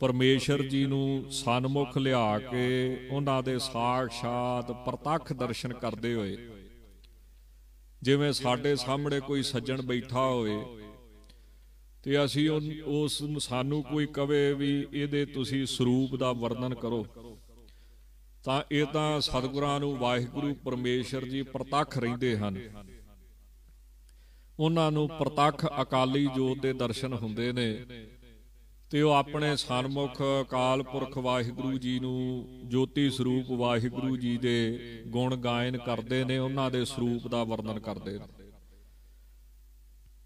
ਪਰਮੇਸ਼ਰ ਜੀ ਨੂੰ ਸਨਮੁਖ ਲਿਆ ਕੇ ਉਹਨਾਂ ਦੇ ਸਾਖਸ਼ਾਤ ਪ੍ਰਤੱਖ ਦਰਸ਼ਨ ਕਰਦੇ ਹੋਏ ਜਿਵੇਂ ਸਾਡੇ ਸਾਹਮਣੇ ਕੋਈ ਸੱਜਣ ਬੈਠਾ ਹੋਵੇ ਤੇ ਅਸੀਂ ਉਸ ਸਾਨੂੰ ਕੋਈ ਕਵੇ ਵੀ ਇਹਦੇ ਤੁਸੀਂ ਸਰੂਪ ਦਾ ਵਰਣਨ ਕਰੋ ਤਾਂ ਇਹ ਤਾਂ ਸਤਿਗੁਰਾਂ ਨੂੰ ਵਾਹਿਗੁਰੂ ਪਰਮੇਸ਼ਰ ਜੀ ਪ੍ਰਤੱਖ ਰਹਿੰਦੇ ਹਨ ਉਹਨਾਂ ਨੂੰ ਪ੍ਰਤੱਖ ਅਕਾਲੀ ਜੋਤ ਦੇ ਦਰਸ਼ਨ ਹੁੰਦੇ ਨੇ ਤੇ ਉਹ ਆਪਣੇ ਸਰਮੁਖ ਅਕਾਲ ਪੁਰਖ ਵਾਹਿਗੁਰੂ ਜੀ ਨੂੰ ਜੋਤੀ ਸਰੂਪ ਵਾਹਿਗੁਰੂ ਜੀ ਦੇ ਗੁਣ ਗਾਇਨ ਕਰਦੇ ਨੇ ਉਹਨਾਂ ਦੇ ਸਰੂਪ ਦਾ ਵਰਣਨ ਕਰਦੇ ਨੇ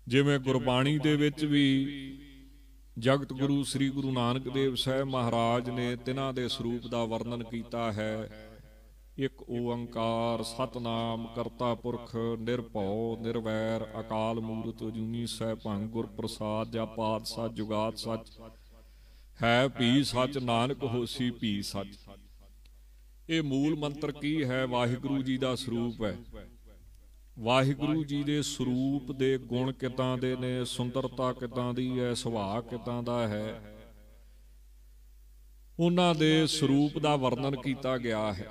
ਜਿਵੇਂ ਗੁਰਬਾਣੀ ਦੇ ਵਿੱਚ ਵੀ ਜਗਤ ਗੁਰੂ ਸ੍ਰੀ ਗੁਰੂ ਨਾਨਕ ਦੇਵ ਸਾਹਿਬ ਮਹਾਰਾਜ ਨੇ ਤਿਨਾਂ ਦੇ ਸਰੂਪ ਦਾ ਵਰਣਨ ਕੀਤਾ ਹੈ ਇਕ ਓੰਕਾਰ ਸਤਨਾਮ ਕਰਤਾ ਪੁਰਖ ਨਿਰਭਉ ਨਿਰਵੈਰ ਅਕਾਲ ਮੂਰਤ ਜੂਨੀ ਭੰਗ ਗੁਰ ਪ੍ਰਸਾਦ ਜਾਂ ਪਾਤਸ਼ਾਹ ਜੁਗਾਤ ਸੱਚ ਹੈ ਭੀ ਸਚ ਨਾਨਕ ਹੋਸੀ ਭੀ ਸੱਚ ਇਹ ਮੂਲ ਮੰਤਰ ਕੀ ਹੈ ਵਾਹਿਗੁਰੂ ਜੀ ਦਾ ਸਰੂਪ ਹੈ ਵਾਹਿਗੁਰੂ ਜੀ ਦੇ ਸਰੂਪ ਦੇ ਗੁਣ ਕਿਤਾਂ ਦੇ ਨੇ ਸੁੰਦਰਤਾ ਕਿਤਾਂ ਦੀ ਹੈ ਸੁਭਾਅ ਕਿਤਾਂ ਦਾ ਹੈ ਉਹਨਾਂ ਦੇ ਸਰੂਪ ਦਾ ਵਰਣਨ ਕੀਤਾ ਗਿਆ ਹੈ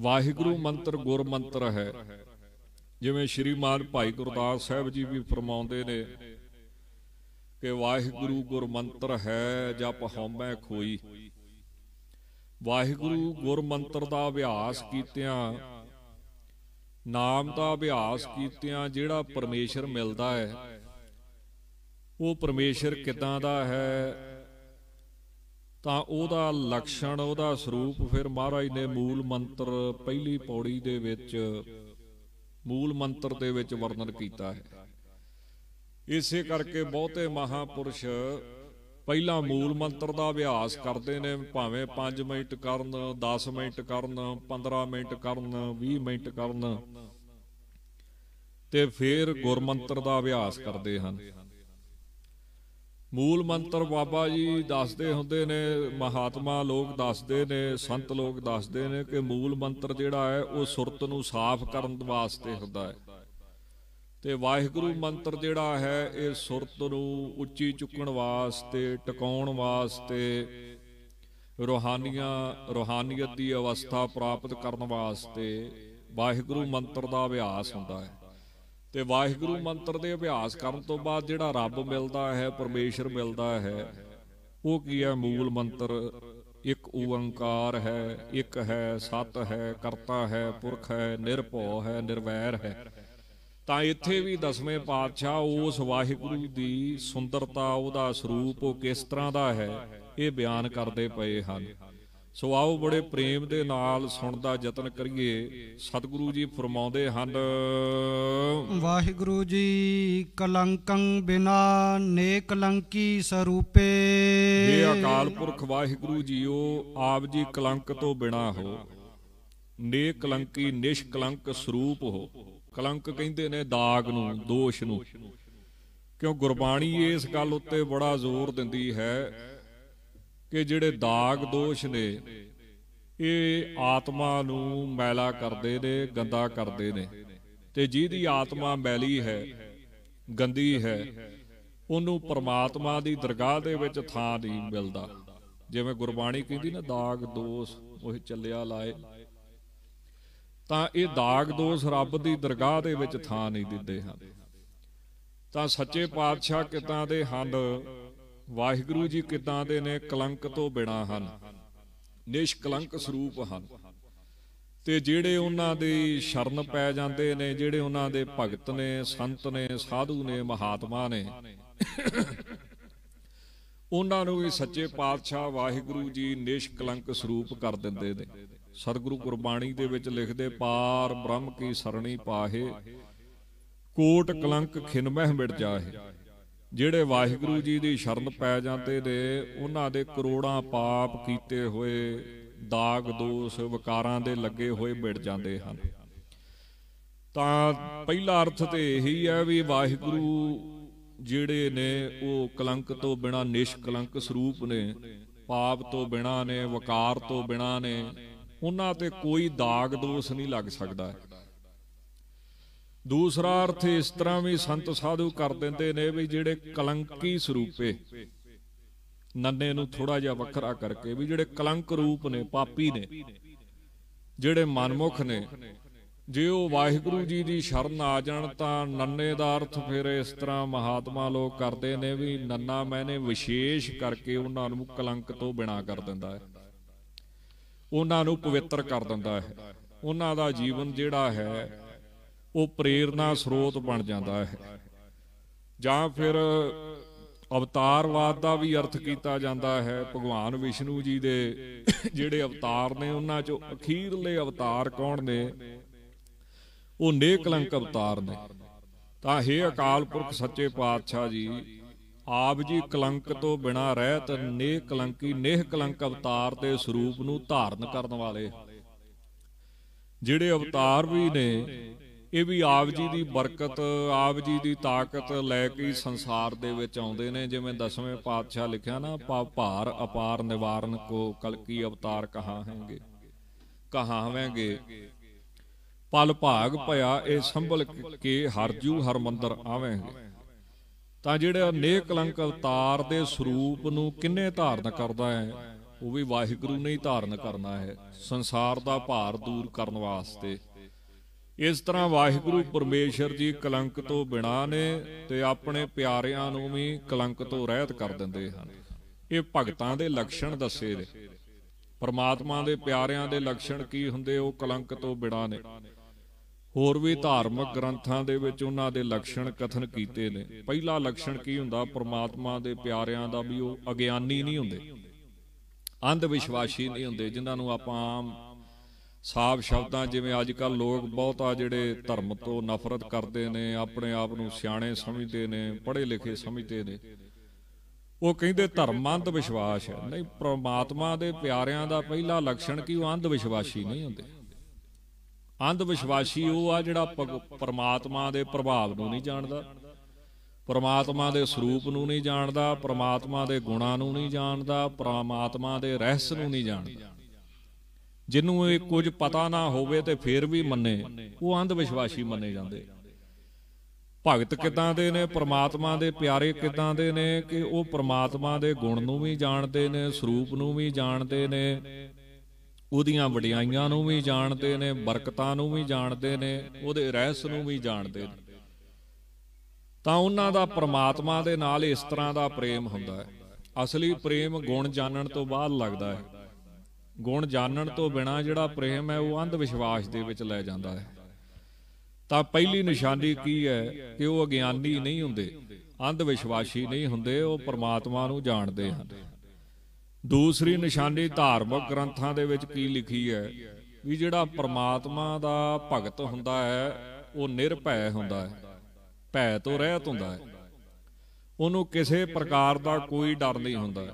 ਵਾਹਿਗੁਰੂ ਮੰਤਰ ਗੁਰ ਮੰਤਰ ਹੈ ਜਿਵੇਂ ਸ਼੍ਰੀਮਾਨ ਭਾਈ ਗੁਰਦਾਸ ਸਾਹਿਬ ਜੀ ਵੀ ਫਰਮਾਉਂਦੇ ਨੇ ਕਿ ਵਾਹਿਗੁਰੂ ਗੁਰ ਮੰਤਰ ਹੈ ਜਪ ਹਉਮੈ ਖੋਈ ਵਾਹਿਗੁਰੂ ਗੁਰ ਮੰਤਰ ਦਾ ਅਭਿਆਸ ਕੀਤਿਆਂ ਨਾਮ ਦਾ ਅਭਿਆਸ ਕੀਤਿਆਂ ਜਿਹੜਾ ਪਰਮੇਸ਼ਰ ਮਿਲਦਾ ਹੈ ਉਹ ਪਰਮੇਸ਼ਰ ਕਿਦਾਂ ਦਾ ਹੈ ਤਾਂ ਉਹਦਾ ਲਕਸ਼ਣ ਉਹਦਾ ਸਰੂਪ ਫਿਰ ਮਹਾਰਾਜ ਨੇ ਮੂਲ ਮੰਤਰ ਪਹਿਲੀ ਪੌੜੀ ਦੇ ਵਿੱਚ ਮੂਲ ਮੰਤਰ ਦੇ ਵਿੱਚ ਵਰਣਨ ਕੀਤਾ ਹੈ ਇਸੇ ਕਰਕੇ ਬਹੁਤੇ ਮਹਾਪੁਰਸ਼ ਪਹਿਲਾਂ ਮੂਲ ਮੰਤਰ ਦਾ ਅਭਿਆਸ ਕਰਦੇ ਨੇ ਭਾਵੇਂ 5 ਮਿੰਟ ਕਰਨ 10 ਮਿੰਟ ਕਰਨ 15 ਮਿੰਟ ਕਰਨ 20 ਮਿੰਟ ਕਰਨ ਤੇ ਫਿਰ ਗੁਰਮੰਤਰ ਦਾ ਅਭਿਆਸ ਕਰਦੇ ਹਨ ਮੂਲ ਮੰਤਰ ਬਾਬਾ ਜੀ ਦੱਸਦੇ ਹੁੰਦੇ ਨੇ ਮਹਾਤਮਾ ਲੋਕ ਦੱਸਦੇ ਨੇ ਸੰਤ ਲੋਕ ਦੱਸਦੇ ਨੇ ਕਿ ਮੂਲ ਮੰਤਰ ਜਿਹੜਾ ਹੈ ਉਹ ਸੁਰਤ ਨੂੰ ਸਾਫ਼ ਕਰਨ ਵਾਸਤੇ ਹੁੰਦਾ ਹੈ ਤੇ ਵਾਹਿਗੁਰੂ ਮੰਤਰ ਜਿਹੜਾ ਹੈ ਇਹ ਸੁਰਤ ਨੂੰ ਉੱਚੀ ਚੁੱਕਣ ਵਾਸਤੇ ਟਿਕਾਉਣ ਵਾਸਤੇ ਰੋਹਾਨੀਆਂ ਰੋਹਾਨੀਅਤ ਦੀ ਅਵਸਥਾ ਪ੍ਰਾਪਤ ਕਰਨ ਵਾਸਤੇ ਵਾਹਿਗੁਰੂ ਮੰਤਰ ਦਾ ਅਭਿਆਸ ਹੁੰਦਾ ਹੈ ਤੇ ਵਾਹਿਗੁਰੂ ਮੰਤਰ ਦੇ ਅਭਿਆਸ ਕਰਨ ਤੋਂ ਬਾਅਦ ਜਿਹੜਾ ਰੱਬ ਮਿਲਦਾ ਹੈ ਪਰਮੇਸ਼ਰ ਮਿਲਦਾ ਹੈ ਉਹ ਕੀ ਹੈ ਮੂਲ ਮੰਤਰ ਇੱਕ ਓੰਕਾਰ ਹੈ ਇੱਕ ਹੈ ਸਤ ਹੈ ਕਰਤਾ ਹੈ ਪੁਰਖ ਹੈ ਨਿਰਭਉ ਹੈ ਨਿਰਵੈਰ ਹੈ ਤਾਂ ਇੱਥੇ ਵੀ ਦਸਵੇਂ ਪਾਤਸ਼ਾਹ ਉਸ ਵਾਹਿਗੁਰੂ ਦੀ ਸੁੰਦਰਤਾ ਉਹਦਾ ਸਰੂਪ ਉਹ ਕਿਸ ਤਰ੍ਹਾਂ ਦਾ ਹੈ ਇਹ ਬਿਆਨ ਕਰਦੇ ਪਏ ਹਨ ਸੋ ਆਓ ਬੜੇ ਪ੍ਰੇਮ ਦੇ ਨਾਲ ਸੁਣਦਾ ਦਾ ਯਤਨ ਕਰੀਏ ਸਤਿਗੁਰੂ ਜੀ ਫਰਮਾਉਂਦੇ ਹਨ ਵਾਹਿਗੁਰੂ ਜੀ ਕਲੰਕੰ ਬਿਨਾ ਨੇਕਲੰਕੀ ਸਰੂਪੇ ਇਹ ਅਕਾਲ ਪੁਰਖ ਵਾਹਿਗੁਰੂ ਜੀਓ ਆਪ ਜੀ ਕਲੰਕ ਤੋਂ ਬਿਨਾ ਹੋ ਨੇਕਲੰਕੀ ਨਿਸ਼ਕਲੰਕ ਸਰੂਪ ਹੋ ਕਲੰਕ ਕਹਿੰਦੇ ਨੇ ਦਾਗ ਨੂੰ ਦੋਸ਼ ਨੂੰ ਕਿਉਂ ਗੁਰਬਾਣੀ ਇਸ ਗੱਲ ਉੱਤੇ ਬੜਾ ਜ਼ੋਰ ਦਿੰਦੀ ਹੈ ਕਿ ਜਿਹੜੇ ਦਾਗ ਦੋਸ਼ ਨੇ ਇਹ ਆਤਮਾ ਨੂੰ ਮੈਲਾ ਕਰਦੇ ਨੇ ਗੰਦਾ ਕਰਦੇ ਨੇ ਤੇ ਜਿਹਦੀ ਆਤਮਾ ਮੈਲੀ ਹੈ ਗੰਦੀ ਹੈ ਉਹਨੂੰ ਪ੍ਰਮਾਤਮਾ ਦੀ ਦਰਗਾਹ ਦੇ ਵਿੱਚ ਥਾਂ ਨਹੀਂ ਮਿਲਦਾ ਜਿਵੇਂ ਗੁਰਬਾਣੀ ਕਹਿੰਦੀ ਨਾ ਦਾਗ ਦੋਸ਼ ਉਹ ਚੱਲਿਆ ਲਾਏ ਤਾਂ ਇਹ ਦਾਗ ਦੋਸ਼ ਰੱਬ ਦੀ ਦਰਗਾਹ ਦੇ ਵਿੱਚ ਥਾਂ ਨਹੀਂ ਦਿੰਦੇ ਹਨ ਤਾਂ ਸੱਚੇ ਪਾਤਸ਼ਾਹ ਕਿਤਾਂ ਦੇ ਹੰਦ ਵਾਹਿਗੁਰੂ ਜੀ ਕਿਦਾਂ ਦੇ ਨੇ ਕਲੰਕ ਤੋਂ ਬਿਨਾ ਹਨ ਨਿਸ਼ਕਲੰਕ ਸਰੂਪ ਹਨ ਤੇ ਜਿਹੜੇ ਉਹਨਾਂ ਦੇ ਸ਼ਰਨ ਪੈ ਜਾਂਦੇ ਨੇ ਜਿਹੜੇ ਉਹਨਾਂ ਦੇ ਭਗਤ ਨੇ ਸੰਤ ਨੇ ਸਾਧੂ ਨੇ ਮਹਾਤਮਾ ਨੇ ਉਹਨਾਂ ਨੂੰ ਵੀ ਸੱਚੇ ਪਾਤਸ਼ਾਹ ਵਾਹਿਗੁਰੂ ਜੀ ਨਿਸ਼ਕਲੰਕ ਸਰੂਪ ਕਰ ਦਿੰਦੇ ਨੇ ਸਤਿਗੁਰੂ ਗੁਰਬਾਣੀ ਦੇ ਵਿੱਚ ਲਿਖਦੇ ਪਾਰ ਬ੍ਰਹਮ ਕੀ ਸਰਣੀ ਪਾਹੇ ਕੋਟ ਕਲੰਕ ਖਿਨਮਹਿ ਮਿਟ ਜਾਏ ਜਿਹੜੇ ਵਾਹਿਗੁਰੂ ਜੀ ਦੀ ਸ਼ਰਨ ਪੈ ਜਾਂਦੇ ਨੇ ਉਹਨਾਂ ਦੇ ਕਰੋੜਾਂ ਪਾਪ ਕੀਤੇ ਹੋਏ ਦਾਗ ਦੋਸ਼ ਵਿਕਾਰਾਂ ਦੇ ਲੱਗੇ ਹੋਏ ਮਿਟ ਜਾਂਦੇ ਹਨ ਤਾਂ ਪਹਿਲਾ ਅਰਥ ਤੇ ਇਹੀ ਹੈ ਵੀ ਵਾਹਿਗੁਰੂ ਜਿਹੜੇ ਨੇ ਉਹ ਕਲੰਕ ਤੋਂ ਬਿਨਾ ਨਿਸ਼ਕਲੰਕ ਸਰੂਪ ਨੇ ਪਾਪ ਤੋਂ ਬਿਨਾ ਨੇ ਵਕਾਰ ਤੋਂ ਬਿਨਾ ਨੇ ਉਹਨਾਂ ਤੇ ਕੋਈ ਦਾਗ ਦੋਸ਼ ਨਹੀਂ ਲੱਗ ਸਕਦਾ ਦੂਸਰਾ ਅਰਥ ਇਸ ਤਰ੍ਹਾਂ ਵੀ ਸੰਤ ਸਾਧੂ ਕਰ ਦਿੰਦੇ ਨੇ ਵੀ ਜਿਹੜੇ ਕਲੰਕੀ ਸਰੂਪੇ ਨੰਨੇ ਨੂੰ ਥੋੜਾ ਜਿਹਾ ਵੱਖਰਾ ਕਰਕੇ ਵੀ ਜਿਹੜੇ ਕਲੰਕ ਰੂਪ ਨੇ ਪਾਪੀ ਨੇ ਜਿਹੜੇ ਮਨਮੁਖ ਨੇ ਜੇ ਉਹ ਵਾਹਿਗੁਰੂ ਜੀ ਦੀ ਸ਼ਰਨ ਆ ਜਾਣ ਤਾਂ ਨੰਨੇ ਦਾ ਅਰਥ ਫਿਰ ਇਸ ਤਰ੍ਹਾਂ ਮਹਾਤਮਾ ਲੋਕ ਕਰਦੇ ਨੇ ਵੀ ਨੰਨਾ ਮੈਨੇ ਵਿਸ਼ੇਸ਼ ਕਰਕੇ ਉਹਨਾਂ ਨੂੰ ਕਲੰਕ ਤੋਂ ਬਿਨਾ ਕਰ ਦਿੰਦਾ ਹੈ ਉਹਨਾਂ ਨੂੰ ਪਵਿੱਤਰ ਕਰ ਦਿੰਦਾ ਹੈ ਉਹਨਾਂ ਦਾ ਜੀਵਨ ਜਿਹੜਾ ਹੈ ਉਹ ਪ੍ਰੇਰਣਾ ਸਰੋਤ ਬਣ ਜਾਂਦਾ ਹੈ ਜਾਂ ਫਿਰ ਅਵਤਾਰਵਾਦ ਦਾ ਵੀ ਅਰਥ ਕੀਤਾ ਜਾਂਦਾ ਹੈ ਭਗਵਾਨ ਵਿਸ਼ਨੂੰ ਜੀ ਦੇ ਜਿਹੜੇ ਅਵਤਾਰ ਨੇ ਉਹਨਾਂ ਚੋਂ ਅਖੀਰਲੇ ਅਵਤਾਰ ਕੌਣ ਨੇ ਉਹ ਨੇਕਲੰਕ ਅਵਤਾਰ ਨੇ ਤਾਂ हे ਅਕਾਲ ਪੁਰਖ ਸੱਚੇ ਪਾਤਸ਼ਾਹ ਜੀ ਆਪ ਜੀ ਕਲੰਕ ਤੋਂ ਬਿਨਾ ਰਹਿਤ ਨੇ ਕਲੰਕੀ ਨੇਹ ਕਲੰਕ ਅਵਤਾਰ ਦੇ ਸਰੂਪ ਨੂੰ ਧਾਰਨ ਕਰਨ ਵਾਲੇ ਜਿਹੜੇ ਅਵਤਾਰ ਵੀ ਨੇ ਇਹ ਵੀ ਆਪ ਜੀ ਦੀ ਬਰਕਤ ਆਪ ਜੀ ਦੀ ਤਾਕਤ ਲੈ ਕੇ ਸੰਸਾਰ ਦੇ ਵਿੱਚ ਆਉਂਦੇ ਨੇ ਜਿਵੇਂ ਦਸਵੇਂ ਪਾਤਸ਼ਾਹ ਲਿਖਿਆ ਨਾ ਭਾਰ ਅਪਾਰ ਨਿਵਾਰਨ ਕੋ ਕਲਕੀ ਅਵਤਾਰ ਕਹਾਂਗੇ ਕਹਾਵਾਂਗੇ ਪਲ ਭਾਗ ਭਇਆ ਇਹ ਸੰਭਲ ਕੇ ਹਰਜੂ ਹਰਮੰਦਰ ਆਵੇਂਗੇ ਤਾਂ ਜਿਹੜਾ ਨੇਕ ਕਲੰਕ ਅਵਤਾਰ ਦੇ ਸਰੂਪ ਨੂੰ ਕਿੰਨੇ ਧਾਰਨ ਕਰਦਾ ਹੈ ਉਹ ਵੀ ਵਾਹਿਗੁਰੂ ਨੇ ਹੀ ਧਾਰਨ ਕਰਨਾ ਹੈ ਸੰਸਾਰ ਦਾ ਭਾਰ ਦੂਰ ਕਰਨ ਵਾਸਤੇ ਇਸ ਤਰ੍ਹਾਂ ਵਾਹਿਗੁਰੂ ਪਰਮੇਸ਼ਰ ਜੀ ਕਲੰਕ ਤੋਂ ਬਿਨਾ ਨੇ ਤੇ ਆਪਣੇ ਪਿਆਰਿਆਂ ਨੂੰ ਵੀ ਕਲੰਕ ਤੋਂ ਰਹਿਤ ਕਰ ਦਿੰਦੇ ਹਨ ਇਹ ਭਗਤਾਂ ਦੇ ਲਕਸ਼ਣ ਦੱਸੇ ਨੇ ਪਰਮਾਤਮਾ ਦੇ ਪਿਆਰਿਆਂ ਦੇ ਲਕਸ਼ਣ ਕੀ ਹੁੰਦੇ ਉਹ ਕਲੰਕ ਤੋਂ ਬਿਨਾ ਨੇ ਹੋਰ ਵੀ ਧਾਰਮਿਕ ਗ੍ਰੰਥਾਂ ਦੇ ਵਿੱਚ ਉਹਨਾਂ ਦੇ ਲਕਸ਼ਣ ਕਥਨ ਕੀਤੇ ਨੇ ਪਹਿਲਾ ਲਕਸ਼ਣ ਕੀ ਹੁੰਦਾ ਪਰਮਾਤਮਾ ਦੇ ਪਿਆਰਿਆਂ ਦਾ ਵੀ ਉਹ ਅਗਿਆਨੀ ਨਹੀਂ ਹੁੰਦੇ ਅੰਧ ਵਿਸ਼ਵਾਸੀ ਨਹੀਂ ਹੁੰਦੇ ਜਿਨ੍ਹਾਂ ਨੂੰ ਆਪਾਂ ਆਮ ਸਾਫ ਸ਼ਬਦਾਂ ਜਿਵੇਂ ਅੱਜ ਕੱਲ ਲੋਕ ਬਹੁਤਾ ਜਿਹੜੇ ਧਰਮ ਤੋਂ ਨਫ਼ਰਤ ਕਰਦੇ ਨੇ ਆਪਣੇ ਆਪ ਨੂੰ ਸਿਆਣੇ ਸਮਝਦੇ ਨੇ ਪੜ੍ਹੇ ਲਿਖੇ ਸਮਝਦੇ ਨੇ ਉਹ ਕਹਿੰਦੇ ਧਰਮ ਅੰਧ ਵਿਸ਼ਵਾਸ ਹੈ ਨਹੀਂ ਪ੍ਰਮਾਤਮਾ ਦੇ ਪਿਆਰਿਆਂ ਦਾ ਪਹਿਲਾ ਲਕਸ਼ਣ ਕਿ ਉਹ ਅੰਧ ਵਿਸ਼ਵਾਸੀ ਨਹੀਂ ਹੁੰਦੇ ਅੰਧ ਵਿਸ਼ਵਾਸੀ ਉਹ ਆ ਜਿਹੜਾ ਪ੍ਰਮਾਤਮਾ ਦੇ ਪ੍ਰਭਾਵ ਨੂੰ ਨਹੀਂ ਜਾਣਦਾ ਪਰਮਾਤਮਾ ਦੇ ਸਰੂਪ ਨੂੰ ਨਹੀਂ ਜਾਣਦਾ ਪਰਮਾਤਮਾ ਦੇ ਗੁਣਾਂ ਨੂੰ ਨਹੀਂ ਜਾਣਦਾ ਪਰਮਾਤਮਾ ਦੇ ਰਹਿਸ ਨੂੰ ਨਹੀਂ ਜਾਣਦਾ ਜਿਹਨੂੰ ਇਹ ਕੁਝ ਪਤਾ ਨਾ ਹੋਵੇ ਤੇ ਫੇਰ ਵੀ ਮੰਨੇ ਉਹ ਅੰਧ ਵਿਸ਼ਵਾਸੀ ਮੰਨੇ ਜਾਂਦੇ ਭਗਤ ਕਿਦਾਂ ਦੇ ਨੇ ਪ੍ਰਮਾਤਮਾ ਦੇ ਪਿਆਰੇ ਕਿਦਾਂ ਦੇ ਨੇ ਕਿ ਉਹ ਪ੍ਰਮਾਤਮਾ ਦੇ ਗੁਣ ਨੂੰ ਵੀ ਜਾਣਦੇ ਨੇ ਸਰੂਪ ਨੂੰ ਵੀ ਜਾਣਦੇ ਨੇ ਉਹਦੀਆਂ ਵਡਿਆਈਆਂ ਨੂੰ ਵੀ ਜਾਣਦੇ ਨੇ ਬਰਕਤਾਂ ਨੂੰ ਵੀ ਜਾਣਦੇ ਨੇ ਉਹਦੇ ਰਹਿਸ ਨੂੰ ਵੀ ਜਾਣਦੇ ਨੇ ਤਾਂ ਉਹਨਾਂ ਦਾ ਪ੍ਰਮਾਤਮਾ ਦੇ ਨਾਲ ਇਸ ਤਰ੍ਹਾਂ ਦਾ ਪ੍ਰੇਮ ਹੁੰਦਾ ਹੈ ਅਸਲੀ ਪ੍ਰੇਮ ਗੁਣ ਜਾਣਨ ਤੋਂ ਬਾਅਦ ਲੱਗਦਾ ਹੈ ਗੁਣ ਜਾਣਨ ਤੋਂ ਬਿਨਾ ਜਿਹੜਾ ਪ੍ਰੇਮ ਹੈ ਉਹ ਅੰਧ ਵਿਸ਼ਵਾਸ ਦੇ ਵਿੱਚ ਲੈ ਜਾਂਦਾ ਹੈ ਤਾਂ ਪਹਿਲੀ ਨਿਸ਼ਾਨੀ ਕੀ ਹੈ ਕਿ ਉਹ ਅਗਿਆਨੀ ਨਹੀਂ ਹੁੰਦੇ ਅੰਧ ਵਿਸ਼ਵਾਸੀ ਨਹੀਂ ਹੁੰਦੇ ਉਹ ਪਰਮਾਤਮਾ ਨੂੰ ਜਾਣਦੇ ਹਨ ਦੂਸਰੀ ਨਿਸ਼ਾਨੀ ਧਾਰਮਿਕ ਗ੍ਰੰਥਾਂ ਦੇ ਵਿੱਚ ਕੀ ਲਿਖੀ ਹੈ ਵੀ ਜਿਹੜਾ ਪਰਮਾਤਮਾ ਦਾ ਭਗਤ ਹੁੰਦਾ ਹੈ ਉਹ ਨਿਰਭੈ ਹੁੰਦਾ ਹੈ ਭੈ ਤੋਂ ਰਹਿਤ ਹੁੰਦਾ ਹੈ ਉਹਨੂੰ ਕਿਸੇ ਪ੍ਰਕਾਰ ਦਾ ਕੋਈ ਡਰ ਨਹੀਂ ਹੁੰਦਾ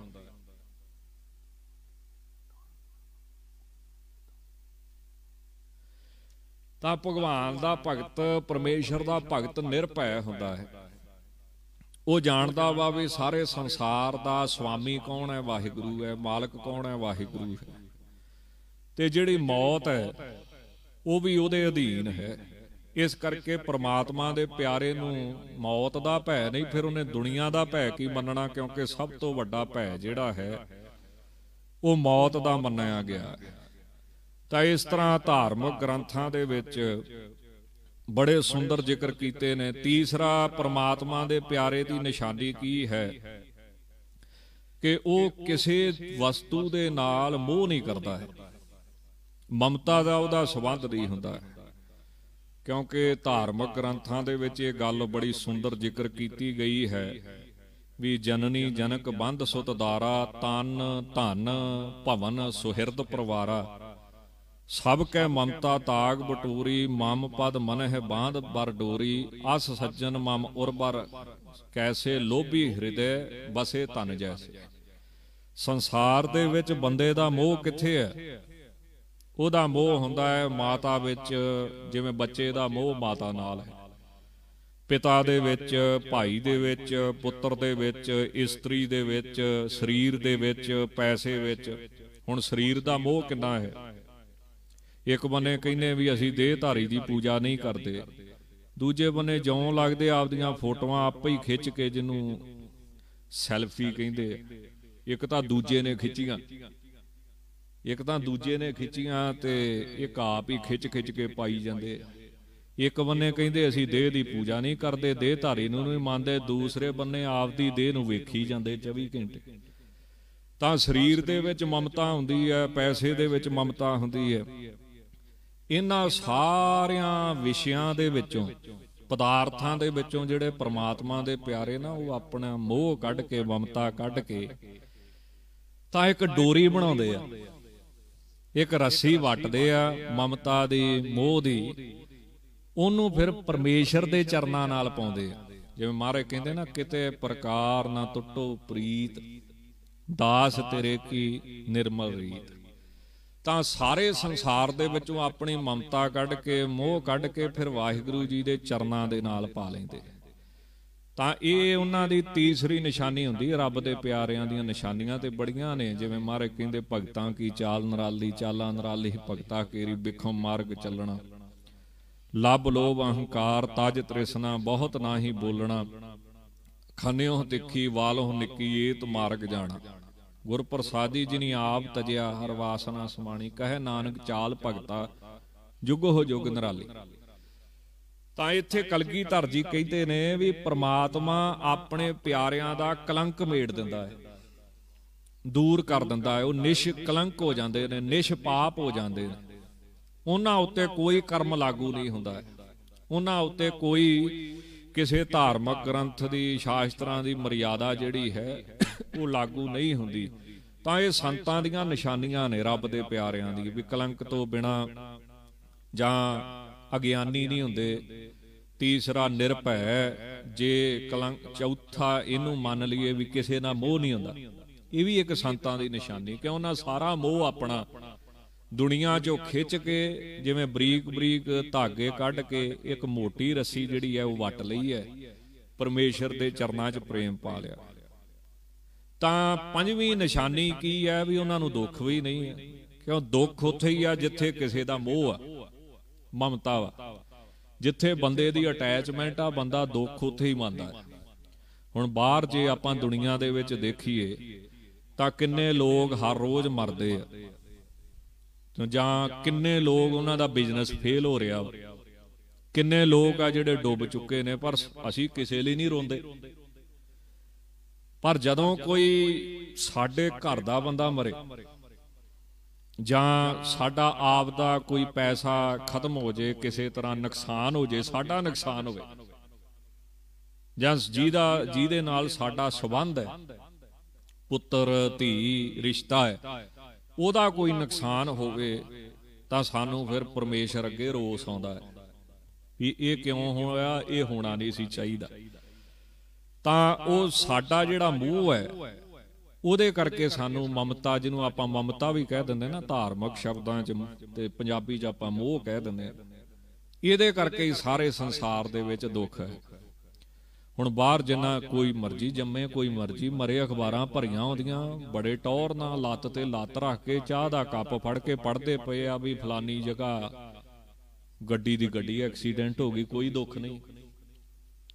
ਤਾਂ ਭਗਵਾਨ ਦਾ ਭਗਤ ਪਰਮੇਸ਼ਰ ਦਾ ਭਗਤ ਨਿਰਭੈ ਹੁੰਦਾ ਹੈ ਉਹ ਜਾਣਦਾ ਵਾ ਵੀ ਸਾਰੇ ਸੰਸਾਰ ਦਾ ਸੁਆਮੀ ਕੌਣ ਹੈ ਵਾਹਿਗੁਰੂ ਹੈ ਮਾਲਕ ਕੌਣ ਹੈ ਵਾਹਿਗੁਰੂ ਹੈ ਤੇ ਜਿਹੜੀ ਮੌਤ ਹੈ ਉਹ ਵੀ ਉਹਦੇ ਅਧੀਨ ਹੈ ਇਸ ਕਰਕੇ ਪ੍ਰਮਾਤਮਾ ਦੇ ਪਿਆਰੇ ਨੂੰ ਮੌਤ ਦਾ ਭੈ ਨਹੀਂ ਫਿਰ ਉਹਨੇ ਦੁਨੀਆ ਦਾ ਭੈ ਕੀ ਮੰਨਣਾ ਕਿਉਂਕਿ ਸਭ ਤੋਂ ਵੱਡਾ ਭੈ ਜਿਹੜਾ ਹੈ ਉਹ ਮੌਤ ਦਾ ਮੰਨਿਆ ਗਿਆ ਹੈ ਤਾਂ ਇਸ ਤਰ੍ਹਾਂ ਧਾਰਮਿਕ ਗ੍ਰੰਥਾਂ ਦੇ ਵਿੱਚ ਬੜੇ ਸੁੰਦਰ ਜ਼ਿਕਰ ਕੀਤੇ ਨੇ ਤੀਸਰਾ ਪ੍ਰਮਾਤਮਾ ਦੇ ਪਿਆਰੇ ਦੀ ਨਿਸ਼ਾਨੀ ਕੀ ਹੈ ਕਿ ਉਹ ਕਿਸੇ ਵਸਤੂ ਦੇ ਨਾਲ ਮੋਹ ਨਹੀਂ ਕਰਦਾ ਹੈ ਮਮਤਾ ਦਾ ਉਹਦਾ ਸਬੰਧ ਨਹੀਂ ਹੁੰਦਾ ਕਿਉਂਕਿ ਧਾਰਮਿਕ ਗ੍ਰੰਥਾਂ ਦੇ ਵਿੱਚ ਇਹ ਗੱਲ ਬੜੀ ਸੁੰਦਰ ਜ਼ਿਕਰ ਕੀਤੀ ਗਈ ਹੈ ਵੀ ਜਨਨੀ ਜਨਕ ਬੰਧ ਸੁਤ ਦਾਰਾ ਤਨ ਧਨ ਭਵਨ ਸੁਹਿਰਦ ਪਰਵਾਰਾ ਸਭ ਕੈ ਮਮਤਾ ਤਾਗ ਬਟੂਰੀ ਮਮ ਪਦ ਮਨਹ ਬਾਂਧ ਬਰ ਡੋਰੀ ਅਸ ਸੱਜਣ ਮਮ ਉਰਬਰ ਕੈਸੇ ਲੋਭੀ ਹਿਰਦੇ ਬਸੇ ਤਨ ਜੈਸੇ ਸੰਸਾਰ ਦੇ ਵਿੱਚ ਬੰਦੇ ਦਾ ਮੋਹ ਕਿੱਥੇ ਹੈ ਉਹਦਾ ਮੋਹ ਹੁੰਦਾ ਹੈ ਮਾਤਾ ਵਿੱਚ ਜਿਵੇਂ ਬੱਚੇ ਦਾ ਮੋਹ ਮਾਤਾ ਨਾਲ ਹੈ ਪਿਤਾ ਦੇ ਵਿੱਚ ਭਾਈ ਦੇ ਵਿੱਚ ਪੁੱਤਰ ਦੇ ਵਿੱਚ ਇਸਤਰੀ ਦੇ ਵਿੱਚ ਸਰੀਰ ਦੇ ਵਿੱਚ ਪੈਸੇ ਵਿੱਚ ਹੁਣ ਸਰੀਰ ਦਾ ਮੋਹ ਕਿੰਨਾ ਹੈ ਇੱਕ ਬੰਨੇ ਕਹਿੰਦੇ ਵੀ ਅਸੀਂ ਦੇਹਧਾਰੀ ਦੀ ਪੂਜਾ ਨਹੀਂ ਕਰਦੇ ਦੂਜੇ ਬੰਨੇ ਜਿਉਂ ਲੱਗਦੇ ਆਪਦੀਆਂ ਫੋਟੋਆਂ ਆਪੇ ਹੀ ਖਿੱਚ ਕੇ ਜਿਹਨੂੰ ਸੈਲਫੀ ਕਹਿੰਦੇ ਇੱਕ ਤਾਂ ਦੂਜੇ ਨੇ ਖਿੱਚੀਆਂ ਇੱਕ ਤਾਂ ਦੂਜੇ ਨੇ ਖਿੱਚੀਆਂ ਤੇ ਇੱਕ ਆਪ ਹੀ ਖਿੱਚ ਖਿੱਚ ਕੇ ਪਾਈ ਜਾਂਦੇ ਇੱਕ ਬੰਨੇ ਕਹਿੰਦੇ ਅਸੀਂ ਦੇਹ ਦੀ ਪੂਜਾ ਨਹੀਂ ਕਰਦੇ ਦੇਹ ਧਾਰੀ ਨੂੰ ਨਹੀਂ ਮੰਨਦੇ ਦੂਸਰੇ ਬੰਨੇ ਆਪ ਦੀ ਦੇਹ ਨੂੰ ਵੇਖੀ ਜਾਂਦੇ 24 ਘੰਟੇ ਤਾਂ ਸਰੀਰ ਦੇ ਵਿੱਚ ਮਮਤਾ ਹੁੰਦੀ ਹੈ ਪੈਸੇ ਦੇ ਵਿੱਚ ਮਮਤਾ ਹੁੰਦੀ ਹੈ ਇਹਨਾਂ ਸਾਰਿਆਂ ਵਿਸ਼ਿਆਂ ਦੇ ਵਿੱਚੋਂ ਪਦਾਰਥਾਂ ਦੇ ਵਿੱਚੋਂ ਜਿਹੜੇ ਪ੍ਰਮਾਤਮਾ ਦੇ ਪਿਆਰੇ ਨਾ ਉਹ ਆਪਣਾ ਮੋਹ ਕੱਢ ਕੇ ਮਮਤਾ ਕੱਢ ਕੇ ਤਾਂ ਇੱਕ ਡੋਰੀ ਬਣਾਉਂਦੇ ਆ ਇੱਕ ਰੱਸੀ ਵੱਟਦੇ ਆ ਮਮਤਾ ਦੀ ਮੋਹ ਦੀ ਉਹਨੂੰ ਫਿਰ ਪਰਮੇਸ਼ਰ ਦੇ ਚਰਨਾਂ ਨਾਲ ਪਾਉਂਦੇ ਆ ਜਿਵੇਂ ਮਹਾਰਾਜ ਕਹਿੰਦੇ ਨਾ ਕਿਤੇ ਪ੍ਰਕਾਰ ਨਾ ਟੁੱਟੋ ਪ੍ਰੀਤ ਦਾਸ ਤੇਰੇ ਕੀ ਨਿਰਮਲ ਰੀਤ ਤਾਂ ਸਾਰੇ ਸੰਸਾਰ ਦੇ ਵਿੱਚੋਂ ਆਪਣੀ ਮਮਤਾ ਕੱਢ ਕੇ ਮੋਹ ਕੱਢ ਕੇ ਫਿਰ ਵਾਹਿਗੁਰੂ ਜੀ ਦੇ ਚਰਨਾਂ ਦੇ ਨਾਲ ਪਾ ਲੈਂਦੇ ਤਾਂ ਇਹ ਉਹਨਾਂ ਦੀ ਤੀਸਰੀ ਨਿਸ਼ਾਨੀ ਹੁੰਦੀ ਹੈ ਰੱਬ ਦੇ ਪਿਆਰਿਆਂ ਦੀਆਂ ਨਿਸ਼ਾਨੀਆਂ ਤੇ ਬੜੀਆਂ ਨੇ ਜਿਵੇਂ ਮਹਾਰਾਜ ਕਹਿੰਦੇ ਭਗਤਾਂ ਕੀ ਚਾਲ ਨਰਾਲੀ ਚਾਲਾ ਨਰਾਲੀ ਭਗਤਾ ਕੇਰੀ ਬਿਖਮ ਮਾਰਗ ਚੱਲਣਾ ਲਬ ਲੋਭ ਅਹੰਕਾਰ ਤਜ ਤ੍ਰਿਸ਼ਨਾ ਬਹੁਤ ਨਾਹੀ ਬੋਲਣਾ ਖਾਨਿਓ ਤਿੱਖੀ ਵਾਲੋ ਨਿੱਕੀ ਏਤ ਮਾਰਗ ਜਾਣਾ ਗੁਰ ਪ੍ਰਸਾਦੀ ਜਿਨੀ ਆਪ ਤਜਿਆ ਹਰ ਵਾਸਨਾ ਸਮਾਣੀ ਕਹੇ ਨਾਨਕ ਚਾਲ ਭਗਤਾ ਜੁਗ ਹੋ ਜੁਗ ਨਰਾਲੀ ਤਾਂ ਇੱਥੇ ਧਰ ਜੀ ਕਹਿੰਦੇ ਨੇ ਵੀ ਪ੍ਰਮਾਤਮਾ ਆਪਣੇ ਪਿਆਰਿਆਂ ਦਾ ਕਲੰਕ ਮੇੜ ਦਿੰਦਾ ਹੈ ਦੂਰ ਕਰ ਦਿੰਦਾ ਹੈ ਉਹ ਨਿਸ਼ ਕਲੰਕ ਹੋ ਜਾਂਦੇ ਨੇ ਨਿਸ਼ ਪਾਪ ਹੋ ਜਾਂਦੇ ਨੇ ਉਹਨਾਂ ਉੱਤੇ ਕੋਈ ਕਰਮ ਲਾਗੂ ਨਹੀਂ ਹੁੰਦਾ ਉਹਨਾਂ ਉੱਤੇ ਕੋਈ ਕਿਸੇ ਧਾਰਮਿਕ ਗ੍ਰੰਥ ਦੀ ਸ਼ਾਸਤਰਾਂ ਦੀ ਮਰਿਆਦਾ ਜਿਹੜੀ ਹੈ ਉਹ ਲਾਗੂ ਨਹੀਂ ਹੁੰਦੀ ਤਾਂ ਇਹ ਸੰਤਾਂ ਦੀਆਂ ਨਿਸ਼ਾਨੀਆਂ ਨੇ ਰੱਬ ਦੇ ਪਿਆਰਿਆਂ ਦੀ ਵੀ ਕਲੰਕ ਤੋਂ ਬਿਨਾ ਜਾਂ ਅਗਿਆਨੀ ਨਹੀਂ ਹੁੰਦੇ ਤੀਸਰਾ ਨਿਰਭੈ ਜੇ ਕਲੰਕ ਚੌਥਾ ਇਹਨੂੰ ਮੰਨ ਲਈਏ ਵੀ ਕਿਸੇ ਨਾਲ ਮੋਹ ਨਹੀਂ ਹੁੰਦਾ ਇਹ ਵੀ ਇੱਕ ਸੰਤਾਂ ਦੀ ਨਿਸ਼ਾਨੀ ਕਿਉਂ ਨਾ ਸਾਰਾ ਮੋਹ ਆਪਣਾ ਦੁਨੀਆ 'ਚੋਂ ਖਿੱਚ ਕੇ ਜਿਵੇਂ ਬਰੀਕ ਬਰੀਕ ਧਾਗੇ ਕੱਢ ਕੇ ਇੱਕ ਮੋਟੀ ਰੱਸੀ ਜਿਹੜੀ ਹੈ ਉਹ ਵੱਟ ਲਈ ਹੈ ਪਰਮੇਸ਼ਰ ਦੇ ਚਰਨਾਂ 'ਚ ਪ੍ਰੇਮ ਪਾ ਲਿਆ ਤਾਂ ਪੰਜਵੀਂ ਨਿਸ਼ਾਨੀ ਕੀ ਹੈ ਵੀ ਉਹਨਾਂ ਨੂੰ ਦੁੱਖ ਵੀ ਨਹੀਂ ਹੈ ਕਿਉਂ ਦੁੱਖ ਉੱਥੇ ਹੀ ਆ ਜਿੱਥੇ ਕਿਸੇ ਦਾ ਮੋਹ ਆ ਮਮਤਾ ਵਾ ਜਿੱਥੇ ਬੰਦੇ ਦੀ ਅਟੈਚਮੈਂਟ ਆ ਬੰਦਾ ਦੁੱਖ ਉੱਥੇ ਹੀ ਮੰਨਦਾ ਹੁਣ ਬਾਹਰ ਜੇ ਆਪਾਂ ਦੁਨੀਆ ਦੇ ਵਿੱਚ ਦੇਖੀਏ ਤਾਂ ਕਿੰਨੇ ਲੋਕ ਹਰ ਰੋਜ਼ ਮਰਦੇ ਆ ਜਾਂ ਕਿੰਨੇ ਲੋਕ ਉਹਨਾਂ ਦਾ ਬਿਜ਼ਨਸ ਫੇਲ ਹੋ ਰਿਹਾ ਕਿੰਨੇ ਲੋਕ ਆ ਜਿਹੜੇ ਡੁੱਬ ਚੁੱਕੇ ਨੇ ਪਰ ਅਸੀਂ ਕਿਸੇ ਲਈ ਨਹੀਂ ਰੋਂਦੇ ਪਰ ਜਦੋਂ ਕੋਈ ਸਾਡੇ ਘਰ ਦਾ ਬੰਦਾ ਮਰੇ ਜਾਂ ਸਾਡਾ ਆਪ ਦਾ ਕੋਈ ਪੈਸਾ ਖਤਮ ਹੋ ਜੇ ਕਿਸੇ ਤਰ੍ਹਾਂ ਨੁਕਸਾਨ ਹੋ ਜੇ ਸਾਡਾ ਨੁਕਸਾਨ ਹੋਵੇ ਜਾਂ ਜਿਹਦਾ ਜਿਹਦੇ ਨਾਲ ਸਾਡਾ ਸਬੰਧ ਹੈ ਪੁੱਤਰ ਧੀ ਰਿਸ਼ਤਾ ਹੈ ਉਹਦਾ ਕੋਈ ਨੁਕਸਾਨ ਹੋਵੇ ਤਾਂ ਸਾਨੂੰ ਫਿਰ ਪਰਮੇਸ਼ਰ ਅੱਗੇ ਰੋਸ ਆਉਂਦਾ ਹੈ ਵੀ ਇਹ ਕਿਉਂ ਹੋਇਆ ਇਹ ਹੋਣਾ ਨਹੀਂ ਸੀ ਚਾਹੀਦਾ ਤਾਂ ਉਹ ਸਾਡਾ ਜਿਹੜਾ ਮੂਹ ਹੈ ਉਹਦੇ ਕਰਕੇ ਸਾਨੂੰ ਮਮਤਾ ਜਿਹਨੂੰ ਆਪਾਂ ਮਮਤਾ ਵੀ ਕਹਿ ਦਿੰਦੇ ਨਾ ਧਾਰਮਿਕ ਸ਼ਬਦਾਂ 'ਚ ਤੇ ਪੰਜਾਬੀ 'ਚ ਆਪਾਂ ਮੋਹ ਕਹਿ ਦਿੰਦੇ ਆ ਇਹਦੇ ਕਰਕੇ ਹੀ ਸਾਰੇ ਸੰਸਾਰ ਦੇ ਵਿੱਚ ਦੁੱਖ ਹੈ ਹੁਣ ਬਾਹਰ ਜਿੰਨਾ ਕੋਈ ਮਰਜ਼ੀ ਜੰਮੇ ਕੋਈ ਮਰਜ਼ੀ ਮਰੇ ਅਖਬਾਰਾਂ ਭਰੀਆਂ ਆਉਂਦੀਆਂ ਬੜੇ ਟੌਰ ਨਾਲ ਲੱਤ ਤੇ ਲੱਤ ਰੱਖ ਕੇ ਚਾਹ ਦਾ ਕੱਪ ਫੜ ਕੇ ਪੜਦੇ ਪਏ ਆ ਵੀ ਫਲਾਨੀ ਜਗ੍ਹਾ ਗੱਡੀ ਦੀ ਗੱਡੀ ਐਕਸੀਡੈਂਟ ਹੋ ਗਈ ਕੋਈ ਦੁੱਖ ਨਹੀਂ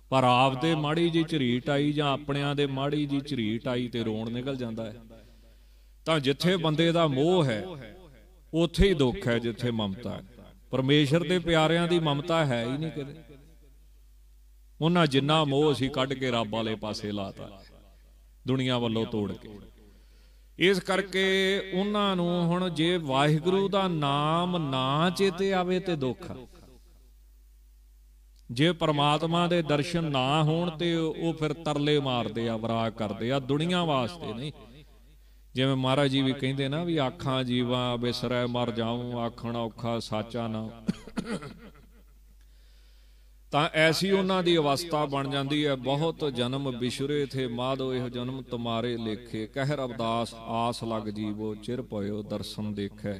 ਪਰ ਆਪਦੇ ਮਾੜੀ ਜੀ ਝਰੀਟ ਆਈ ਜਾਂ ਆਪਣਿਆਂ ਦੇ ਮਾੜੀ ਜੀ ਝਰੀਟ ਆਈ ਤੇ ਰੋਣ ਨਿਕਲ ਜਾਂਦਾ ਹੈ ਤਾਂ ਜਿੱਥੇ ਬੰਦੇ ਦਾ ਮੋਹ ਹੈ ਉੱਥੇ ਹੀ ਦੁੱਖ ਹੈ ਜਿੱਥੇ ਮਮਤਾ ਹੈ ਪਰਮੇਸ਼ਰ ਦੇ ਪਿਆਰਿਆਂ ਦੀ ਮਮਤਾ ਹੈ ਹੀ ਨਹੀਂ ਕਿਤੇ ਉਹਨਾਂ ਜਿੰਨਾ ਮੋਹ ਅਸੀਂ ਕੱਢ ਕੇ ਰੱਬ ਵਾਲੇ ਪਾਸੇ ਲਾਤਾ ਦੁਨੀਆ ਵੱਲੋਂ ਤੋੜ ਕੇ ਇਸ ਕਰਕੇ ਉਹਨਾਂ ਨੂੰ ਹੁਣ ਜੇ ਵਾਹਿਗੁਰੂ ਦਾ ਨਾਮ ਨਾ ਚੇਤੇ ਆਵੇ ਤੇ ਦੁੱਖ ਜੇ ਪਰਮਾਤਮਾ ਦੇ ਦਰਸ਼ਨ ਨਾ ਹੋਣ ਤੇ ਉਹ ਫਿਰ ਤਰਲੇ ਮਾਰਦੇ ਆ ਵਿਰਾਗ ਕਰਦੇ ਆ ਦੁਨੀਆ ਵਾਸਤੇ ਨਹੀਂ ਜਿਵੇਂ ਮਹਾਰਾਜ ਜੀ ਵੀ ਕਹਿੰਦੇ ਨਾ ਵੀ ਆਖਾਂ ਜੀਵਾ ਬਿਸਰੈ ਮਰ ਜਾਉ ਆਖਣ ਔਖਾ ਸਾਚਾ ਨਾ ਤਾਂ ਐਸੀ ਉਹਨਾਂ ਦੀ ਅਵਸਥਾ ਬਣ ਜਾਂਦੀ ਹੈ ਬਹੁਤ ਜਨਮ ਬਿਸ਼ਰੇ ਥੇ ਮਾਧੋ ਇਹ ਜਨਮ ਤੁਮਾਰੇ ਲੇਖੇ ਕਹਿ ਅਬਦਾਸ ਆਸ ਲਗ ਜੀਵੋ ਚਿਰ ਪਇਓ ਦਰਸ਼ਨ ਦੇਖੈ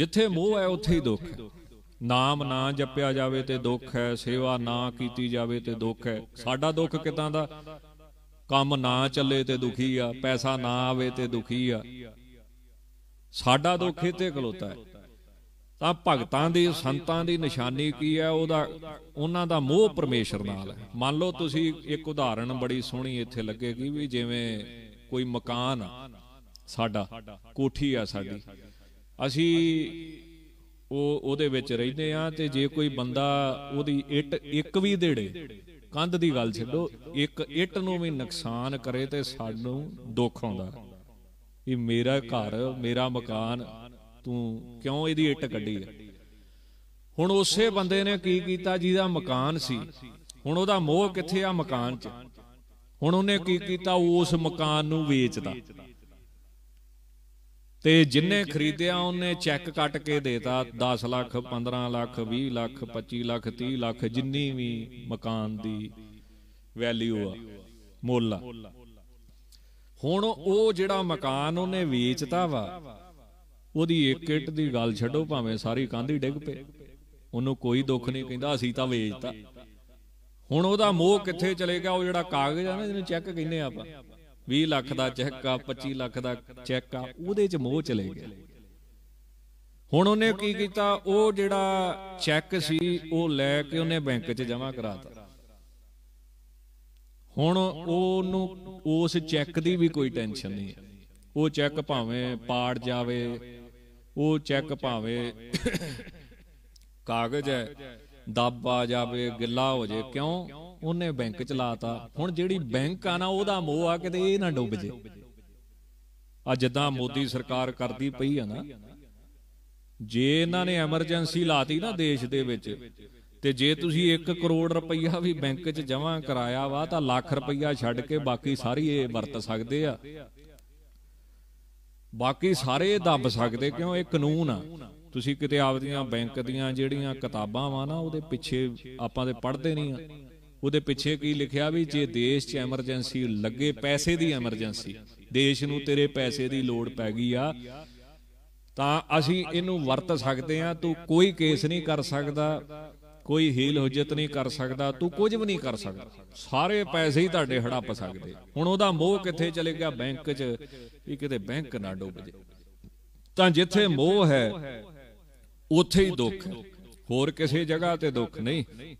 ਜਿੱਥੇ ਮੋਹ ਹੈ ਉੱਥੇ ਹੀ ਦੁੱਖ ਹੈ ਨਾਮ ਨਾ ਜਪਿਆ ਜਾਵੇ ਤੇ ਦੁੱਖ ਹੈ ਸੇਵਾ ਨਾ ਕੀਤੀ ਜਾਵੇ ਤੇ ਦੁੱਖ ਹੈ ਸਾਡਾ ਦੁੱਖ ਕਿਦਾਂ ਦਾ ਕੰਮ ਨਾ ਚੱਲੇ ਤੇ ਦੁਖੀ ਆ ਪੈਸਾ ਨਾ ਆਵੇ ਤੇ ਦੁਖੀ ਆ ਸਾਡਾ ਦੁੱਖ ਇਹ ਤੇ ਖਲੋਤਾ ਹੈ ਤਾਂ ਭਗਤਾਂ ਦੀ ਸੰਤਾਂ ਦੀ ਨਿਸ਼ਾਨੀ ਕੀ ਹੈ ਉਹਦਾ ਉਹਨਾਂ ਦਾ ਮੋਹ ਪਰਮੇਸ਼ਰ ਨਾਲ ਹੈ ਮੰਨ ਲਓ ਤੁਸੀਂ ਇੱਕ ਉਦਾਹਰਣ ਬੜੀ ਸੋਹਣੀ ਇੱਥੇ ਲੱਗੇਗੀ ਵੀ ਜਿਵੇਂ ਕੋਈ ਮਕਾਨ ਸਾਡਾ ਕੋਠੀ ਆ ਸਾਡੀ ਅਸੀਂ ਉਹ ਉਹਦੇ ਵਿੱਚ ਰਹਿੰਦੇ ਆ ਤੇ ਜੇ ਕੋਈ ਬੰਦਾ ਉਹਦੀ ਇੱਟ ਇੱਕ ਵੀ ਦੇੜੇ ਕੰਧ ਦੀ ਗੱਲ ਛੱਡੋ ਇੱਕ ਇੱਟ ਨੂੰ ਵੀ ਨੁਕਸਾਨ ਕਰੇ ਤੇ ਸਾਨੂੰ ਦੁੱਖ ਆਉਂਦਾ ਇਹ ਮੇਰਾ ਘਰ ਮੇਰਾ ਮਕਾਨ ਤੂੰ ਕਿਉਂ ਇਹਦੀ ਇੱਟ ਕੱਢੀ ਹੈ ਹੁਣ ਉਸੇ ਬੰਦੇ ਨੇ ਕੀ ਕੀਤਾ ਜਿਹਦਾ ਮਕਾਨ ਸੀ ਹੁਣ ਉਹਦਾ ਮੋਹ ਕਿੱਥੇ ਆ ਮਕਾਨ 'ਚ ਹੁਣ ਉਹਨੇ ਕੀ ਕੀਤਾ ਉਸ ਮਕਾਨ ਨੂੰ ਵੇਚਦਾ ਤੇ ਜਿੰਨੇ ਖਰੀਦਿਆ ਉਹਨੇ ਚੈੱਕ ਕੱਟ ਕੇ ਦੇਤਾ 10 ਲੱਖ 15 ਲੱਖ 20 ਲੱਖ 25 ਲੱਖ 30 ਲੱਖ ਜਿੰਨੀ ਵੀ ਮਕਾਨ ਦੀ ਵੈਲਿਊ ਆ ਮੁੱਲ ਹੁਣ ਉਹ ਜਿਹੜਾ ਮਕਾਨ ਉਹਨੇ ਵੇਚਤਾ ਵਾ ਉਹਦੀ ਇੱਕ ਇੱਟ ਦੀ ਗੱਲ ਛੱਡੋ ਭਾਵੇਂ ਸਾਰੀ ਕਾਂਧੀ ਡਿੱਗ ਪਏ ਉਹਨੂੰ ਕੋਈ ਦੁੱਖ ਨਹੀਂ ਕਹਿੰਦਾ ਅਸੀਂ ਤਾਂ ਵੇਚਤਾ ਹੁਣ ਉਹਦਾ ਮੋਹ ਕਿੱਥੇ ਚਲੇ ਗਿਆ ਉਹ ਜਿਹੜਾ ਕਾਗਜ਼ ਆ ਨਾ ਜਿਹਨੂੰ ਚੈੱਕ ਕਹਿੰਦੇ ਆਪਾਂ 20 ਲੱਖ ਦਾ ਚੈੱਕ ਆ 25 ਲੱਖ ਦਾ ਚੈੱਕ ਆ ਉਹਦੇ 'ਚ ਮੋਹ ਚਲੇ ਗਿਆ ਹੁਣ ਉਹਨੇ ਕੀ ਕੀਤਾ ਉਹ ਜਿਹੜਾ ਚੈੱਕ ਸੀ ਉਹ ਲੈ ਕੇ ਉਹਨੇ ਬੈਂਕ 'ਚ ਜਮ੍ਹਾਂ ਕਰਾਤਾ ਹੁਣ ਉਹਨੂੰ ਉਸ ਚੈੱਕ ਦੀ ਵੀ ਕੋਈ ਟੈਨਸ਼ਨ ਨਹੀਂ ਉਹ ਚੈੱਕ ਭਾਵੇਂ ਪਾੜ ਜਾਵੇ ਉਹ ਚੈੱਕ ਭਾਵੇਂ ਕਾਗਜ਼ ਹੈ ਦੱਬ ਜਾਵੇ ਗਿੱਲਾ ਹੋ ਜੇ ਕਿਉਂ ਉਹਨੇ ਬੈਂਕ ਚ ਲਾਤਾ ਹੁਣ ਜਿਹੜੀ ਬੈਂਕ ਆ ਨਾ ਉਹਦਾ ਮੋਹ ਆ ਕਿਤੇ ਇਹ ਨਾ ਡੁੱਬ ਜੇ ਆ ਜਿੱਦਾਂ ਮੋਦੀ ਸਰਕਾਰ ਕਰਦੀ ਪਈ ਆ ਨਾ ਜੇ ਇਹਨਾਂ ਨੇ ਐਮਰਜੈਂਸੀ ਲਾਤੀ ਨਾ ਦੇਸ਼ ਦੇ ਵਿੱਚ ਤੇ ਜੇ ਤੁਸੀਂ 1 ਕਰੋੜ ਰੁਪਈਆ ਵੀ ਬੈਂਕ 'ਚ ਜਮ੍ਹਾਂ ਕਰਾਇਆ ਵਾ ਤਾਂ ਲੱਖ ਰੁਪਈਆ ਛੱਡ ਕੇ ਬਾਕੀ ਸਾਰੀ ਇਹ ਵਰਤ ਸਕਦੇ ਆ ਬਾਕੀ ਸਾਰੇ ਦੱਬ ਸਕਦੇ ਕਿਉਂ ਇਹ ਕਾਨੂੰਨ ਆ ਤੁਸੀਂ ਕਿਤੇ ਆਪਦੀਆਂ ਬੈਂਕ ਦੀਆਂ ਜਿਹੜੀਆਂ ਕਿਤਾਬਾਂ ਵਾ ਨਾ ਉਹਦੇ ਪਿੱਛੇ ਆਪਾਂ ਤੇ ਪੜ੍ਹਦੇ ਨਹੀਂ ਆ ਉਹਦੇ ਪਿੱਛੇ ਕੀ ਲਿਖਿਆ ਵੀ ਜੇ ਦੇਸ਼ 'ਚ ਐਮਰਜੈਂਸੀ ਲੱਗੇ ਪੈਸੇ ਦੀ ਐਮਰਜੈਂਸੀ ਦੇਸ਼ ਨੂੰ ਤੇਰੇ ਪੈਸੇ ਦੀ ਲੋੜ ਪੈ ਗਈ ਆ ਤਾਂ ਅਸੀਂ ਇਹਨੂੰ ਵਰਤ ਸਕਦੇ ਆ ਤੂੰ ਕੋਈ ਕੇਸ ਨਹੀਂ ਕਰ ਸਕਦਾ ਕੋਈ ਹੀਲ ਹੁਜਤ ਨਹੀਂ ਕਰ ਸਕਦਾ ਤੂੰ ਕੁਝ ਵੀ ਨਹੀਂ ਕਰ ਸਕਦਾ ਸਾਰੇ ਪੈਸੇ ਹੀ ਤੁਹਾਡੇ ਹੜੱਪ ਸਕਦੇ ਹੁਣ ਉਹਦਾ ਮੋਹ ਕਿੱਥੇ ਚਲੇ ਗਿਆ ਬੈਂਕ 'ਚ ਵੀ ਕਿਤੇ ਬੈਂਕ ਨਾ ਡੁੱਬ ਜੇ ਤਾਂ ਜਿੱਥੇ ਮੋਹ ਹੈ ਉੱਥੇ ਹੀ ਦੁੱਖ ਹੋਰ ਕਿਸੇ ਜਗ੍ਹਾ ਤੇ ਦੁੱਖ ਨਹੀਂ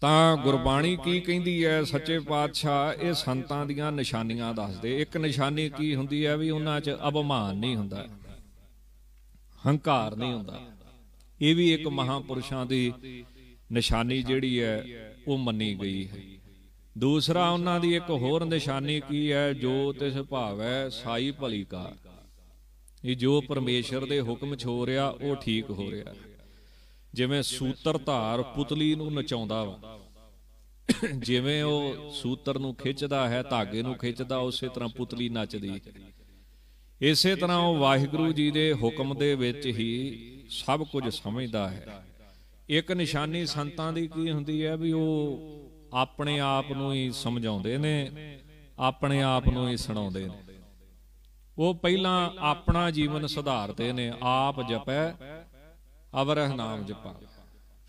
ਤਾਂ ਗੁਰਬਾਣੀ ਕੀ ਕਹਿੰਦੀ ਹੈ ਸੱਚੇ ਪਾਤਸ਼ਾਹ ਇਹ ਸੰਤਾਂ ਦੀਆਂ ਨਿਸ਼ਾਨੀਆਂ ਦੱਸਦੇ ਇੱਕ ਨਿਸ਼ਾਨੀ ਕੀ ਹੁੰਦੀ ਹੈ ਵੀ ਉਹਨਾਂ 'ਚ ਅਪਮਾਨ ਨਹੀਂ ਹੁੰਦਾ ਹੰਕਾਰ ਨਹੀਂ ਹੁੰਦਾ ਇਹ ਵੀ ਇੱਕ ਮਹਾਪੁਰਸ਼ਾਂ ਦੀ ਨਿਸ਼ਾਨੀ ਜਿਹੜੀ ਹੈ ਉਹ ਮੰਨੀ ਗਈ ਹੈ ਦੂਸਰਾ ਉਹਨਾਂ ਦੀ ਇੱਕ ਹੋਰ ਨਿਸ਼ਾਨੀ ਕੀ ਹੈ ਜੋ ਤਿਸ ਭਾਵੈ ਸਾਈ ਭਲੀ ਕਾ ਇਹ ਜੋ ਪਰਮੇਸ਼ਰ ਦੇ ਹੁਕਮ 'ਚ ਹੋ ਰਿਹਾ ਉਹ ਠੀਕ ਹੋ ਰਿਹਾ ਜਿਵੇਂ ਸੂਤਰ ਧਾਰ ਪੁਤਲੀ ਨੂੰ ਨਚਾਉਂਦਾ ਵਾ ਜਿਵੇਂ ਉਹ ਸੂਤਰ ਨੂੰ ਖਿੱਚਦਾ ਹੈ ਧਾਗੇ ਨੂੰ ਖਿੱਚਦਾ ਉਸੇ ਤਰ੍ਹਾਂ ਪੁਤਲੀ ਨੱਚਦੀ ਹੈ ਇਸੇ ਤਰ੍ਹਾਂ ਉਹ ਵਾਹਿਗੁਰੂ ਜੀ ਦੇ ਹੁਕਮ ਦੇ ਵਿੱਚ ਹੀ ਸਭ ਕੁਝ ਸਮਝਦਾ ਹੈ ਇੱਕ ਨਿਸ਼ਾਨੀ ਸੰਤਾਂ ਦੀ ਕੀ ਹੁੰਦੀ ਹੈ ਵੀ ਉਹ ਆਪਣੇ ਆਪ ਨੂੰ ਹੀ ਸਮਝਾਉਂਦੇ ਨੇ ਆਪਣੇ ਆਪ ਨੂੰ ਹੀ ਸੁਣਾਉਂਦੇ ਨੇ ਉਹ ਪਹਿਲਾਂ ਆਪਣਾ ਜੀਵਨ ਸੁਧਾਰਦੇ ਨੇ ਆਪ ਜਪੈ ਅਵਰਹ ਨਾਮ ਜਪਾ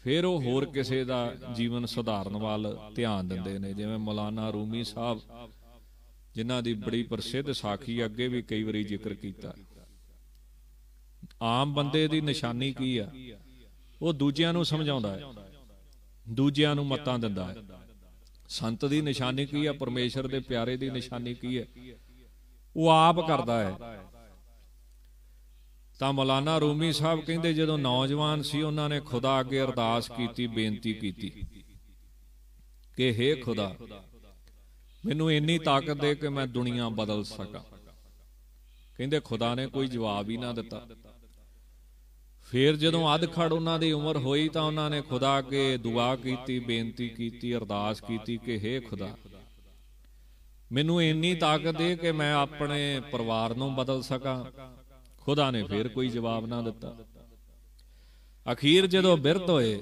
ਫਿਰ ਉਹ ਹੋਰ ਕਿਸੇ ਦਾ ਜੀਵਨ ਸੁਧਾਰਨ ਵੱਲ ਧਿਆਨ ਦਿੰਦੇ ਨੇ ਜਿਵੇਂ ਮੌਲਾਨਾ ਰੂਮੀ ਸਾਹਿਬ ਜਿਨ੍ਹਾਂ ਦੀ ਬੜੀ ਪ੍ਰਸਿੱਧ ਸਾਖੀ ਅੱਗੇ ਵੀ ਕਈ ਵਾਰੀ ਜ਼ਿਕਰ ਕੀਤਾ ਆਮ ਬੰਦੇ ਦੀ ਨਿਸ਼ਾਨੀ ਕੀ ਆ ਉਹ ਦੂਜਿਆਂ ਨੂੰ ਸਮਝਾਉਂਦਾ ਹੈ ਦੂਜਿਆਂ ਨੂੰ ਮਤਾਂ ਦਿੰਦਾ ਹੈ ਸੰਤ ਦੀ ਨਿਸ਼ਾਨੀ ਕੀ ਆ ਪਰਮੇਸ਼ਰ ਦੇ ਪਿਆਰੇ ਦੀ ਨਿਸ਼ਾਨੀ ਕੀ ਹੈ ਉਹ ਆਪ ਕਰਦਾ ਹੈ ਤਾਂ ਮੌਲਾਨਾ ਰੂਮੀ ਸਾਹਿਬ ਕਹਿੰਦੇ ਜਦੋਂ ਨੌਜਵਾਨ ਸੀ ਉਹਨਾਂ ਨੇ ਖੁਦਾ ਅੱਗੇ ਅਰਦਾਸ ਕੀਤੀ ਬੇਨਤੀ ਕੀਤੀ ਕਿ हे ਖੁਦਾ ਮੈਨੂੰ ਇੰਨੀ ਤਾਕਤ ਦੇ ਕਿ ਮੈਂ ਦੁਨੀਆ ਬਦਲ ਸਕਾਂ ਕਹਿੰਦੇ ਖੁਦਾ ਨੇ ਕੋਈ ਜਵਾਬ ਹੀ ਨਾ ਦਿੱਤਾ ਫਿਰ ਜਦੋਂ ਅਧਖੜ ਉਹਨਾਂ ਦੀ ਉਮਰ ਹੋਈ ਤਾਂ ਉਹਨਾਂ ਨੇ ਖੁਦਾ ਕੇ ਦੁਆ ਕੀਤੀ ਬੇਨਤੀ ਕੀਤੀ ਅਰਦਾਸ ਕੀਤੀ ਕਿ हे ਖੁਦਾ ਮੈਨੂੰ ਇੰਨੀ ਤਾਕਤ ਦੇ ਕਿ ਮੈਂ ਆਪਣੇ ਪਰਿਵਾਰ ਨੂੰ ਬਦਲ ਸਕਾਂ ਖੁਦਾ ਨੇ ਫਿਰ ਕੋਈ ਜਵਾਬ ਨਾ ਦਿੱਤਾ ਅਖੀਰ ਜਦੋਂ ਬਿਰਤ ਹੋਏ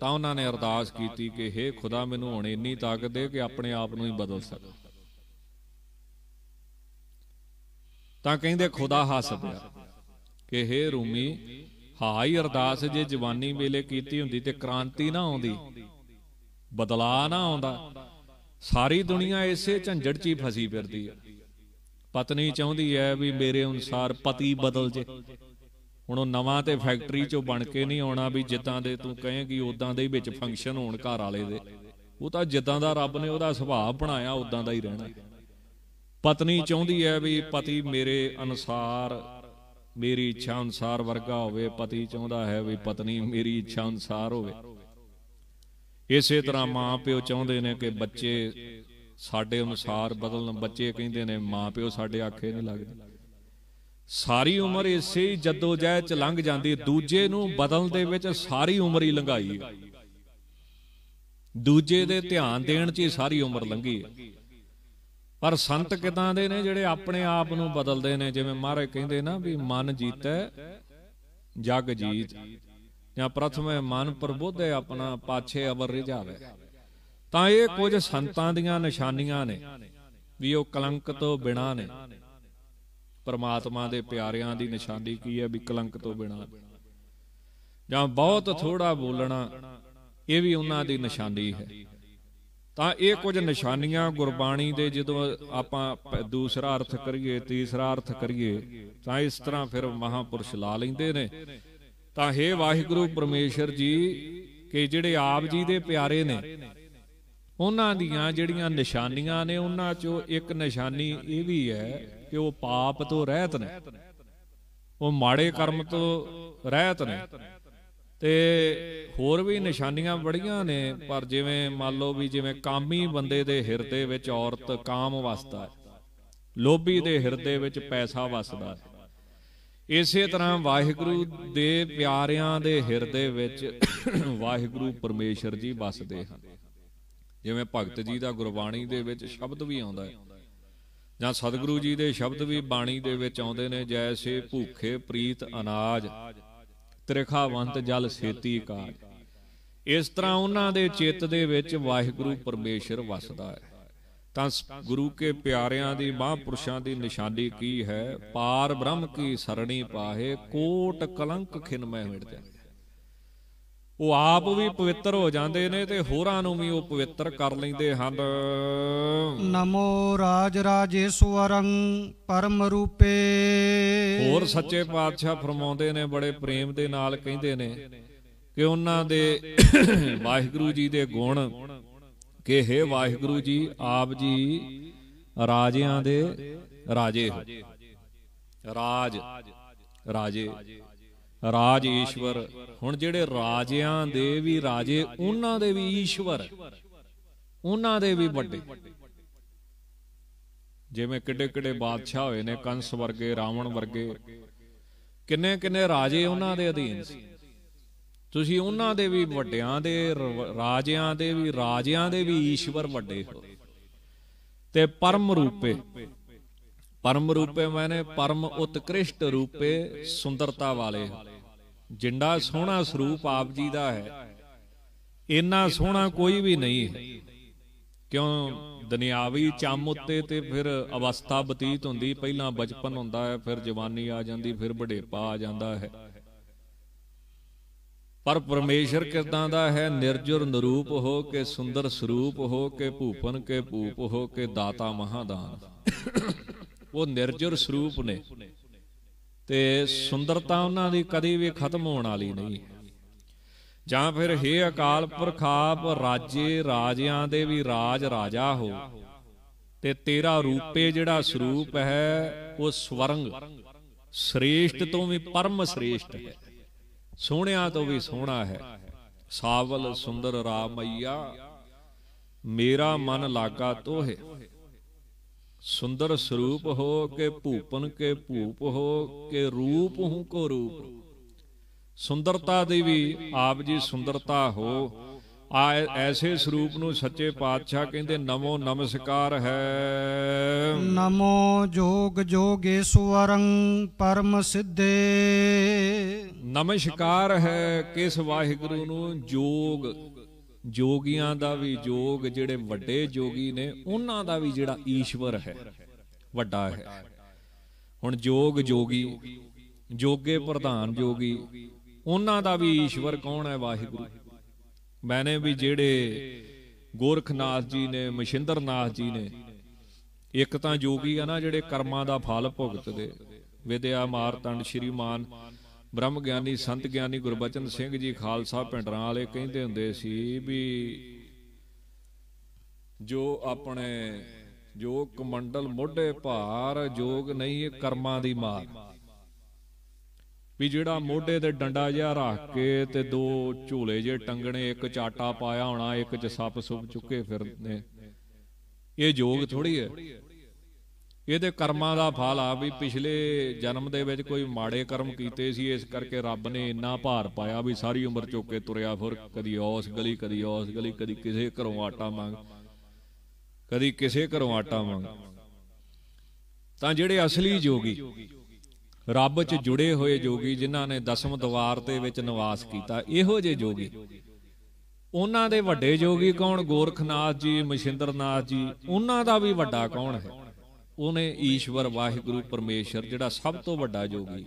ਤਾਂ ਉਹਨਾਂ ਨੇ ਅਰਦਾਸ ਕੀਤੀ ਕਿ हे ਖੁਦਾ ਮੈਨੂੰ ਹੁਣ ਇੰਨੀ ਤਾਕਤ ਦੇ ਕਿ ਆਪਣੇ ਆਪ ਨੂੰ ਹੀ ਬਦਲ ਸਕਾਂ ਤਾਂ ਕਹਿੰਦੇ ਖੁਦਾ ਹੱਸ ਪਿਆ ਕਿ हे ਰੂਮੀ ਹਾਈ ਅਰਦਾਸ ਜੇ ਜਵਾਨੀ ਵੇਲੇ ਕੀਤੀ ਹੁੰਦੀ ਤੇ ਕ੍ਰਾਂਤੀ ਨਾ ਆਉਂਦੀ ਬਦਲਾ ਨਾ ਆਉਂਦਾ ਸਾਰੀ ਦੁਨੀਆ ਇਸੇ ਝੰਜੜ 'ਚ ਹੀ ਫਸੀ ਫਿਰਦੀ ਹੈ ਪਤਨੀ ਚਾਹੁੰਦੀ ਹੈ ਵੀ ਮੇਰੇ ਅਨੁਸਾਰ ਪਤੀ ਬਦਲ ਜੇ ਹੁਣ ਉਹ ਨਵਾਂ ਤੇ ਫੈਕਟਰੀ ਚੋਂ ਬਣ ਕੇ ਨਹੀਂ ਆਉਣਾ ਵੀ ਜਿੱਦਾਂ ਦੇ ਤੂੰ ਕਹੇਂਗੀ ਉਦਾਂ ਦੇ ਹੀ ਵਿੱਚ ਫੰਕਸ਼ਨ ਹੋਣ ਘਰ ਵਾਲੇ ਦੇ ਉਹ ਤਾਂ ਜਿੱਦਾਂ ਦਾ ਰੱਬ ਨੇ ਉਹਦਾ ਸੁਭਾਅ ਬਣਾਇਆ ਉਦਾਂ ਦਾ ਹੀ ਰਹਿਣਾ ਪਤਨੀ ਚਾਹੁੰਦੀ ਹੈ ਵੀ ਪਤੀ ਮੇਰੇ ਅਨੁਸਾਰ ਮੇਰੀ ਇੱਛਾ ਅਨੁਸਾਰ ਵਰਗਾ ਹੋਵੇ ਪਤੀ ਚਾਹੁੰਦਾ ਹੈ ਵੀ ਪਤਨੀ ਮੇਰੀ ਇੱਛਾ ਅਨੁਸਾਰ ਹੋਵੇ ਇਸੇ ਤਰ੍ਹਾਂ ਮਾਂ ਪਿਓ ਚਾਹੁੰਦੇ ਨੇ ਕਿ ਬੱਚੇ ਸਾਡੇ ਅਨੁਸਾਰ ਬਦਲਣ ਬੱਚੇ ਕਹਿੰਦੇ ਨੇ ਮਾਂ ਪਿਓ ਸਾਡੇ ਆਖੇ ਨਹੀਂ ਲੱਗਦੇ ਸਾਰੀ ਉਮਰ ਇਸੇ ਜਦੋਜਹਿਦ ਚ ਲੰਘ ਜਾਂਦੀ ਦੂਜੇ ਨੂੰ ਬਦਲ ਦੇ ਵਿੱਚ ਸਾਰੀ ਉਮਰ ਹੀ ਲੰਘਾਈ ਦੂਜੇ ਦੇ ਧਿਆਨ ਦੇਣ 'ਚ ਹੀ ਸਾਰੀ ਉਮਰ ਲੰਘੀ ਪਰ ਸੰਤ ਕਿਦਾਂ ਦੇ ਨੇ ਜਿਹੜੇ ਆਪਣੇ ਆਪ ਨੂੰ ਬਦਲਦੇ ਨੇ ਜਿਵੇਂ ਮਹਾਰਾਜ ਕਹਿੰਦੇ ਨਾ ਵੀ ਮਨ ਜੀਤੈ ਜਗ ਜੀਤ ਜਾਂ ਪ੍ਰਥਮੇ ਮਨ ਪ੍ਰਬੋਧੇ ਆਪਣਾ ਪਾਛੇ ਅਵਰ ਰਿਝਾਵੇ ਤਾਂ ਇਹ ਕੁਝ ਸੰਤਾਂ ਦੀਆਂ ਨਿਸ਼ਾਨੀਆਂ ਨੇ ਵੀ ਉਹ ਕਲੰਕ ਤੋਂ ਬਿਨਾ ਨੇ ਪਰਮਾਤਮਾ ਦੇ ਪਿਆਰਿਆਂ ਦੀ ਨਿਸ਼ਾਨੀ ਕੀ ਹੈ ਵੀ ਕਲੰਕ ਤੋਂ ਬਿਨਾ ਜਾਂ ਬਹੁਤ ਥੋੜਾ ਬੋਲਣਾ ਇਹ ਵੀ ਉਹਨਾਂ ਦੀ ਨਿਸ਼ਾਨੀ ਹੈ ਤਾਂ ਇਹ ਕੁਝ ਨਿਸ਼ਾਨੀਆਂ ਗੁਰਬਾਣੀ ਦੇ ਜਦੋਂ ਆਪਾਂ ਦੂਸਰਾ ਅਰਥ ਕਰੀਏ ਤੀਸਰਾ ਅਰਥ ਕਰੀਏ ਤਾਂ ਇਸ ਤਰ੍ਹਾਂ ਫਿਰ ਮਹਾਪੁਰਸ਼ ਲਾ ਲੈਂਦੇ ਨੇ ਤਾਂ हे ਵਾਹਿਗੁਰੂ ਪਰਮੇਸ਼ਰ ਜੀ ਕਿ ਜਿਹੜੇ ਆਪ ਜੀ ਦੇ ਪਿਆਰੇ ਨੇ ਉਹਨਾਂ ਦੀਆਂ ਜਿਹੜੀਆਂ ਨਿਸ਼ਾਨੀਆਂ ਨੇ ਉਹਨਾਂ ਚੋਂ ਇੱਕ ਨਿਸ਼ਾਨੀ ਇਹ ਵੀ ਹੈ ਕਿ ਉਹ ਪਾਪ ਤੋਂ ਰਹਿਤ ਨੇ ਉਹ ਮਾੜੇ ਕਰਮ ਤੋਂ ਰਹਿਤ ਨੇ ਤੇ ਹੋਰ ਵੀ ਨਿਸ਼ਾਨੀਆਂ ਬੜੀਆਂ ਨੇ ਪਰ ਜਿਵੇਂ ਮੰਨ ਲਓ ਵੀ ਜਿਵੇਂ ਕਾਮੀ ਬੰਦੇ ਦੇ ਹਿਰਦੇ ਵਿੱਚ ਔਰਤ ਕਾਮ ਵਸਦਾ ਹੈ ਲੋਭੀ ਦੇ ਹਿਰਦੇ ਵਿੱਚ ਪੈਸਾ ਵਸਦਾ ਹੈ ਇਸੇ ਤਰ੍ਹਾਂ ਵਾਹਿਗੁਰੂ ਦੇ ਪਿਆਰਿਆਂ ਦੇ ਹਿਰਦੇ ਵਿੱਚ ਵਾਹਿਗੁਰੂ ਪਰਮੇਸ਼ਰ ਜੀ ਵਸਦੇ ਹਨ ਜਿਵੇਂ ਭਗਤ ਜੀ ਦਾ ਗੁਰਬਾਣੀ ਦੇ ਵਿੱਚ ਸ਼ਬਦ ਵੀ ਆਉਂਦਾ ਹੈ ਜਾਂ ਸਤਿਗੁਰੂ ਜੀ ਦੇ ਸ਼ਬਦ ਵੀ ਬਾਣੀ ਦੇ ਵਿੱਚ ਆਉਂਦੇ ਨੇ ਜੈਸੇ ਭੁੱਖੇ ਪ੍ਰੀਤ ਅਨਾਜ ਤ੍ਰਿਖਾਵੰਤ ਜਲ ਸੇਤੀ ਕਾਜ ਇਸ ਤਰ੍ਹਾਂ ਉਹਨਾਂ ਦੇ ਚਿੱਤ ਦੇ ਵਿੱਚ ਵਾਹਿਗੁਰੂ ਪਰਮੇਸ਼ਰ ਵਸਦਾ ਹੈ ਤਾਂ ਗੁਰੂ ਕੇ ਪਿਆਰਿਆਂ ਦੀ ਮਹਾਂਪੁਰਸ਼ਾਂ ਦੀ ਨਿਸ਼ਾਨੀ ਕੀ ਹੈ ਪਾਰ ਬ੍ਰਹਮ ਕੀ ਸਰਣੀ ਪਾਹੇ ਕੋਟ ਕਲੰਕ ਮੈਂ ਮਿਟ ਜਾਏ ਉਹ ਆਪ ਵੀ ਪਵਿੱਤਰ ਹੋ ਜਾਂਦੇ ਨੇ ਤੇ ਹੋਰਾਂ ਨੂੰ ਵੀ ਉਹ ਪਵਿੱਤਰ ਕਰ ਲੈਂਦੇ ਹਨ ਨਮੋ ਰਾਜ ਰਾਜੇਸ਼ਵਰੰ ਪਰਮ ਰੂਪੇ ਹੋਰ ਸੱਚੇ ਪਾਤਸ਼ਾਹ ਫਰਮਾਉਂਦੇ ਨੇ ਬੜੇ ਪ੍ਰੇਮ ਦੇ ਨਾਲ ਕਹਿੰਦੇ ਨੇ ਕਿ ਉਹਨਾਂ ਦੇ ਵਾਹਿਗੁਰੂ ਜੀ ਦੇ ਗੁਣ ਕਿ हे ਵਾਹਿਗੁਰੂ ਜੀ ਆਪ ਜੀ ਰਾਜਿਆਂ ਦੇ ਰਾਜੇ ਹੋ ਰਾਜ ਰਾਜੇ ਰਾਜ ਈਸ਼ਵਰ ਹੁਣ ਜਿਹੜੇ ਰਾਜਿਆਂ ਦੇ ਵੀ ਰਾਜੇ ਉਹਨਾਂ ਦੇ ਵੀ ਈਸ਼ਵਰ ਉਹਨਾਂ ਦੇ ਵੀ ਵੱਡੇ ਜਿਵੇਂ ਕਿੱਡੇ ਕਿੱਡੇ ਬਾਦਸ਼ਾਹ ਹੋਏ ਨੇ ਕੰਸ ਵਰਗੇ ਰਾਵਣ ਵਰਗੇ ਕਿੰਨੇ ਕਿੰਨੇ ਰਾਜੇ ਉਹਨਾਂ ਦੇ ਅਧੀਨ ਸੀ ਤੁਸੀਂ ਉਹਨਾਂ ਦੇ ਵੀ ਵੱਡਿਆਂ ਦੇ ਰਾਜਿਆਂ ਦੇ ਵੀ ਰਾਜਿਆਂ ਦੇ ਵੀ ਈਸ਼ਵਰ ਵੱਡੇ ਹੋ ਤੇ ਪਰਮ ਰੂਪੇ ਪਰਮ ਰੂਪੇ ਮੈਨੇ ਪਰਮ ਉਤਕ੍ਰਿਸ਼ਟ ਰੂਪੇ ਸੁੰਦਰਤਾ ਵਾਲੇ ਜਿੰਡਾ ਸੋਹਣਾ ਸਰੂਪ ਆਪ ਜੀ ਦਾ ਹੈ ਇੰਨਾ ਸੋਹਣਾ ਕੋਈ ਵੀ ਨਹੀਂ ਹੈ ਕਿਉਂ ਦੁਨਿਆਵੀ ਚੰਮ ਉੱਤੇ ਤੇ ਫਿਰ ਅਵਸਥਾ ਬਤੀਤ ਹੁੰਦੀ ਪਹਿਲਾਂ ਬਚਪਨ ਹੁੰਦਾ ਹੈ ਫਿਰ ਜਵਾਨੀ ਆ ਜਾਂਦੀ ਫਿਰ ਬੁਢੇਪਾ ਆ ਜਾਂਦਾ ਹੈ ਪਰ ਪਰਮੇਸ਼ਰ ਕਿਦਾਂ ਦਾ ਹੈ ਨਿਰਜੁਰ ਨਰੂਪ ਹੋ ਕੇ ਸੁੰਦਰ ਸਰੂਪ ਹੋ ਕੇ ਭੂਪਨ ਕੇ ਭੂਪ ਹੋ ਕੇ ਦਾਤਾ ਮਹਾਦਾਨ ਉਹ ਨਿਰਜਰ ਸਰੂਪ ਨੇ ਤੇ ਸੁੰਦਰਤਾ ਉਹਨਾਂ ਦੀ ਕਦੀ ਵੀ ਖਤਮ ਹੋਣ ਵਾਲੀ ਨਹੀਂ ਜਾਂ ਫਿਰ ਹੇ ਅਕਾਲ ਪੁਰਖ ਆਪ ਰਾਜੇ ਰਾਜਿਆਂ ਦੇ ਵੀ ਰਾਜ ਰਾਜਾ ਹੋ ਤੇ ਤੇਰਾ ਰੂਪੇ ਜਿਹੜਾ ਸਰੂਪ ਹੈ ਉਹ ਸਵਰੰਗ ਸ੍ਰੇਸ਼ਟ ਤੋਂ ਵੀ ਪਰਮ ਸ੍ਰੇਸ਼ਟ ਹੈ ਸੋਹਣਿਆ ਤੋਂ ਵੀ ਸੋਹਣਾ ਹੈ ਸਾਵਲ ਸੁੰਦਰ ਰਾਮਈਆ ਮੇਰਾ ਮਨ ਲਾਗਾ ਤੋਹੇ ਸੁੰਦਰ ਸਰੂਪ ਹੋ ਕੇ ਭੂਪਨ ਕੇ ਭੂਪ ਹੋ ਕੇ ਰੂਪ ਹੂੰ ਕੋ ਰੂਪ ਸੁੰਦਰਤਾ ਦੀ ਵੀ ਆਪ ਜੀ ਸੁੰਦਰਤਾ ਹੋ ਆ ਐਸੇ ਸਰੂਪ ਨੂੰ ਸੱਚੇ ਪਾਤਸ਼ਾਹ ਕਹਿੰਦੇ ਨਮੋ ਨਮਸਕਾਰ ਹੈ ਨਮੋ ਜੋਗ ਜੋਗੇ ਸੁਵਰੰ ਪਰਮ ਸਿੱਧੇ ਨਮਸਕਾਰ ਹੈ ਕਿਸ ਵਾਹਿਗੁਰੂ ਨੂੰ ਜੋਗ ਜੋਗੀਆਂ ਦਾ ਵੀ ਜੋਗ ਜਿਹੜੇ ਵੱਡੇ ਜੋਗੀ ਨੇ ਉਹਨਾਂ ਦਾ ਵੀ ਜਿਹੜਾ ਈਸ਼ਵਰ ਹੈ ਵੱਡਾ ਹੈ ਹੁਣ ਜੋਗ ਜੋਗੀ ਜੋਗੇ ਪ੍ਰਧਾਨ ਜੋਗੀ ਉਹਨਾਂ ਦਾ ਵੀ ਈਸ਼ਵਰ ਕੌਣ ਹੈ ਵਾਹਿਗੁਰੂ ਮੈਨੇ ਵੀ ਜਿਹੜੇ ਗੋਰਖਨਾਥ ਜੀ ਨੇ ਮਸ਼ਿੰਦਰਨਾਥ ਜੀ ਨੇ ਇੱਕ ਤਾਂ ਜੋਗੀ ਆ ਨਾ ਜਿਹੜੇ ਕਰਮਾਂ ਦਾ ਫਲ ਭੁਗਤਦੇ ਵਿਦਿਆ ਮਾਰਤੰਡ ਸ਼੍ਰੀਮਾਨ ਬ੍ਰਹਮ ਗਿਆਨੀ ਸੰਤ ਗਿਆਨੀ ਗੁਰਬਚਨ ਸਿੰਘ ਜੀ ਖਾਲਸਾ ਪਿੰਡਰਾਂ ਵਾਲੇ ਕਹਿੰਦੇ ਹੁੰਦੇ ਸੀ ਵੀ ਜੋ ਆਪਣੇ ਜੋ ਕਮੰਡਲ ਮੋਢੇ ਭਾਰ ਜੋਗ ਨਹੀਂ ਇਹ ਕਰਮਾਂ ਦੀ ਮਾਰ ਵੀ ਜਿਹੜਾ ਮੋਢੇ ਤੇ ਡੰਡਾ ਜਿਹਾ ਰੱਖ ਕੇ ਤੇ ਦੋ ਝੂਲੇ ਜੇ ਟੰਗਣੇ ਇੱਕ ਚਾਟਾ ਪਾਇਆ ਹੋਣਾ ਇੱਕ ਚ ਸੱਪ ਸੁਭ ਚੁੱਕੇ ਫਿਰਦੇ ਇਹ ਜੋਗ ਥੋੜੀ ਹੈ ਇਹਦੇ ਕਰਮਾਂ ਦਾ ਫਲ ਆ ਵੀ ਪਿਛਲੇ ਜਨਮ ਦੇ ਵਿੱਚ ਕੋਈ ਮਾੜੇ ਕਰਮ ਕੀਤੇ ਸੀ ਇਸ ਕਰਕੇ ਰੱਬ ਨੇ ਇੰਨਾ ਭਾਰ ਪਾਇਆ ਵੀ ਸਾਰੀ ਉਮਰ ਚੋਕੇ ਤੁਰਿਆ ਫਿਰ ਕਦੀ ਔਸ ਗਲੀ ਕਦੀ ਔਸ ਗਲੀ ਕਦੀ ਕਿਸੇ ਘਰੋਂ ਆਟਾ ਮੰਗ ਕਦੀ ਕਿਸੇ ਘਰੋਂ ਆਟਾ ਮੰਗ ਤਾਂ ਜਿਹੜੇ ਅਸਲੀ ਜੋਗੀ ਰੱਬ 'ਚ ਜੁੜੇ ਹੋਏ ਜੋਗੀ ਜਿਨ੍ਹਾਂ ਨੇ ਦਸਮ ਦਵਾਰ ਤੇ ਵਿੱਚ ਨਿਵਾਸ ਕੀਤਾ ਇਹੋ ਜਿਹੇ ਜੋਗੀ ਉਹਨਾਂ ਦੇ ਵੱਡੇ ਜੋਗੀ ਕੌਣ ਗੋਰਖਨਾਥ ਜੀ ਮਸ਼ਿੰਦਰਨਾਥ ਜੀ ਉਹਨਾਂ ਦਾ ਵੀ ਵੱਡਾ ਕੌਣ ਹੈ ਉਹਨੇ ਈਸ਼ਵਰ ਵਾਹਿਗੁਰੂ ਪਰਮੇਸ਼ਰ ਜਿਹੜਾ ਸਭ ਤੋਂ ਵੱਡਾ ਜੋਗੀ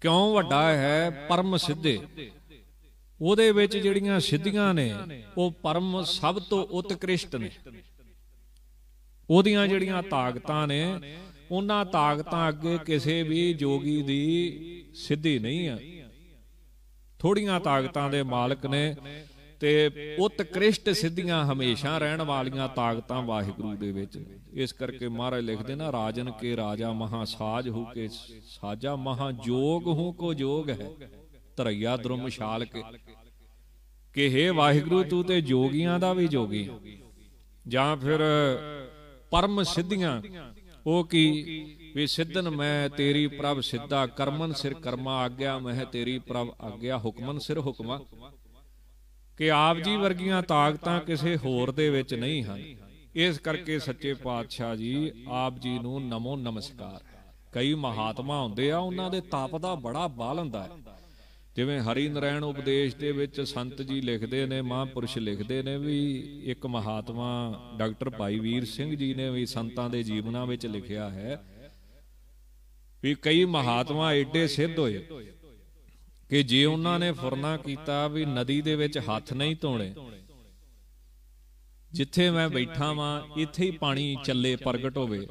ਕਿਉਂ ਵੱਡਾ ਹੈ ਪਰਮ ਸਿੱਧੇ ਉਹਦੇ ਵਿੱਚ ਜਿਹੜੀਆਂ ਸਿੱਧੀਆਂ ਨੇ ਉਹ ਪਰਮ ਸਭ ਤੋਂ ਉਤਕ੍ਰਿਸ਼ਟ ਨੇ ਉਹਦੀਆਂ ਜਿਹੜੀਆਂ ਤਾਕਤਾਂ ਨੇ ਉਹਨਾਂ ਤਾਕਤਾਂ ਅੱਗੇ ਕਿਸੇ ਵੀ ਜੋਗੀ ਦੀ ਸਿੱਧੀ ਨਹੀਂ ਆ ਥੋੜੀਆਂ ਤਾਕਤਾਂ ਦੇ ਮਾਲਕ ਨੇ ਤੇ ਉਤ ਕ੍ਰਿਸ਼ਟ ਸਿੱਧੀਆਂ ਹਮੇਸ਼ਾ ਰਹਿਣ ਵਾਲੀਆਂ ਤਾਕਤਾਂ ਵਾਹਿਗੁਰੂ ਦੇ ਵਿੱਚ ਇਸ ਕਰਕੇ ਮਹਾਰਾਜ ਲਿਖਦੇ ਨਾ ਰਾਜਨ ਕੇ ਰਾਜਾ ਮਹਾ ਸਾਜ ਹੋ ਕੇ ਸਾਜਾ ਮਹਾ ਜੋਗ ਹੂੰ ਕੋ ਜੋਗ ਹੈ ਤਰਈਆ ਦ੍ਰਮ ਸ਼ਾਲ ਕੇ ਕਿ ਹੈ ਵਾਹਿਗੁਰੂ ਤੂੰ ਤੇ ਜੋਗੀਆਂ ਦਾ ਵੀ ਜੋਗੀ ਜਾਂ ਫਿਰ ਪਰਮ ਸਿੱਧੀਆਂ ਉਹ ਕੀ ਵੀ ਸਿੱਧਨ ਮੈਂ ਤੇਰੀ ਪ੍ਰਭ ਸਿੱਧਾ ਕਰਮਨ ਸਿਰ ਕਰਮਾ ਆਗਿਆ ਮੈਂ ਤੇਰੀ ਪ੍ਰਭ ਆਗਿਆ ਹੁਕਮਨ ਸਿਰ ਹੁਕਮਾ ਕਿ ਆਪ ਜੀ ਵਰਗੀਆਂ ਤਾਕਤਾਂ ਕਿਸੇ ਹੋਰ ਦੇ ਵਿੱਚ ਨਹੀਂ ਹਨ ਇਸ ਕਰਕੇ ਸੱਚੇ ਪਾਤਸ਼ਾਹ ਜੀ ਆਪ ਜੀ ਨੂੰ ਨਮੋ ਨਮਸਕਾਰ ਕਈ ਮਹਾਤਮਾ ਹੁੰਦੇ ਆ ਉਹਨਾਂ ਦੇ ਤਪ ਦਾ ਬੜਾ ਬਲ ਹੁੰਦਾ ਹੈ ਜਿਵੇਂ ਹਰੀ ਨਰਾਇਣ ਉਪਦੇਸ਼ ਦੇ ਵਿੱਚ ਸੰਤ ਜੀ ਲਿਖਦੇ ਨੇ ਮਹਾਂਪੁਰਸ਼ ਲਿਖਦੇ ਨੇ ਵੀ ਇੱਕ ਮਹਾਤਮਾ ਡਾਕਟਰ ਭਾਈ ਵੀਰ ਸਿੰਘ ਜੀ ਨੇ ਵੀ ਸੰਤਾਂ ਦੇ ਜੀਵਨਾਂ ਵਿੱਚ ਲਿਖਿਆ ਹੈ ਵੀ ਕਈ ਮਹਾਤਮਾ ਐਡੇ ਸਿੱਧ ਹੋਏ ਕਿ ਜੇ ਉਹਨਾਂ ਨੇ ਫੁਰਨਾ ਕੀਤਾ ਵੀ ਨਦੀ ਦੇ ਵਿੱਚ ਹੱਥ ਨਹੀਂ ਧੋਣੇ ਜਿੱਥੇ ਮੈਂ ਬੈਠਾ ਵਾਂ ਇੱਥੇ ਹੀ ਪਾਣੀ ਚੱਲੇ ਪ੍ਰਗਟ ਹੋਵੇ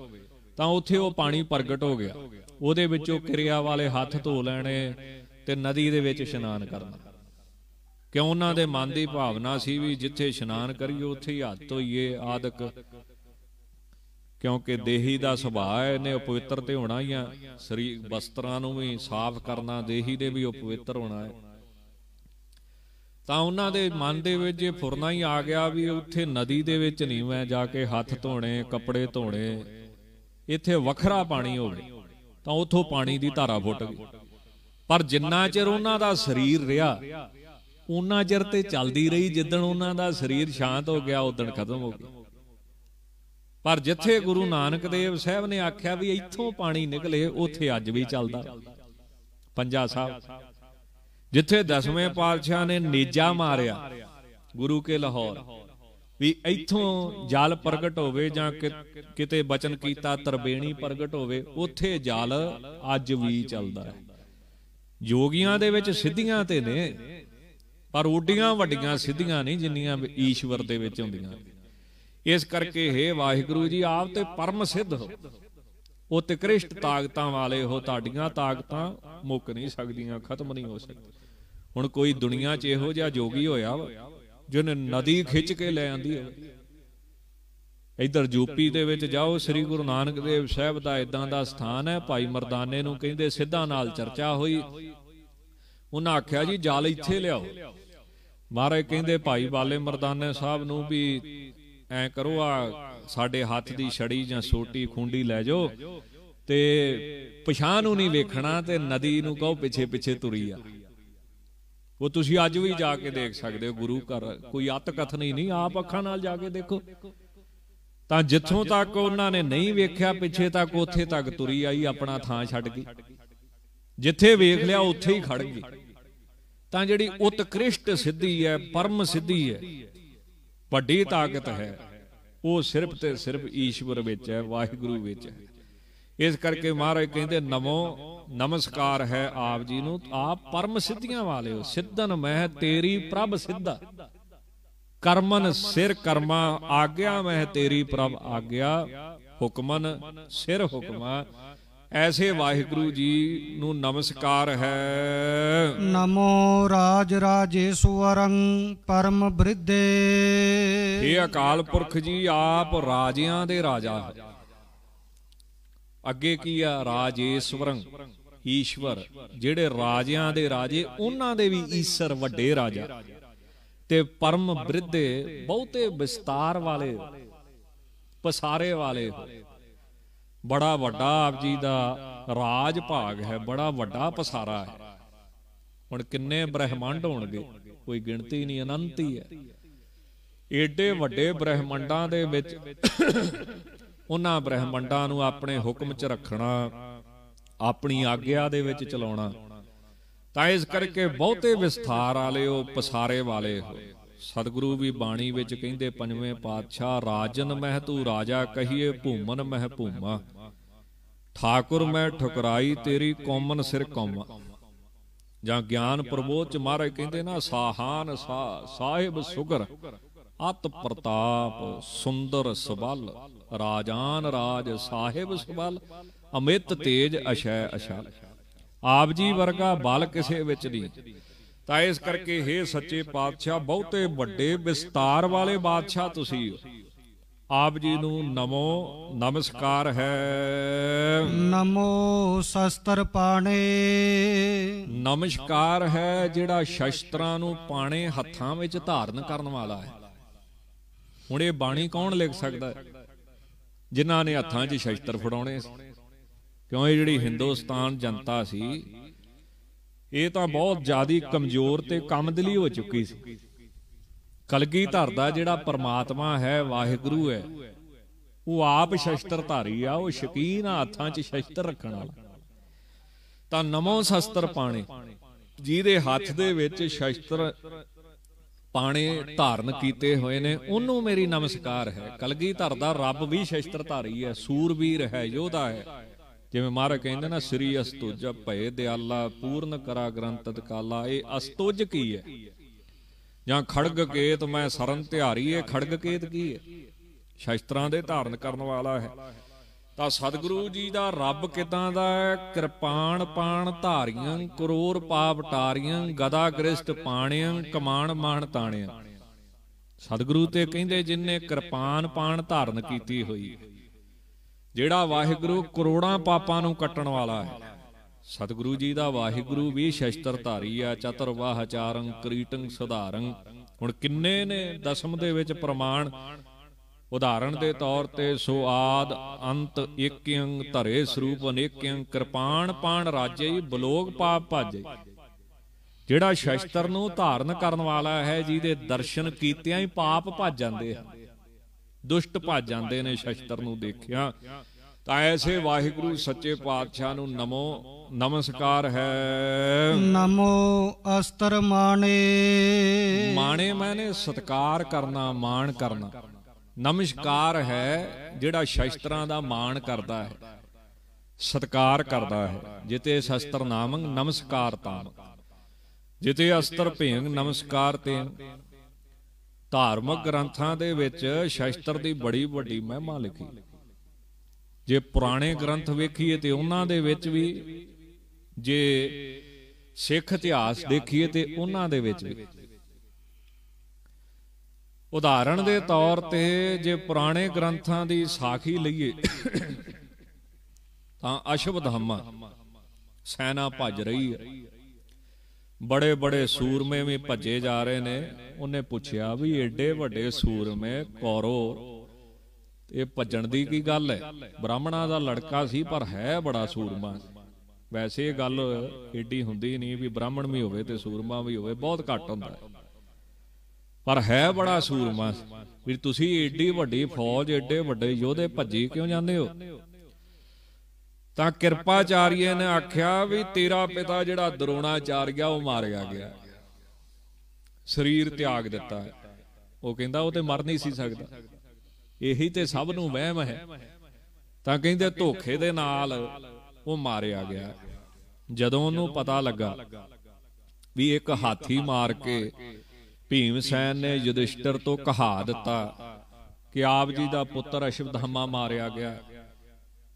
ਤਾਂ ਉੱਥੇ ਉਹ ਪਾਣੀ ਪ੍ਰਗਟ ਹੋ ਗਿਆ ਉਹਦੇ ਵਿੱਚੋਂ ਕਿਰਿਆ ਵਾਲੇ ਹੱਥ ਧੋ ਲੈਣੇ ਤੇ ਨਦੀ ਦੇ ਵਿੱਚ ਇਸ਼ਨਾਨ ਕਰਨਾ ਕਿਉਂ ਉਹਨਾਂ ਦੇ ਮਨ ਦੀ ਭਾਵਨਾ ਸੀ ਵੀ ਜਿੱਥੇ ਇਸ਼ਨਾਨ ਕਰੀਏ ਉੱਥੇ ਹੀ ਹੱਥ ਧੋਈਏ ਆਦਿਕ ਕਿਉਂਕਿ ਦੇਹੀ ਦਾ ਸੁਭਾਅ ਹੈ ਨੇ ਪਵਿੱਤਰ ਤੇ ਹੋਣਾ ਹੀ ਆ ਸਰੀਰ ਵਸਤਰਾਂ ਨੂੰ ਵੀ ਸਾਫ਼ ਕਰਨਾ ਦੇਹੀ ਦੇ ਵੀ ਪਵਿੱਤਰ ਹੋਣਾ ਹੈ ਤਾਂ ਉਹਨਾਂ ਦੇ ਮਨ ਦੇ ਵਿੱਚ ਜੇ ਫੁਰਨਾ ਹੀ ਆ ਗਿਆ ਵੀ ਉੱਥੇ ਨਦੀ ਦੇ ਵਿੱਚ ਨਹੀਂ ਮੈਂ ਜਾ ਕੇ ਹੱਥ ਧੋਣੇ ਕੱਪੜੇ ਧੋਣੇ ਇੱਥੇ ਵੱਖਰਾ ਪਾਣੀ ਹੋਵੇ ਤਾਂ ਉਥੋਂ ਪਾਣੀ ਦੀ ਧਾਰਾ ਫੁੱਟ ਗਈ ਪਰ ਜਿੰਨਾ ਚਿਰ ਉਹਨਾਂ ਦਾ ਸਰੀਰ ਰਿਹਾ ਉਹਨਾਂ ਚਿਰ ਤੇ ਚੱਲਦੀ ਰਹੀ ਜਿੱਦਣ ਉਹਨਾਂ ਦਾ ਸਰੀਰ ਸ਼ਾਂਤ ਹੋ ਗਿਆ ਉਦੋਂ ਖਤਮ ਹੋ ਗਿਆ ਪਰ ਜਿੱਥੇ ਗੁਰੂ ਨਾਨਕ ਦੇਵ ਸਾਹਿਬ ਨੇ ਆਖਿਆ ਵੀ ਇੱਥੋਂ ਪਾਣੀ ਨਿਕਲੇ ਉੱਥੇ ਅੱਜ ਵੀ ਚੱਲਦਾ ਪੰਜਾ ਸਾਹਿਬ ਜਿੱਥੇ ਦਸਵੇਂ ਪਾਤਸ਼ਾਹ ਨੇ ਨੀਜਾ ਮਾਰਿਆ ਗੁਰੂ ਕੇ ਲਾਹੌਰ ਵੀ ਇੱਥੋਂ ਜਲ ਪ੍ਰਗਟ ਹੋਵੇ ਜਾਂ ਕਿਤੇ ਬਚਨ ਕੀਤਾ ਤਰਬੇਣੀ ਪ੍ਰਗਟ ਹੋਵੇ ਉੱਥੇ ਜਲ ਅੱਜ ਵੀ ਚੱਲਦਾ ਹੈ ਯੋਗੀਆਂ ਦੇ ਵਿੱਚ ਸਿੱਧੀਆਂ ਤੇ ਨੇ ਪਰ ਓਡੀਆਂ ਵੱਡੀਆਂ ਸਿੱਧੀਆਂ ਨਹੀਂ ਜਿੰਨੀਆਂ ਈਸ਼ਵਰ ਦੇ ਵਿੱਚ ਹੁੰਦੀਆਂ ਨੇ ਇਸ ਕਰਕੇ हे ਵਾਹਿਗੁਰੂ ਜੀ ਆਪ ਤੇ ਪਰਮ ਸਿੱਧ ਹੋ ਉਹ ਕ੍ਰਿਸ਼ਟ ਤਾਕਤਾਂ ਵਾਲੇ ਹੋ ਤੁਹਾਡੀਆਂ ਤਾਕਤਾਂ ਮੁੱਕ ਨਹੀਂ ਸਕਦੀਆਂ ਖਤਮ ਨਹੀਂ ਹੋ ਸਕਦੀਆਂ ਹੁਣ ਕੋਈ ਦੁਨੀਆ 'ਚ ਇਹੋ ਜਿਹਾ ਜੋਗੀ ਹੋਇਆ ਜਿਹਨੇ ਨਦੀ ਖਿੱਚ ਕੇ ਲੈ ਆਂਦੀ ਹੋਵੇ ਇਧਰ ਯੂਪੀ ਦੇ ਵਿੱਚ ਜਾਓ ਸ੍ਰੀ ਗੁਰੂ ਨਾਨਕ ਦੇਵ ਸਾਹਿਬ ਦਾ ਇਦਾਂ ਦਾ ਸਥਾਨ ਹੈ ਭਾਈ ਮਰਦਾਨੇ ਨੂੰ ਕਹਿੰਦੇ ਸਿੱਧਾ ਨਾਲ ਚਰਚਾ ਹੋਈ ਉਹਨਾਂ ਆਖਿਆ ਜੀ ਜਾਲ ਇੱਥੇ ਲਿਆਓ ਮਹਾਰਾਜ ਕਹਿੰਦੇ ਭਾਈ ਵਾਲੇ ਮਰਦਾਨੇ ਸਾਹਿਬ ਨੂੰ ਵੀ ਐ ਕਰੋ ਆ ਸਾਡੇ ਹੱਥ ਦੀ ਛੜੀ ਜਾਂ ਸੋਟੀ ਖੁੰਡੀ ਲੈ ਜਾਓ ਤੇ ਪਛਾਣ ਨੂੰ ਨਹੀਂ ਵੇਖਣਾ ਤੇ ਨਦੀ ਨੂੰ ਕਹੋ ਪਿੱਛੇ ਪਿੱਛੇ ਤੁਰੀ ਆ ਉਹ ਤੁਸੀਂ ਅੱਜ ਵੀ ਜਾ ਕੇ ਦੇਖ ਸਕਦੇ ਹੋ ਗੁਰੂ ਘਰ ਕੋਈ ਅਤ ਕਥਨੀ ਨਹੀਂ ਆਪ ਅੱਖਾਂ ਨਾਲ ਜਾ ਕੇ ਦੇਖੋ ਤਾਂ ਜਿੱਥੋਂ ਤੱਕ ਉਹਨਾਂ ਨੇ ਨਹੀਂ ਵੇਖਿਆ ਪਿੱਛੇ ਤੱਕ ਉੱਥੇ ਤੱਕ ਤੁਰੀ ਆਈ ਆਪਣਾ ਥਾਂ ਛੱਡ ਗਈ ਜਿੱਥੇ ਵੇਖ ਲਿਆ ਉੱਥੇ ਹੀ ਖੜ ਗਈ ਤਾਂ ਜਿਹੜੀ ਉਤਕ੍ਰਿਸ਼ਟ ਸਿੱਧੀ ਹੈ ਪਰਮ ਸਿੱਧੀ ਹੈ ਵੱਡੀ ਤਾਕਤ ਹੈ ਉਹ ਸਿਰਫ ਤੇ ਸਿਰਫ ਈਸ਼ਵਰ ਵਿੱਚ ਹੈ ਵਾਹਿਗੁਰੂ ਵਿੱਚ ਹੈ ਇਸ ਕਰਕੇ ਮਹਾਰਾਜ ਕਹਿੰਦੇ ਨਮੋ ਨਮਸਕਾਰ ਹੈ ਆਪ ਜੀ ਨੂੰ ਆਪ ਪਰਮ ਸਿੱਧੀਆਂ ਵਾਲੇ ਹੋ ਸਿੱਧਨ ਮਹਿ ਤੇਰੀ ਪ੍ਰਭ ਸਿੱਧਾ ਕਰਮਨ ਸਿਰ ਕਰਮਾ ਆਗਿਆ ਮਹਿ ਤੇਰੀ ਪ੍ਰਭ ਆਗਿਆ ਹੁਕਮਨ ਸਿਰ ਹੁਕਮਾ ਐਸੇ ਵਾਹਿਗੁਰੂ ਜੀ ਨੂੰ ਨਮਸਕਾਰ ਹੈ ਨਮੋ ਰਾਜ ਰਾਜੇਸ਼ਵਰੰ ਪਰਮ ਬ੍ਰਿਧੇ ਇਹ ਅਕਾਲ ਪੁਰਖ ਜੀ ਆਪ ਰਾਜਿਆਂ ਦੇ ਰਾਜਾ ਅੱਗੇ ਕੀ ਆ ਰਾਜੇਸ਼ਵਰੰ ਈਸ਼ਵਰ ਜਿਹੜੇ ਰਾਜਿਆਂ ਦੇ ਰਾਜੇ ਉਹਨਾਂ ਦੇ ਵੀ ਈਸ਼ਰ ਵੱਡੇ ਰਾਜਾ ਤੇ ਪਰਮ ਬ੍ਰਿਧੇ ਬਹੁਤੇ ਵਿਸਤਾਰ ਵਾਲੇ ਪਸਾਰੇ ਵਾਲੇ ਹੋਏ ਬੜਾ ਵੱਡਾ ਆਪ ਜੀ ਦਾ ਰਾਜ ਭਾਗ ਹੈ ਬੜਾ ਵੱਡਾ ਪਸਾਰਾ ਹੈ ਹੁਣ ਕਿੰਨੇ ਬ੍ਰਹਿਮੰਡ ਹੋਣਗੇ ਕੋਈ ਗਿਣਤੀ ਨਹੀਂ ਅਨੰਤ ਹੀ ਹੈ ਏਡੇ ਵੱਡੇ ਬ੍ਰਹਿਮੰਡਾਂ ਦੇ ਵਿੱਚ ਉਹਨਾਂ ਬ੍ਰਹਿਮੰਡਾਂ ਨੂੰ ਆਪਣੇ ਹੁਕਮ 'ਚ ਰੱਖਣਾ ਆਪਣੀ ਆਗਿਆ ਦੇ ਵਿੱਚ ਚਲਾਉਣਾ ਤਾਂ ਇਸ ਕਰਕੇ ਬਹੁਤੇ ਵਿਸਥਾਰ ਵਾਲੇ ਉਹ ਪਸਾਰੇ ਵਾਲੇ ਹੋਏ ਸਤਿਗੁਰੂ ਵੀ ਬਾਣੀ ਵਿੱਚ ਕਹਿੰਦੇ ਪੰਜਵੇਂ ਪਾਤਸ਼ਾਹ ਰਾਜਨ ਮਹਿ ਤੂ ਰਾਜਾ ਕਹੀਏ ਭੂਮਨ ਮਹਿ ਭੂਮਾ ਠਾਕੁਰ ਮੈਂ ਠੁਕਰਾਈ ਤੇਰੀ ਕੌਮਨ ਸਿਰ ਕੌਮਾ ਜਾਂ ਗਿਆਨ ਪ੍ਰਬੋਧ ਚ ਮਹਾਰਾਜ ਕਹਿੰਦੇ ਨਾ ਸਾਹਾਨ ਸਾਹਿਬ ਸੁਗਰ ਅਤ ਪ੍ਰਤਾਪ ਸੁੰਦਰ ਸੁਬਲ ਰਾਜਾਨ ਰਾਜ ਸਾਹਿਬ ਸੁਬਲ ਅਮਿਤ ਤੇਜ ਅਸ਼ੈ ਅਸ਼ਲ ਆਪ ਜੀ ਵਰਗਾ ਬਲ ਕਿਸੇ ਵਿੱਚ ਨਹੀਂ ਤਾਂ ਇਸ ਕਰਕੇ हे ਸੱਚੇ ਪਾਤਸ਼ਾਹ ਬਹੁਤੇ ਵੱਡੇ ਵਿਸਤਾਰ ਵਾਲੇ ਬਾਦਸ਼ਾਹ ਤੁਸੀਂ ਹੋ ਆਪ ਜੀ ਨੂੰ ਨਮੋ ਨਮਸਕਾਰ ਹੈ ਨਮੋ ਸ਼ਸਤਰ ਪਾਣੇ ਨਮਸਕਾਰ ਹੈ ਜਿਹੜਾ ਸ਼ਸਤਰਾਂ ਨੂੰ ਪਾਣੇ ਹੱਥਾਂ ਵਿੱਚ ਧਾਰਨ ਕਰਨ ਵਾਲਾ ਹੈ ਹੁਣ ਇਹ ਬਾਣੀ ਕੌਣ ਲਿਖ ਸਕਦਾ ਜਿਨ੍ਹਾਂ ਨੇ ਹੱਥਾਂ 'ਚ ਸ਼ਸਤਰ ਫੜਾਉਣੇ ਸੀ ਕਿਉਂ ਇਹ ਜਿਹੜੀ ਹਿੰਦੁਸਤਾਨ ਜਨਤਾ ਸੀ ਇਹ ਤਾਂ ਬਹੁਤ ਜ਼ਿਆਦਾ ਕਮਜ਼ੋਰ ਤੇ ਕਮਦਲੀ ਹੋ ਚੁੱਕੀ ਸੀ ਕਲਗੀ ਧਰ ਦਾ ਜਿਹੜਾ ਪਰਮਾਤਮਾ ਹੈ ਵਾਹਿਗੁਰੂ ਹੈ ਉਹ ਆਪ ਸ਼ਸਤਰ ਧਾਰੀ ਆ ਉਹ ਸ਼ਕੀਨ ਆ ਹੱਥਾਂ 'ਚ ਸ਼ਸਤਰ ਰੱਖਣ ਵਾਲਾ ਤਾਂ ਨਮੋ ਸ਼ਸਤਰ ਪਾਣੇ ਜਿਹਦੇ ਹੱਥ ਦੇ ਵਿੱਚ ਸ਼ਸਤਰ ਪਾਣੇ ਧਾਰਨ ਕੀਤੇ ਹੋਏ ਨੇ ਉਹਨੂੰ ਮੇਰੀ ਨਮਸਕਾਰ ਹੈ ਕਲਗੀ ਧਰ ਦਾ ਰੱਬ ਵੀ ਸ਼ਸਤਰ ਧਾਰੀ ਹੈ ਸੂਰਬੀਰ ਹੈ ਯੋਧਾ ਹੈ ਜਿਵੇਂ ਮਹਾਰਾਜ ਕਹਿੰਦੇ ਨਾ ਸ੍ਰੀ ਅਸਤੁਜ ਭਏ ਦਿਆਲਾ ਪੂਰਨ ਕਰਾ ਗ੍ਰੰਥ ਤਕਾਲਾ ਇਹ ਅਸਤੁਜ ਕੀ ਹੈ ਜਾਂ ਖੜਗ ਕੇਤ ਮੈਂ ਸਰਨ ਧਿਆਰੀ ਇਹ ਖੜਗ ਕੇਤ ਕੀ ਹੈ ਸ਼ਸਤਰਾਂ ਦੇ ਧਾਰਨ ਕਰਨ ਵਾਲਾ ਹੈ ਤਾਂ ਸਤਿਗੁਰੂ ਜੀ ਦਾ ਰੱਬ ਕਿਦਾਂ ਦਾ ਹੈ ਕਿਰਪਾਨ ਪਾਣ ਧਾਰੀਆਂ ਕਰੋੜ ਪਾਪ ਟਾਰੀਆਂ ਗਦਾ ਗ੍ਰਿਸ਼ਟ ਪਾਣਿਆਂ ਕਮਾਣ ਮਾਣ ਤਾਣਿਆਂ ਸਤਿਗੁਰੂ ਤੇ ਕਹਿੰਦੇ ਜਿਨਨੇ ਕਿਰਪਾਨ ਪਾਣ ਧਾਰਨ ਕੀਤੀ ਹੋਈ ਜਿਹੜਾ ਵਾਹਿਗੁਰੂ ਕਰੋੜਾਂ ਪਾਪਾਂ ਨੂੰ ਕੱਟਣ ਵਾਲਾ ਹੈ ਸਤਿਗੁਰੂ ਜੀ ਦਾ ਵਾਹਿਗੁਰੂ ਵੀ ਸ਼ਸਤਰ ਧਾਰੀ ਆ ਚਤਰਵਾਹਚਾਰੰ ਕ੍ਰੀਟੰ ਸੁਧਾਰੰ ਹੁਣ ਕਿੰਨੇ ਨੇ ਦਸ਼ਮ ਦੇ ਵਿੱਚ ਪ੍ਰਮਾਣ ਉਦਾਹਰਣ ਦੇ ਤੌਰ ਤੇ ਸੋ ਆਦ ਅੰਤ ਅੰਗ ਧਰੇ ਸਰੂਪ ਅੰਗ ਕਿਰਪਾਨ ਪਾਣ ਰਾਜੇ ਬਲੋਗ ਪਾਪ ਭਾਜੇ ਜਿਹੜਾ ਸ਼ਸਤਰ ਨੂੰ ਧਾਰਨ ਕਰਨ ਵਾਲਾ ਹੈ ਜਿਹਦੇ ਦਰਸ਼ਨ ਕੀਤਿਆਂ ਹੀ ਪਾਪ ਭੱਜ ਜਾਂਦੇ ਹਨ ਦੁਸ਼ਟ ਭੱਜ ਜਾਂਦੇ ਨੇ ਸ਼ਸਤਰ ਨੂੰ ਦੇਖਿਆ ਤਾਂ ਐਸੇ ਵਾਹਿਗੁਰੂ ਸੱਚੇ ਪਾਤਸ਼ਾਹ ਨੂੰ ਨਮੋ ਨਮਸਕਾਰ ਹੈ ਨਮੋ ਅਸਤਰ ਮਾਣੇ ਮਾਣੇ ਮੈਨੇ ਸਤਕਾਰ ਕਰਨਾ ਮਾਣ ਕਰਨਾ ਨਮਸਕਾਰ ਹੈ ਜਿਹੜਾ ਸ਼ਸਤਰਾਂ ਦਾ ਮਾਣ ਕਰਦਾ ਹੈ ਸਤਕਾਰ ਕਰਦਾ ਹੈ ਜਿਤੇ ਸ਼ਸਤਰ ਨਾਮੰ ਨਮਸਕਾਰ ਤਾਂ ਜਿਤੇ ਅਸਤਰ ਭੇਂਗ ਨਮਸਕਾਰ ਤੇ ਧਾਰਮਿਕ ਗ੍ਰੰਥਾਂ ਦੇ ਵਿੱਚ ਸ਼ਸਤਰ ਦੀ ਬੜੀ ਵੱਡੀ ਮਹਿਮਾ ਲਿਖੀ ਜੇ ਪੁਰਾਣੇ ਗ੍ਰੰਥ ਵੇਖੀਏ ਤੇ ਉਹਨਾਂ ਦੇ ਵਿੱਚ ਵੀ ਜੇ ਸਿੱਖ ਇਤਿਹਾਸ ਦੇਖੀਏ ਤੇ ਉਹਨਾਂ ਦੇ ਵਿੱਚ ਵੀ ਉਦਾਹਰਣ ਦੇ ਤੌਰ ਤੇ ਜੇ ਪੁਰਾਣੇ ਗ੍ਰੰਥਾਂ ਦੀ ਸਾਖੀ ਲਈਏ ਤਾਂ ਅਸ਼ਵਧਾਮਾ ਸੈਨਾ ਭੱਜ ਰਹੀ ਹੈ ਬੜੇ ਬੜੇ ਸੂਰਮੇ ਵੀ ਭੱਜੇ ਜਾ ਰਹੇ ਨੇ ਉਹਨੇ ਪੁੱਛਿਆ ਵੀ ਏਡੇ ਵੱਡੇ ਸੂਰਮੇ ਕੌਰੋ ਇਹ ਭੱਜਣ ਦੀ ਕੀ ਗੱਲ ਹੈ ਬ੍ਰਾਹਮਣਾ ਦਾ ਲੜਕਾ ਸੀ ਪਰ ਹੈ ਬੜਾ ਸੂਰਮਾ ਵੈਸੇ ਇਹ ਗੱਲ ਏਡੀ ਹੁੰਦੀ ਨਹੀਂ ਵੀ ਬ੍ਰਾਹਮਣ ਵੀ ਹੋਵੇ ਤੇ ਸੂਰਮਾ ਵੀ ਹੋਵੇ ਬਹੁਤ ਘੱਟ ਹੁੰਦਾ ਪਰ ਹੈ ਬੜਾ ਸੂਰਮਾ ਵੀ ਤੁਸੀਂ ਏਡੀ ਵੱਡੀ ਫੌਜ ਏਡੇ ਵੱਡੇ ਯੋਧੇ ਭੱਜੀ ਕਿਉਂ ਜਾਂਦੇ ਹੋ ਤਾਂ ਕਿਰਪਾਚਾਰੀਏ ਨੇ ਆਖਿਆ ਵੀ ਤੇਰਾ ਪਿਤਾ ਜਿਹੜਾ ਗਿਆ ਉਹ ਮਾਰਿਆ ਗਿਆ ਸਰੀਰ ਤਿਆਗ ਦਿੱਤਾ ਉਹ ਕਹਿੰਦਾ ਉਹ ਤੇ ਮਰ ਨਹੀਂ ਸੀ ਸਕਦਾ ਇਹੀ ਤੇ ਸਭ ਨੂੰ ਵਹਿਮ ਹੈ ਤਾਂ ਕਹਿੰਦੇ ਧੋਖੇ ਦੇ ਨਾਲ ਉਹ ਮਾਰਿਆ ਗਿਆ ਜਦੋਂ ਉਹਨੂੰ ਪਤਾ ਲੱਗਾ ਵੀ ਇੱਕ ਹਾਥੀ ਮਾਰ ਕੇ ਭੀਮ ਸੈਨ ਨੇ ਯੁਧਿਸ਼ਟਰ ਤੋਂ ਕਹਾ ਦਿੱਤਾ ਕਿ ਆਪ ਜੀ ਦਾ ਪੁੱਤਰ ਅਸ਼ਵਧਾਮਾ ਮਾਰਿਆ ਗਿਆ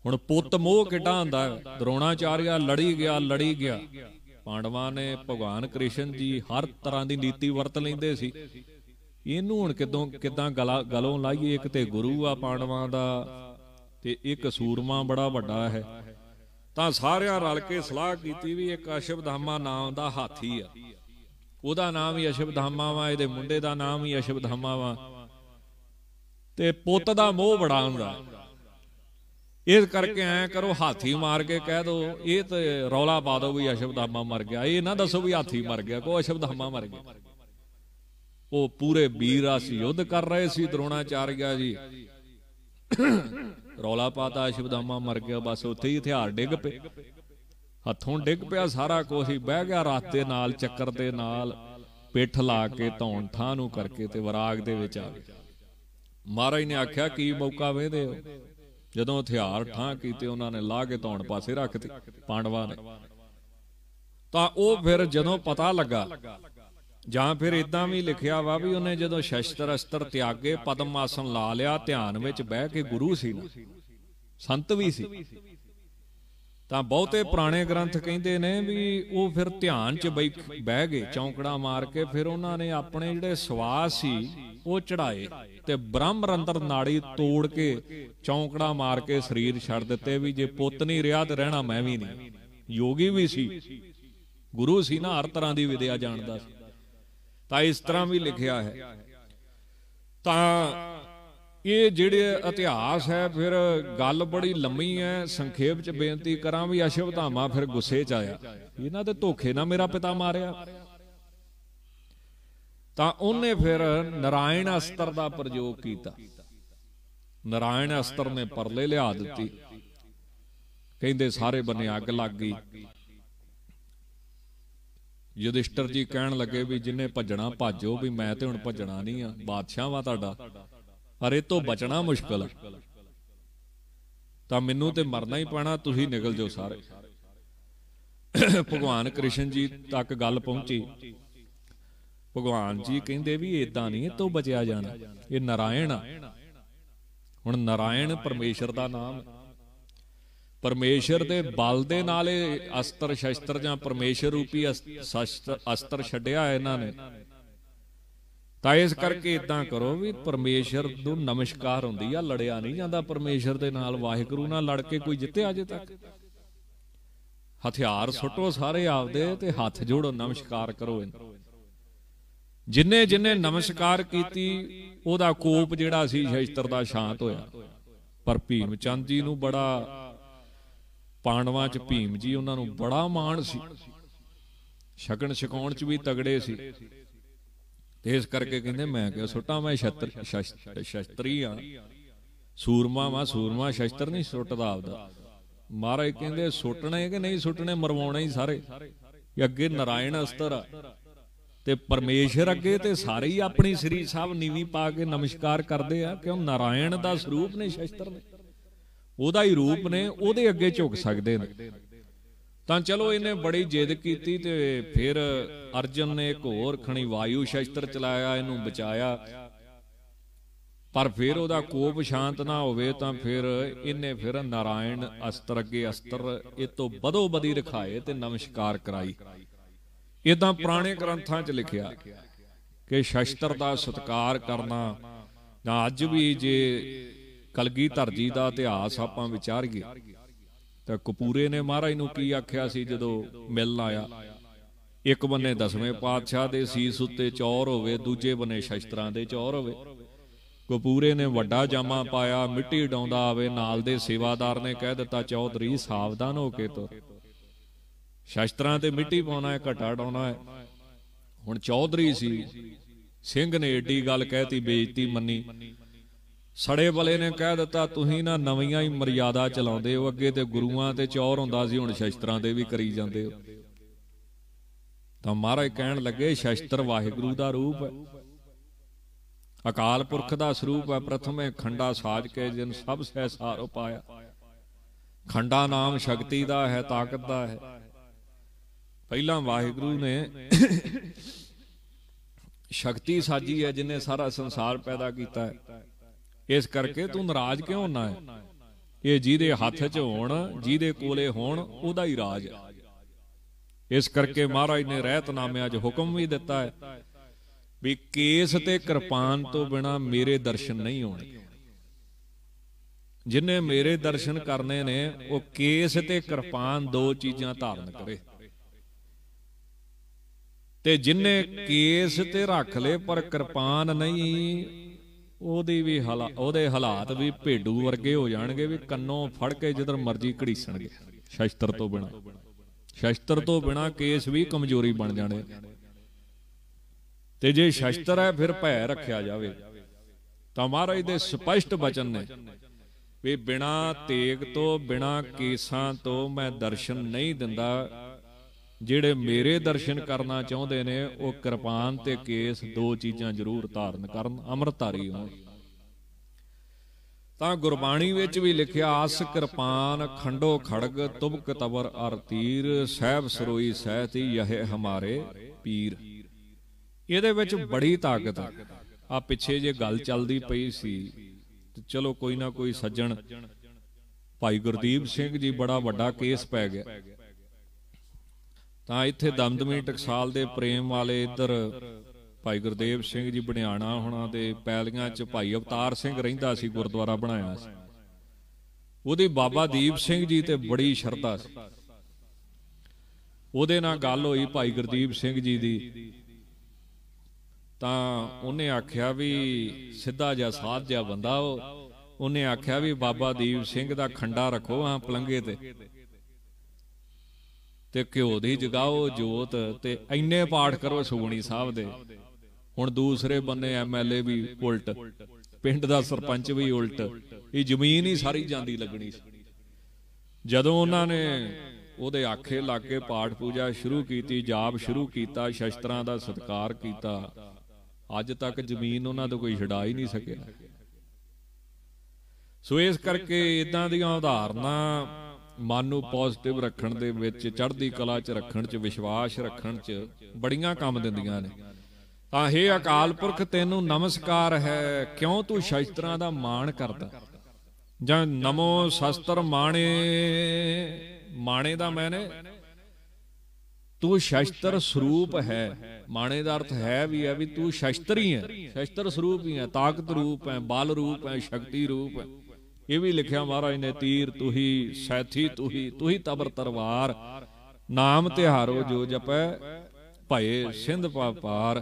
ਹੁਣ ਪੁੱਤ ਮੋਹ ਕਿੱਡਾ ਹੁੰਦਾ ਦਰੋਣਾਚਾਰਿਆ ਲੜੀ ਗਿਆ ਲੜੀ ਗਿਆ ਪਾਂਡਵਾਂ ਨੇ ਭਗਵਾਨ ਕ੍ਰਿਸ਼ਨ ਜੀ ਹਰ ਤਰ੍ਹਾਂ ਦੀ ਨੀਤੀ ਵਰਤ ਲੈਂਦੇ ਸੀ ਇਹਨੂੰ ਹੁਣ ਕਿਦੋਂ ਕਿਦਾਂ ਗਲੋਂ ਲਾਈਏ ਇੱਕ ਤੇ ਗੁਰੂ ਆ ਪਾਂਡਵਾਂ ਦਾ ਤੇ ਇੱਕ ਸੂਰਮਾ ਬੜਾ ਵੱਡਾ ਹੈ ਤਾਂ ਸਾਰਿਆਂ ਰਲ ਕੇ ਸਲਾਹ ਕੀਤੀ ਵੀ ਇੱਕ ਅਸ਼ਵਧਾਮਾ ਨਾਮ ਦਾ ਹਾਥੀ ਆ ਉਹਦਾ ਨਾਮ ਹੀ ਅਸ਼ਵਧਾਮਾ ਵਾ ਇਹਦੇ ਮੁੰਡੇ ਦਾ ਨਾਮ ਹੀ ਅਸ਼ਵਧਾਮਾ ਵਾ ਤੇ ਪੁੱਤ ਦਾ ਮੋਹ ਬੜਾ ਹੁੰਦਾ ਇਹ ਕਰਕੇ ਐ ਕਰੋ ਹਾਥੀ ਮਾਰ ਕੇ ਕਹਿ ਦੋ ਇਹ ਤੇ ਰੌਲਾ ਪਾ ਦੋ ਵੀ ਅਸ਼ਬਦਾਮਾ ਮਰ ਗਿਆ ਇਹ ਨਾ ਦੱਸੋ ਵੀ ਹਾਥੀ ਮਰ ਗਿਆ ਕੋ ਅਸ਼ਬਦਾਮਾ ਮਰ ਗਿਆ ਉਹ ਪੂਰੇ ਵੀਰ ਆਸ ਯੁੱਧ ਕਰ ਰਹੇ ਸੀ ਦਰੋਣਾਚਾਰਿਆ ਜੀ ਰੌਲਾ ਪਾਤਾ ਅਸ਼ਬਦਾਮਾ ਮਰ ਗਿਆ ਬਸ ਉੱਥੇ ਹੀ ਹਥਿਆਰ ਡਿੱਗ ਪਏ ਹੱਥੋਂ ਡਿੱਗ ਪਿਆ ਸਾਰਾ ਕੁਝ ਹੀ ਬਹਿ ਗਿਆ ਰਾਤ ਦੇ ਨਾਲ ਚੱਕਰ ਦੇ ਨਾਲ ਪਿੱਠ ਲਾ ਕੇ ਧੌਣ ਥਾਂ ਨੂੰ ਕਰਕੇ ਤੇ ਵਿਰਾਗ ਦੇ ਵਿੱਚ ਆ ਗਏ ਮਹਾਰਾਜ ਨੇ ਆਖਿਆ ਕੀ ਮੌਕਾ ਵੇਦੇ ਹੋ ਜਦੋਂ ਹਥਿਆਰ ਠਾਂ ਕੀਤੇ ਉਹਨਾਂ ਨੇ ਲਾ ਕੇ ਧੌਣ ਪਾਸੇ ਰੱਖਤੇ ਪਾਂਡਵਾ ਨੇ ਤਾਂ ਉਹ ਫਿਰ ਜਦੋਂ ਪਤਾ ਲੱਗਾ ਜਾਂ ਫਿਰ ਇਦਾਂ ਵੀ ਲਿਖਿਆ ਵਾ ਵੀ ਉਹਨੇ ਜਦੋਂ ਸ਼ਸਤਰ ਅਸਤਰ ਤਿਆਗੇ ਪਦਮ ਆਸਨ ਲਾ ਲਿਆ ਧਿਆਨ ਵਿੱਚ ਬਹਿ ਕੇ ਗੁਰੂ ਸੀ ਨਾ ਸੰਤ ਵੀ ਸੀ ਤਾਂ ਬਹੁਤੇ ਪੁਰਾਣੇ ਗ੍ਰੰਥ ਕਹਿੰਦੇ ਨੇ ਵੀ ਉਹ ਫਿਰ ਧਿਆਨ 'ਚ ਬਹਿ ਗਏ ਚੌਂਕੜਾ ਮਾਰ ਕੇ ਫਿਰ ਉਹਨਾਂ ਨੇ ਆਪਣੇ ਜਿਹੜੇ ਸਵਾਸ ਸੀ ਉਹ ਚੜਾਏ ਤੇ ਬ੍ਰਹਮ ਰੰਦਰ ਨਾੜੀ ਤੋੜ ਕੇ ਚੌਂਕੜਾ ਮਾਰ ਕੇ ਸਰੀਰ ਛੱਡ ਦਿੱਤੇ ਵੀ ਜੇ ਪੁੱਤ ਨਹੀਂ ਰਿਹਾ ਤੇ ਰਹਿਣਾ ਮੈਂ ਵੀ ਨਹੀਂ ਯੋਗੀ ਵੀ ਸੀ ਗੁਰੂ ਸੀ ਨਾ ਹਰ ਤਰ੍ਹਾਂ ਦੀ ਵਿਦਿਆ ਜਾਣਦਾ ਸੀ ਤਾਂ ਇਸ ਤਰ੍ਹਾਂ ਵੀ ਲਿਖਿਆ ਹੈ ਤਾਂ ਇਹ ਜਿਹੜੇ ਇਤਿਹਾਸ ਹੈ ਫਿਰ ਗੱਲ ਬੜੀ ਲੰਮੀ ਹੈ ਸੰਖੇਪ ਚ ਬੇਨਤੀ ਕਰਾਂ ਵੀ ਅਸ਼ਵਧਾਮਾ ਫਿਰ ਗੁੱਸੇ ਚ ਆਇਆ ਇਹਨਾਂ ਦੇ ਧੋਖੇ ਨਾਲ ਮੇਰਾ ਪਿਤਾ ਮਾਰਿਆ ਤਾਂ ਉਹਨੇ ਫਿਰ ਨਰਾਇਣ ਅਸਤਰ ਦਾ ਪ੍ਰਯੋਗ ਕੀਤਾ ਨਰਾਇਣ ਅਸਤਰ ਨੇ ਪਰਲੇ ਲਿਆ ਦਿੱਤੀ ਕਹਿੰਦੇ ਸਾਰੇ ਬੰਨੇ ਅੱਗ ਲੱਗ ਗਈ ਯੁਧਿਸ਼ਟਰ ਜੀ ਕਹਿਣ ਲੱਗੇ ਵੀ ਜਿਨੇ ਭੱਜਣਾ ਭਾਜੋ ਵੀ ਮੈਂ ਤੇ ਹੁਣ ਭੱਜਣਾ ਨਹੀਂ ਆ ਬਾਦਸ਼ਾਹ ਵਾ ਤੁਹਾਡਾ ਪਰ ਇਹ ਤੋਂ ਬਚਣਾ ਮੁਸ਼ਕਲ ਹੈ ਤਾਂ ਮੈਨੂੰ ਤੇ ਮਰਨਾ ਹੀ ਪੈਣਾ ਤੁਸੀਂ ਨਿਕਲ ਜਾਓ ਸਾਰੇ ਭਗਵਾਨ ਕ੍ਰਿਸ਼ਨ ਜੀ ਤੱਕ ਗੱਲ ਪਹੁੰਚੀ ਭਗਵਾਨ ਜੀ ਕਹਿੰਦੇ ਵੀ ਇਦਾਂ ਨਹੀਂ ਇਹ ਤੋਂ ਬਚਿਆ ਜਾਣਾ ਇਹ ਨਾਰਾਇਣ ਆ ਹੁਣ ਨਾਰਾਇਣ ਪਰਮੇਸ਼ਰ ਦਾ ਨਾਮ ਪਰਮੇਸ਼ਰ ਦੇ ਬਲ ਦੇ ਨਾਲੇ ਅਸਤਰ ਸ਼ਸਤਰ ਜਾਂ ਪਰਮੇਸ਼ਰ ਰੂਪੀ ਅਸਤਰ ਛੱਡਿਆ ਇਹਨਾਂ ਨੇ ਤਾਂ ਇਸ ਕਰਕੇ ਇਦਾਂ ਕਰੋ ਵੀ ਪਰਮੇਸ਼ਰ ਨੂੰ ਨਮਸਕਾਰ ਹੁੰਦੀ ਆ ਲੜਿਆ ਨਹੀਂ ਜਾਂਦਾ ਪਰਮੇਸ਼ਰ ਦੇ ਨਾਲ ਵਾਹਿਗੁਰੂ ਨਾਲ ਲੜ ਕੇ ਕੋਈ ਜਿੱਤੇ ਅਜੇ ਤੱਕ ਹਥਿਆਰ ਸੁੱਟੋ ਸਾਰੇ ਆਪਦੇ ਤੇ ਹੱਥ ਜੋੜੋ ਨਮਸਕਾਰ ਕਰੋ ਜਿੰਨੇ ਜਿੰਨੇ ਨਮਸਕਾਰ ਕੀਤੀ ਉਹਦਾ ਕੋਪ ਜਿਹੜਾ ਸੀ ਸ਼ਸਤਰ ਦਾ ਸ਼ਾਂਤ ਹੋਇਆ ਪਰ ਭੀਮ ਚੰਦ ਜੀ ਨੂੰ ਬੜਾ ਪਾਂਡਵਾਂ ਚ ਭੀਮ ਜੀ ਉਹਨਾਂ ਨੂੰ ਬੜਾ ਮਾਣ ਸੀ ਸ਼ਗਨ ਛਕਾਉਣ ਚ ਵੀ ਤਗੜੇ ਸੀ ਤੇ ਇਸ ਕਰਕੇ ਕਹਿੰਦੇ ਮੈਂ ਕਿਹਾ ਸੁੱਟਾਂ ਮੈਂ ਸ਼ਸਤਰ ਸ਼ਸਤਰੀ ਆ ਸੂਰਮਾ ਵਾ ਸੂਰਮਾ ਸ਼ਸਤਰ ਨਹੀਂ ਸੁੱਟਦਾ ਆਪਦਾ ਮਹਾਰਾਜ ਕਹਿੰਦੇ ਸੁੱਟਣੇ ਕਿ ਨਹੀਂ ਸੁੱਟਣੇ ਮਰਵਾਉਣੇ ਹੀ ਸਾਰੇ ਕਿ ਅੱਗੇ ਨਰਾਇਣ ਅਸਤਰ ਤੇ ਪਰਮੇਸ਼ਰ ਅੱਗੇ ਤੇ ਸਾਰੇ ਹੀ ਆਪਣੀ ਸ੍ਰੀ ਸਾਹਿਬ ਨੀਵੀਂ ਪਾ ਕੇ ਨਮਸਕਾਰ ਕਰਦੇ ਆ ਕਿਉਂ ਨਾਰਾਇਣ ਦਾ ਸਰੂਪ ਨੇ ਸ਼ਸਤਰ ਨੇ ਉਹਦਾ ਹੀ ਰੂਪ ਨੇ ਉਹਦੇ ਅੱਗੇ ਝੁਕ ਸਕਦੇ ਨੇ ਤਾਂ ਚਲੋ ਇਹਨੇ ਬੜੀ ਜਿੱਦ ਕੀਤੀ ਤੇ ਫਿਰ ਅਰਜਨ ਨੇ ਇੱਕ ਹੋਰ ਖਣੀ ਵਾਯੂ ਸ਼ਸਤਰ ਚਲਾਇਆ ਇਹਨੂੰ ਬਚਾਇਆ ਪਰ ਫਿਰ ਉਹਦਾ ਕੋਪ ਸ਼ਾਂਤ ਨਾ ਹੋਵੇ ਤਾਂ ਫਿਰ ਇਹਨੇ ਫਿਰ ਨਾਰਾਇਣ ਅਸਤਰ ਅੱਗੇ ਅਸਤਰ ਇਹ ਤੋਂ ਬਦੋ ਬਦੀ ਰਖਾਏ ਤੇ ਨਮਸਕਾਰ ਕਰਾਈ ਇਦਾਂ ਪੁਰਾਣੇ ਗ੍ਰੰਥਾਂ 'ਚ ਲਿਖਿਆ ਕਿ ਸ਼ਸਤਰ ਦਾ ਸਤਕਾਰ ਕਰਨਾ ਤਾਂ ਅੱਜ ਵੀ ਜੇ ਕਲਗੀ ਧਰਜੀ ਦਾ ਇਤਿਹਾਸ ਆਪਾਂ ਵਿਚਾਰੀਏ ਤਾਂ ਕਪੂਰੇ ਨੇ ਮਹਾਰਾਜ ਨੂੰ ਕੀ ਆਖਿਆ ਸੀ ਜਦੋਂ ਮਿਲਣ ਆਇਆ ਇੱਕ ਬੰਨੇ ਦਸਵੇਂ ਪਾਤਸ਼ਾਹ ਦੇ ਸੀਸ ਉੱਤੇ ਚੌਰ ਹੋਵੇ ਦੂਜੇ ਬੰਨੇ ਸ਼ਸਤਰਾਂ ਦੇ ਚੌਰ ਹੋਵੇ ਕਪੂਰੇ ਨੇ ਵੱਡਾ ਜਾਮਾ ਪਾਇਆ ਮਿੱਟੀ ਡਾਉਂਦਾ ਆਵੇ ਨਾਲ ਦੇ ਸੇਵਾਦਾਰ ਨੇ ਕਹਿ ਦਿੱਤਾ ਚੌਧਰੀ ਸਾਵਧਾਨ ਹੋ ਕੇ ਤੁਰ ਸ਼ਸਤਰਾਂ ਤੇ ਮਿੱਟੀ ਪਾਉਣਾ ਹੈ ਘਟਾ ਡਾਉਣਾ ਹੈ ਹੁਣ ਚੌਧਰੀ ਸੀ ਸਿੰਘ ਨੇ ਏਡੀ ਗੱਲ ਕਹਿਤੀ ਬੇਇੱਜ਼ਤੀ ਮੰਨੀ ਸੜੇ ਬਲੇ ਨੇ ਕਹਿ ਦਿੱਤਾ ਤੁਸੀਂ ਨਾ ਨਵੀਆਂ ਹੀ ਮਰਿਆਦਾ ਚਲਾਉਂਦੇ ਹੋ ਅੱਗੇ ਤੇ ਗੁਰੂਆਂ ਤੇ ਚੌਰ ਹੁੰਦਾ ਸੀ ਹੁਣ ਸ਼ਸਤਰਾਂ ਦੇ ਵੀ ਕਰੀ ਜਾਂਦੇ ਹੋ ਤਾਂ ਮਹਾਰਾਜ ਕਹਿਣ ਲੱਗੇ ਸ਼ਸਤਰ ਵਾਹਿਗੁਰੂ ਦਾ ਰੂਪ ਹੈ ਅਕਾਲ ਪੁਰਖ ਦਾ ਸਰੂਪ ਹੈ ਪ੍ਰਥਮੇ ਖੰਡਾ ਸਾਜ ਕੇ ਜਿਨ ਸਭ ਸਹਿ ਸਾਰ ਉਪਾਇਆ ਖੰਡਾ ਨਾਮ ਸ਼ਕਤੀ ਦਾ ਹੈ ਤਾਕਤ ਦਾ ਹੈ ਪਹਿਲਾਂ ਵਾਹਿਗੁਰੂ ਨੇ ਸ਼ਕਤੀ ਸਾਜੀ ਹੈ ਜਿਨੇ ਸਾਰਾ ਸੰਸਾਰ ਪੈਦਾ ਕੀਤਾ ਹੈ ਇਸ ਕਰਕੇ ਤੂੰ ਨਾਰਾਜ਼ ਕਿਉਂ ਹੋਣਾ ਹੈ ਇਹ ਜਿਹਦੇ ਹੱਥ 'ਚ ਹੋਣ ਜਿਹਦੇ ਕੋਲੇ ਹੋਣ ਉਹਦਾ ਹੀ ਰਾਜ ਹੈ ਇਸ ਕਰਕੇ ਮਹਾਰਾਜ ਨੇ ਰਹਿਤਨਾਮਿਆਂ 'ਚ ਹੁਕਮ ਵੀ ਦਿੱਤਾ ਹੈ ਵੀ ਕੇਸ ਤੇ ਕਿਰਪਾਨ ਤੋਂ ਬਿਨਾ ਮੇਰੇ ਦਰਸ਼ਨ ਨਹੀਂ ਹੋਣੇ ਜਿਨੇ ਮੇਰੇ ਦਰਸ਼ਨ ਕਰਨੇ ਨੇ ਉਹ ਕੇਸ ਤੇ ਕਿਰਪਾਨ ਦੋ ਚੀਜ਼ਾਂ ਧਾਰਨ ਕਰੇ ਤੇ ਜਿਨੇ ਕੇਸ ਤੇ ਰੱਖ ਲੇ ਪਰ ਕਿਰਪਾਨ ਨਹੀਂ ਉਹਦੀ ਵੀ ਹਾਲਾ ਉਹਦੇ ਹਾਲਾਤ ਵੀ ਭੇਡੂ ਵਰਗੇ ਹੋ ਜਾਣਗੇ ਵੀ ਕੰਨੋਂ ਫੜ ਕੇ ਜਿੱਧਰ ਮਰਜ਼ੀ ਘੜੀਸਣਗੇ ਸ਼ਸਤਰ ਤੋਂ ਬਿਨਾ ਸ਼ਸਤਰ ਤੋਂ ਬਿਨਾ ਕੇਸ ਵੀ ਕਮਜ਼ੋਰੀ ਬਣ ਜਾਣੇ ਤੇ ਜੇ ਸ਼ਸਤਰ ਹੈ ਫਿਰ ਭੈ ਰੱਖਿਆ ਜਾਵੇ ਤਾਂ ਮਹਾਰਾਜ ਦੇ ਸਪਸ਼ਟ ਬਚਨ ਨੇ ਵੀ ਬਿਨਾ ਤੇਗ ਤੋਂ ਬਿਨਾ ਕੇਸਾਂ ਤੋਂ ਮੈਂ ਦਰਸ਼ਨ ਨਹੀਂ ਦਿੰਦਾ ਜਿਹੜੇ ਮੇਰੇ ਦਰਸ਼ਨ ਕਰਨਾ ਚਾਹੁੰਦੇ ਨੇ ਉਹ ਕਿਰਪਾਨ ਤੇ ਕੇਸ ਦੋ ਚੀਜ਼ਾਂ ਜ਼ਰੂਰ ਧਾਰਨ ਕਰਨ ਅਮਰਤਾਰੀ ਹੋਣ ਤਾਂ ਗੁਰਬਾਣੀ ਵਿੱਚ ਵੀ ਲਿਖਿਆ ਆਸ ਕਿਰਪਾਨ ਖੰਡੋ ਖੜਗ ਤੁਬਕ ਤਬਰ ਅਰ ਤੀਰ ਸਹਿਬ ਸਰੋਈ ਸਹਿਤੀ ਯਹੇ ਹਮਾਰੇ ਪੀਰ ਇਹਦੇ ਵਿੱਚ ਬੜੀ ਤਾਕਤ ਆ ਆ ਪਿੱਛੇ ਜੇ ਗੱਲ ਚੱਲਦੀ ਪਈ ਸੀ ਤੇ ਚਲੋ ਕੋਈ ਨਾ ਕੋਈ ਸੱਜਣ ਭਾਈ ਗੁਰਦੀਪ ਸਿੰਘ ਜੀ ਬੜਾ ਵੱਡਾ ਕੇਸ ਪੈ ਗਿਆ ਤਾਂ ਇੱਥੇ ਦਮਦਮੀ ਟਕਸਾਲ ਦੇ ਪ੍ਰੇਮ ਵਾਲੇ ਇੱਧਰ ਭਾਈ ਗੁਰਦੇਵ ਸਿੰਘ ਜੀ ਬਣਿਆਣਾ ਹੋਣਾ ਦੇ ਪੈਲੀਆਂ 'ਚ ਭਾਈ ਅਵਤਾਰ ਸਿੰਘ ਰਹਿੰਦਾ ਸੀ ਗੁਰਦੁਆਰਾ ਬਣਾਇਆ ਸੀ ਉਹਦੇ ਬਾਬਾ ਦੀਪ ਸਿੰਘ ਜੀ ਤੇ ਬੜੀ ਸ਼ਰਧਾ ਸੀ ਉਹਦੇ ਨਾਲ ਗੱਲ ਹੋਈ ਭਾਈ ਗੁਰਦੀਪ ਸਿੰਘ ਜੀ ਦੀ ਤਾਂ ਉਹਨੇ ਆਖਿਆ ਵੀ ਸਿੱਧਾ ਜਿਹਾ ਸਾਧ ਜਿਹਾ ਬੰਦਾ ਉਹ ਉਹਨੇ ਆਖਿਆ ਵੀ ਬਾਬਾ ਦੀਪ ਸਿੰਘ ਦਾ ਖੰਡਾ ਰੱਖੋ ਆ ਪਲੰਗੇ ਤੇ ਤੇ ਘਿਓ ਦੀ ਜਗਾਓ ਜੋਤ ਤੇ ਐਨੇ ਪਾਠ ਕਰੋ ਸੁਗਣੀ ਸਾਹਿਬ ਦੇ ਹੁਣ ਦੂਸਰੇ ਬੰਨੇ ਐਮਐਲਏ ਵੀ ਉਲਟ ਪਿੰਡ ਦਾ ਸਰਪੰਚ ਵੀ ਉਲਟ ਇਹ ਜ਼ਮੀਨ ਹੀ ਸਾਰੀ ਜਾਂਦੀ ਲੱਗਣੀ ਸੀ ਜਦੋਂ ਉਹਨਾਂ ਨੇ ਉਹਦੇ ਆਖੇ ਲੱਗ ਕੇ ਪਾਠ ਪੂਜਾ ਸ਼ੁਰੂ ਕੀਤੀ ਜਾਪ ਸ਼ੁਰੂ ਕੀਤਾ ਸ਼ਸਤਰਾਂ ਦਾ ਸਤਕਾਰ ਕੀਤਾ ਅੱਜ ਤੱਕ ਜ਼ਮੀਨ ਉਹਨਾਂ ਤੋਂ ਕੋਈ ਛਡਾ ਹੀ ਨਹੀਂ ਸਕਿਆ ਸੋ ਇਸ ਕਰਕੇ ਇਦਾਂ ਦੀਆਂ ਉਦਾਹਰਨਾਂ ਮਨ ਨੂੰ ਪੋਜ਼ਿਟਿਵ ਰੱਖਣ ਦੇ ਵਿੱਚ ਚੜ੍ਹਦੀ ਕਲਾ 'ਚ ਰੱਖਣ 'ਚ ਵਿਸ਼ਵਾਸ ਰੱਖਣ 'ਚ ਬੜੀਆਂ ਕੰਮ ਦਿੰਦੀਆਂ ਨੇ ਤਾਂ ਹੇ ਅਕਾਲ ਪੁਰਖ ਤੈਨੂੰ ਨਮਸਕਾਰ ਹੈ ਕਿਉਂ ਤੂੰ ਸ਼ਸਤਰਾਂ ਦਾ ਮਾਣ ਕਰਦਾ ਜਾਂ ਨਮੋ ਸ਼ਸਤਰ ਮਾਣੇ ਮਾਣੇ ਦਾ ਮੈਨੇ ਤੂੰ ਸ਼ਸਤਰ ਸਰੂਪ ਹੈ ਮਾਣੇ ਦਾ ਅਰਥ ਹੈ ਵੀ ਹੈ ਵੀ ਤੂੰ ਸ਼ਸਤਰੀ ਹੈ ਸ਼ਸਤਰ ਸਰੂਪ ਹੀ ਹੈ ਤਾਕਤ ਰੂਪ ਹੈ ਬਲ ਰੂਪ ਹੈ ਸ਼ਕਤੀ ਰੂਪ ਹੈ ਇਹ ਵੀ ਲਿਖਿਆ ਮਹਾਰਾਜ ਨੇ ਤੀਰ ਤੁਹੀ ਸੈਥੀ ਤੁਹੀ ਤੁਹੀ ਤਬਰ ਤਰਵਾਰ ਨਾਮ ਤਿਹਾਰੋ ਜੋ ਜਪੈ ਭਏ ਸਿੰਧ ਪਾਪਾਰ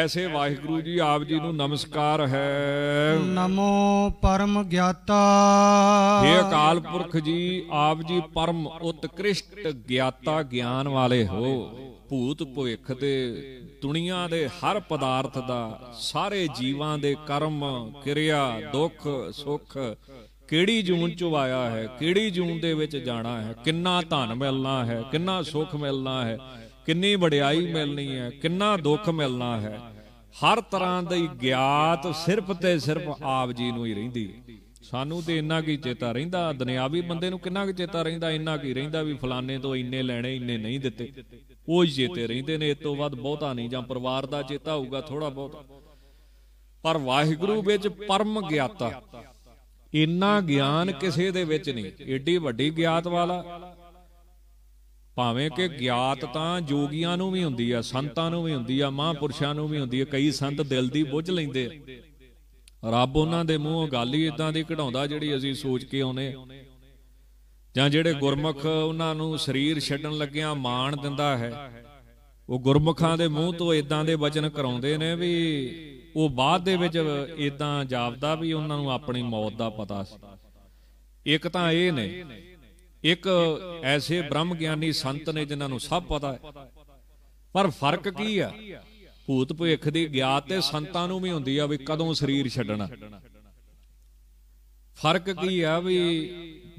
ਐਸੇ ਵਾਹਿਗੁਰੂ ਜੀ ਆਪ ਜੀ ਨੂੰ ਨਮਸਕਾਰ ਹੈ ਨਮੋ ਪਰਮ ਗਿਆਤਾ ਇਹ ਅਕਾਲ ਪੁਰਖ ਜੀ ਆਪ ਜੀ ਪਰਮ ਉਤਕ੍ਰਿਸ਼ਟ ਗਿਆਤਾ ਗਿਆਨ ਵਾਲੇ ਹੋ ਭੂਤ ਭਵਿੱਖ ਦੇ ਦੁਨੀਆ ਦੇ ਹਰ ਪਦਾਰਥ ਦਾ ਸਾਰੇ ਜੀਵਾਂ ਦੇ ਕਰਮ ਕਿਰਿਆ ਦੁੱਖ ਸੁੱਖ ਕਿਹੜੀ ਜੂਨ ਚੋਂ ਆਇਆ ਹੈ ਕਿਹੜੀ ਜੂਨ ਦੇ ਵਿੱਚ ਜਾਣਾ ਹੈ ਕਿੰਨਾ ਧਨ ਮਿਲਣਾ ਹੈ ਕਿੰਨਾ ਸੁੱਖ ਮਿਲਣਾ ਹੈ ਕਿੰਨੀ ਵਡਿਆਈ ਮਿਲਣੀ ਹੈ ਕਿੰਨਾ ਦੁੱਖ ਮਿਲਣਾ ਹੈ ਹਰ ਤਰ੍ਹਾਂ ਦੀ ਗਿਆਤ ਸਿਰਫ ਤੇ ਸਿਰਫ ਆਪ ਜੀ ਨੂੰ ਹੀ ਰਹਿੰਦੀ ਹੈ ਸਾਨੂੰ ਤੇ ਇੰਨਾ ਕੀ ਚੇਤਾ ਰਹਿੰਦਾ ਦੁਨਿਆਵੀ ਬੰਦੇ ਨੂੰ ਕਿੰਨਾ ਕੀ ਚੇਤਾ ਰਹਿੰਦਾ ਇੰਨਾ ਕੀ ਰਹਿੰਦਾ ਵੀ ਫਲਾਣੇ ਤੋਂ ਇੰਨੇ ਲੈਣੇ ਇੰਨੇ ਨਹੀਂ ਦਿੱਤੇ ਉਹ ਚੇਤੇ ਰਹਿੰਦੇ ਨੇ ਇਸ ਤੋਂ ਵੱਧ ਬਹੁਤਾ ਨਹੀਂ ਜਾਂ ਪਰਿਵਾਰ ਦਾ ਚੇਤਾ ਹੋਊਗਾ ਥੋੜਾ ਬਹੁਤ ਪਰ ਵਾਹਿਗੁਰੂ ਵਿੱਚ ਪਰਮ ਗਿਆਤਾ ਇੰਨਾ ਗਿਆਨ ਕਿਸੇ ਦੇ ਵਿੱਚ ਨਹੀਂ ਏਡੀ ਵੱਡੀ ਗਿਆਤ ਵਾਲਾ ਭਾਵੇਂ ਕਿ ਗਿਆਤ ਤਾਂ ਜੋਗੀਆਂ ਨੂੰ ਵੀ ਹੁੰਦੀ ਆ ਸੰਤਾਂ ਨੂੰ ਵੀ ਹੁੰਦੀ ਆ ਮਹਾਂਪੁਰਸ਼ਾਂ ਨੂੰ ਵੀ ਹੁੰਦੀ ਆ ਕਈ ਸੰਤ ਦਿਲ ਦੀ ਬੁੱਝ ਲੈਂਦੇ ਆ ਰੱਬ ਉਹਨਾਂ ਦੇ ਮੂੰਹੋਂ ਗੱਲ ਹੀ ਇਦਾਂ ਦੀ ਕਢਾਉਂਦਾ ਜਿਹੜੀ ਅਸੀਂ ਸੋਚ ਕੇ ਆਉਨੇ ਜਾਂ ਜਿਹੜੇ ਗੁਰਮੁਖ ਉਹਨਾਂ ਨੂੰ ਸਰੀਰ ਛੱਡਣ ਲੱਗਿਆਂ ਮਾਣ ਦਿੰਦਾ ਹੈ ਉਹ ਗੁਰਮੁਖਾਂ ਦੇ ਮੂੰਹ ਤੋਂ ਇਦਾਂ ਦੇ ਵਚਨ ਕਰਾਉਂਦੇ ਨੇ ਵੀ ਉਹ ਬਾਅਦ ਦੇ ਵਿੱਚ ਇਦਾਂ ਜਾਪਦਾ ਵੀ ਉਹਨਾਂ ਨੂੰ ਆਪਣੀ ਮੌਤ ਦਾ ਪਤਾ ਸੀ ਇੱਕ ਤਾਂ ਇਹ ਨੇ ਇੱਕ ਐਸੇ ਬ੍ਰਹਮ ਗਿਆਨੀ ਸੰਤ ਨੇ ਜਿਨ੍ਹਾਂ ਨੂੰ ਸਭ ਪਤਾ ਹੈ ਪਰ ਫਰਕ ਕੀ ਆ ਭੂਤ ਭੇਖ ਦੀ ਗਿਆਤ ਤੇ ਸੰਤਾਂ ਨੂੰ ਵੀ ਹੁੰਦੀ ਆ ਵੀ ਕਦੋਂ ਸਰੀਰ ਛੱਡਣਾ ਫਰਕ ਕੀ ਆ ਵੀ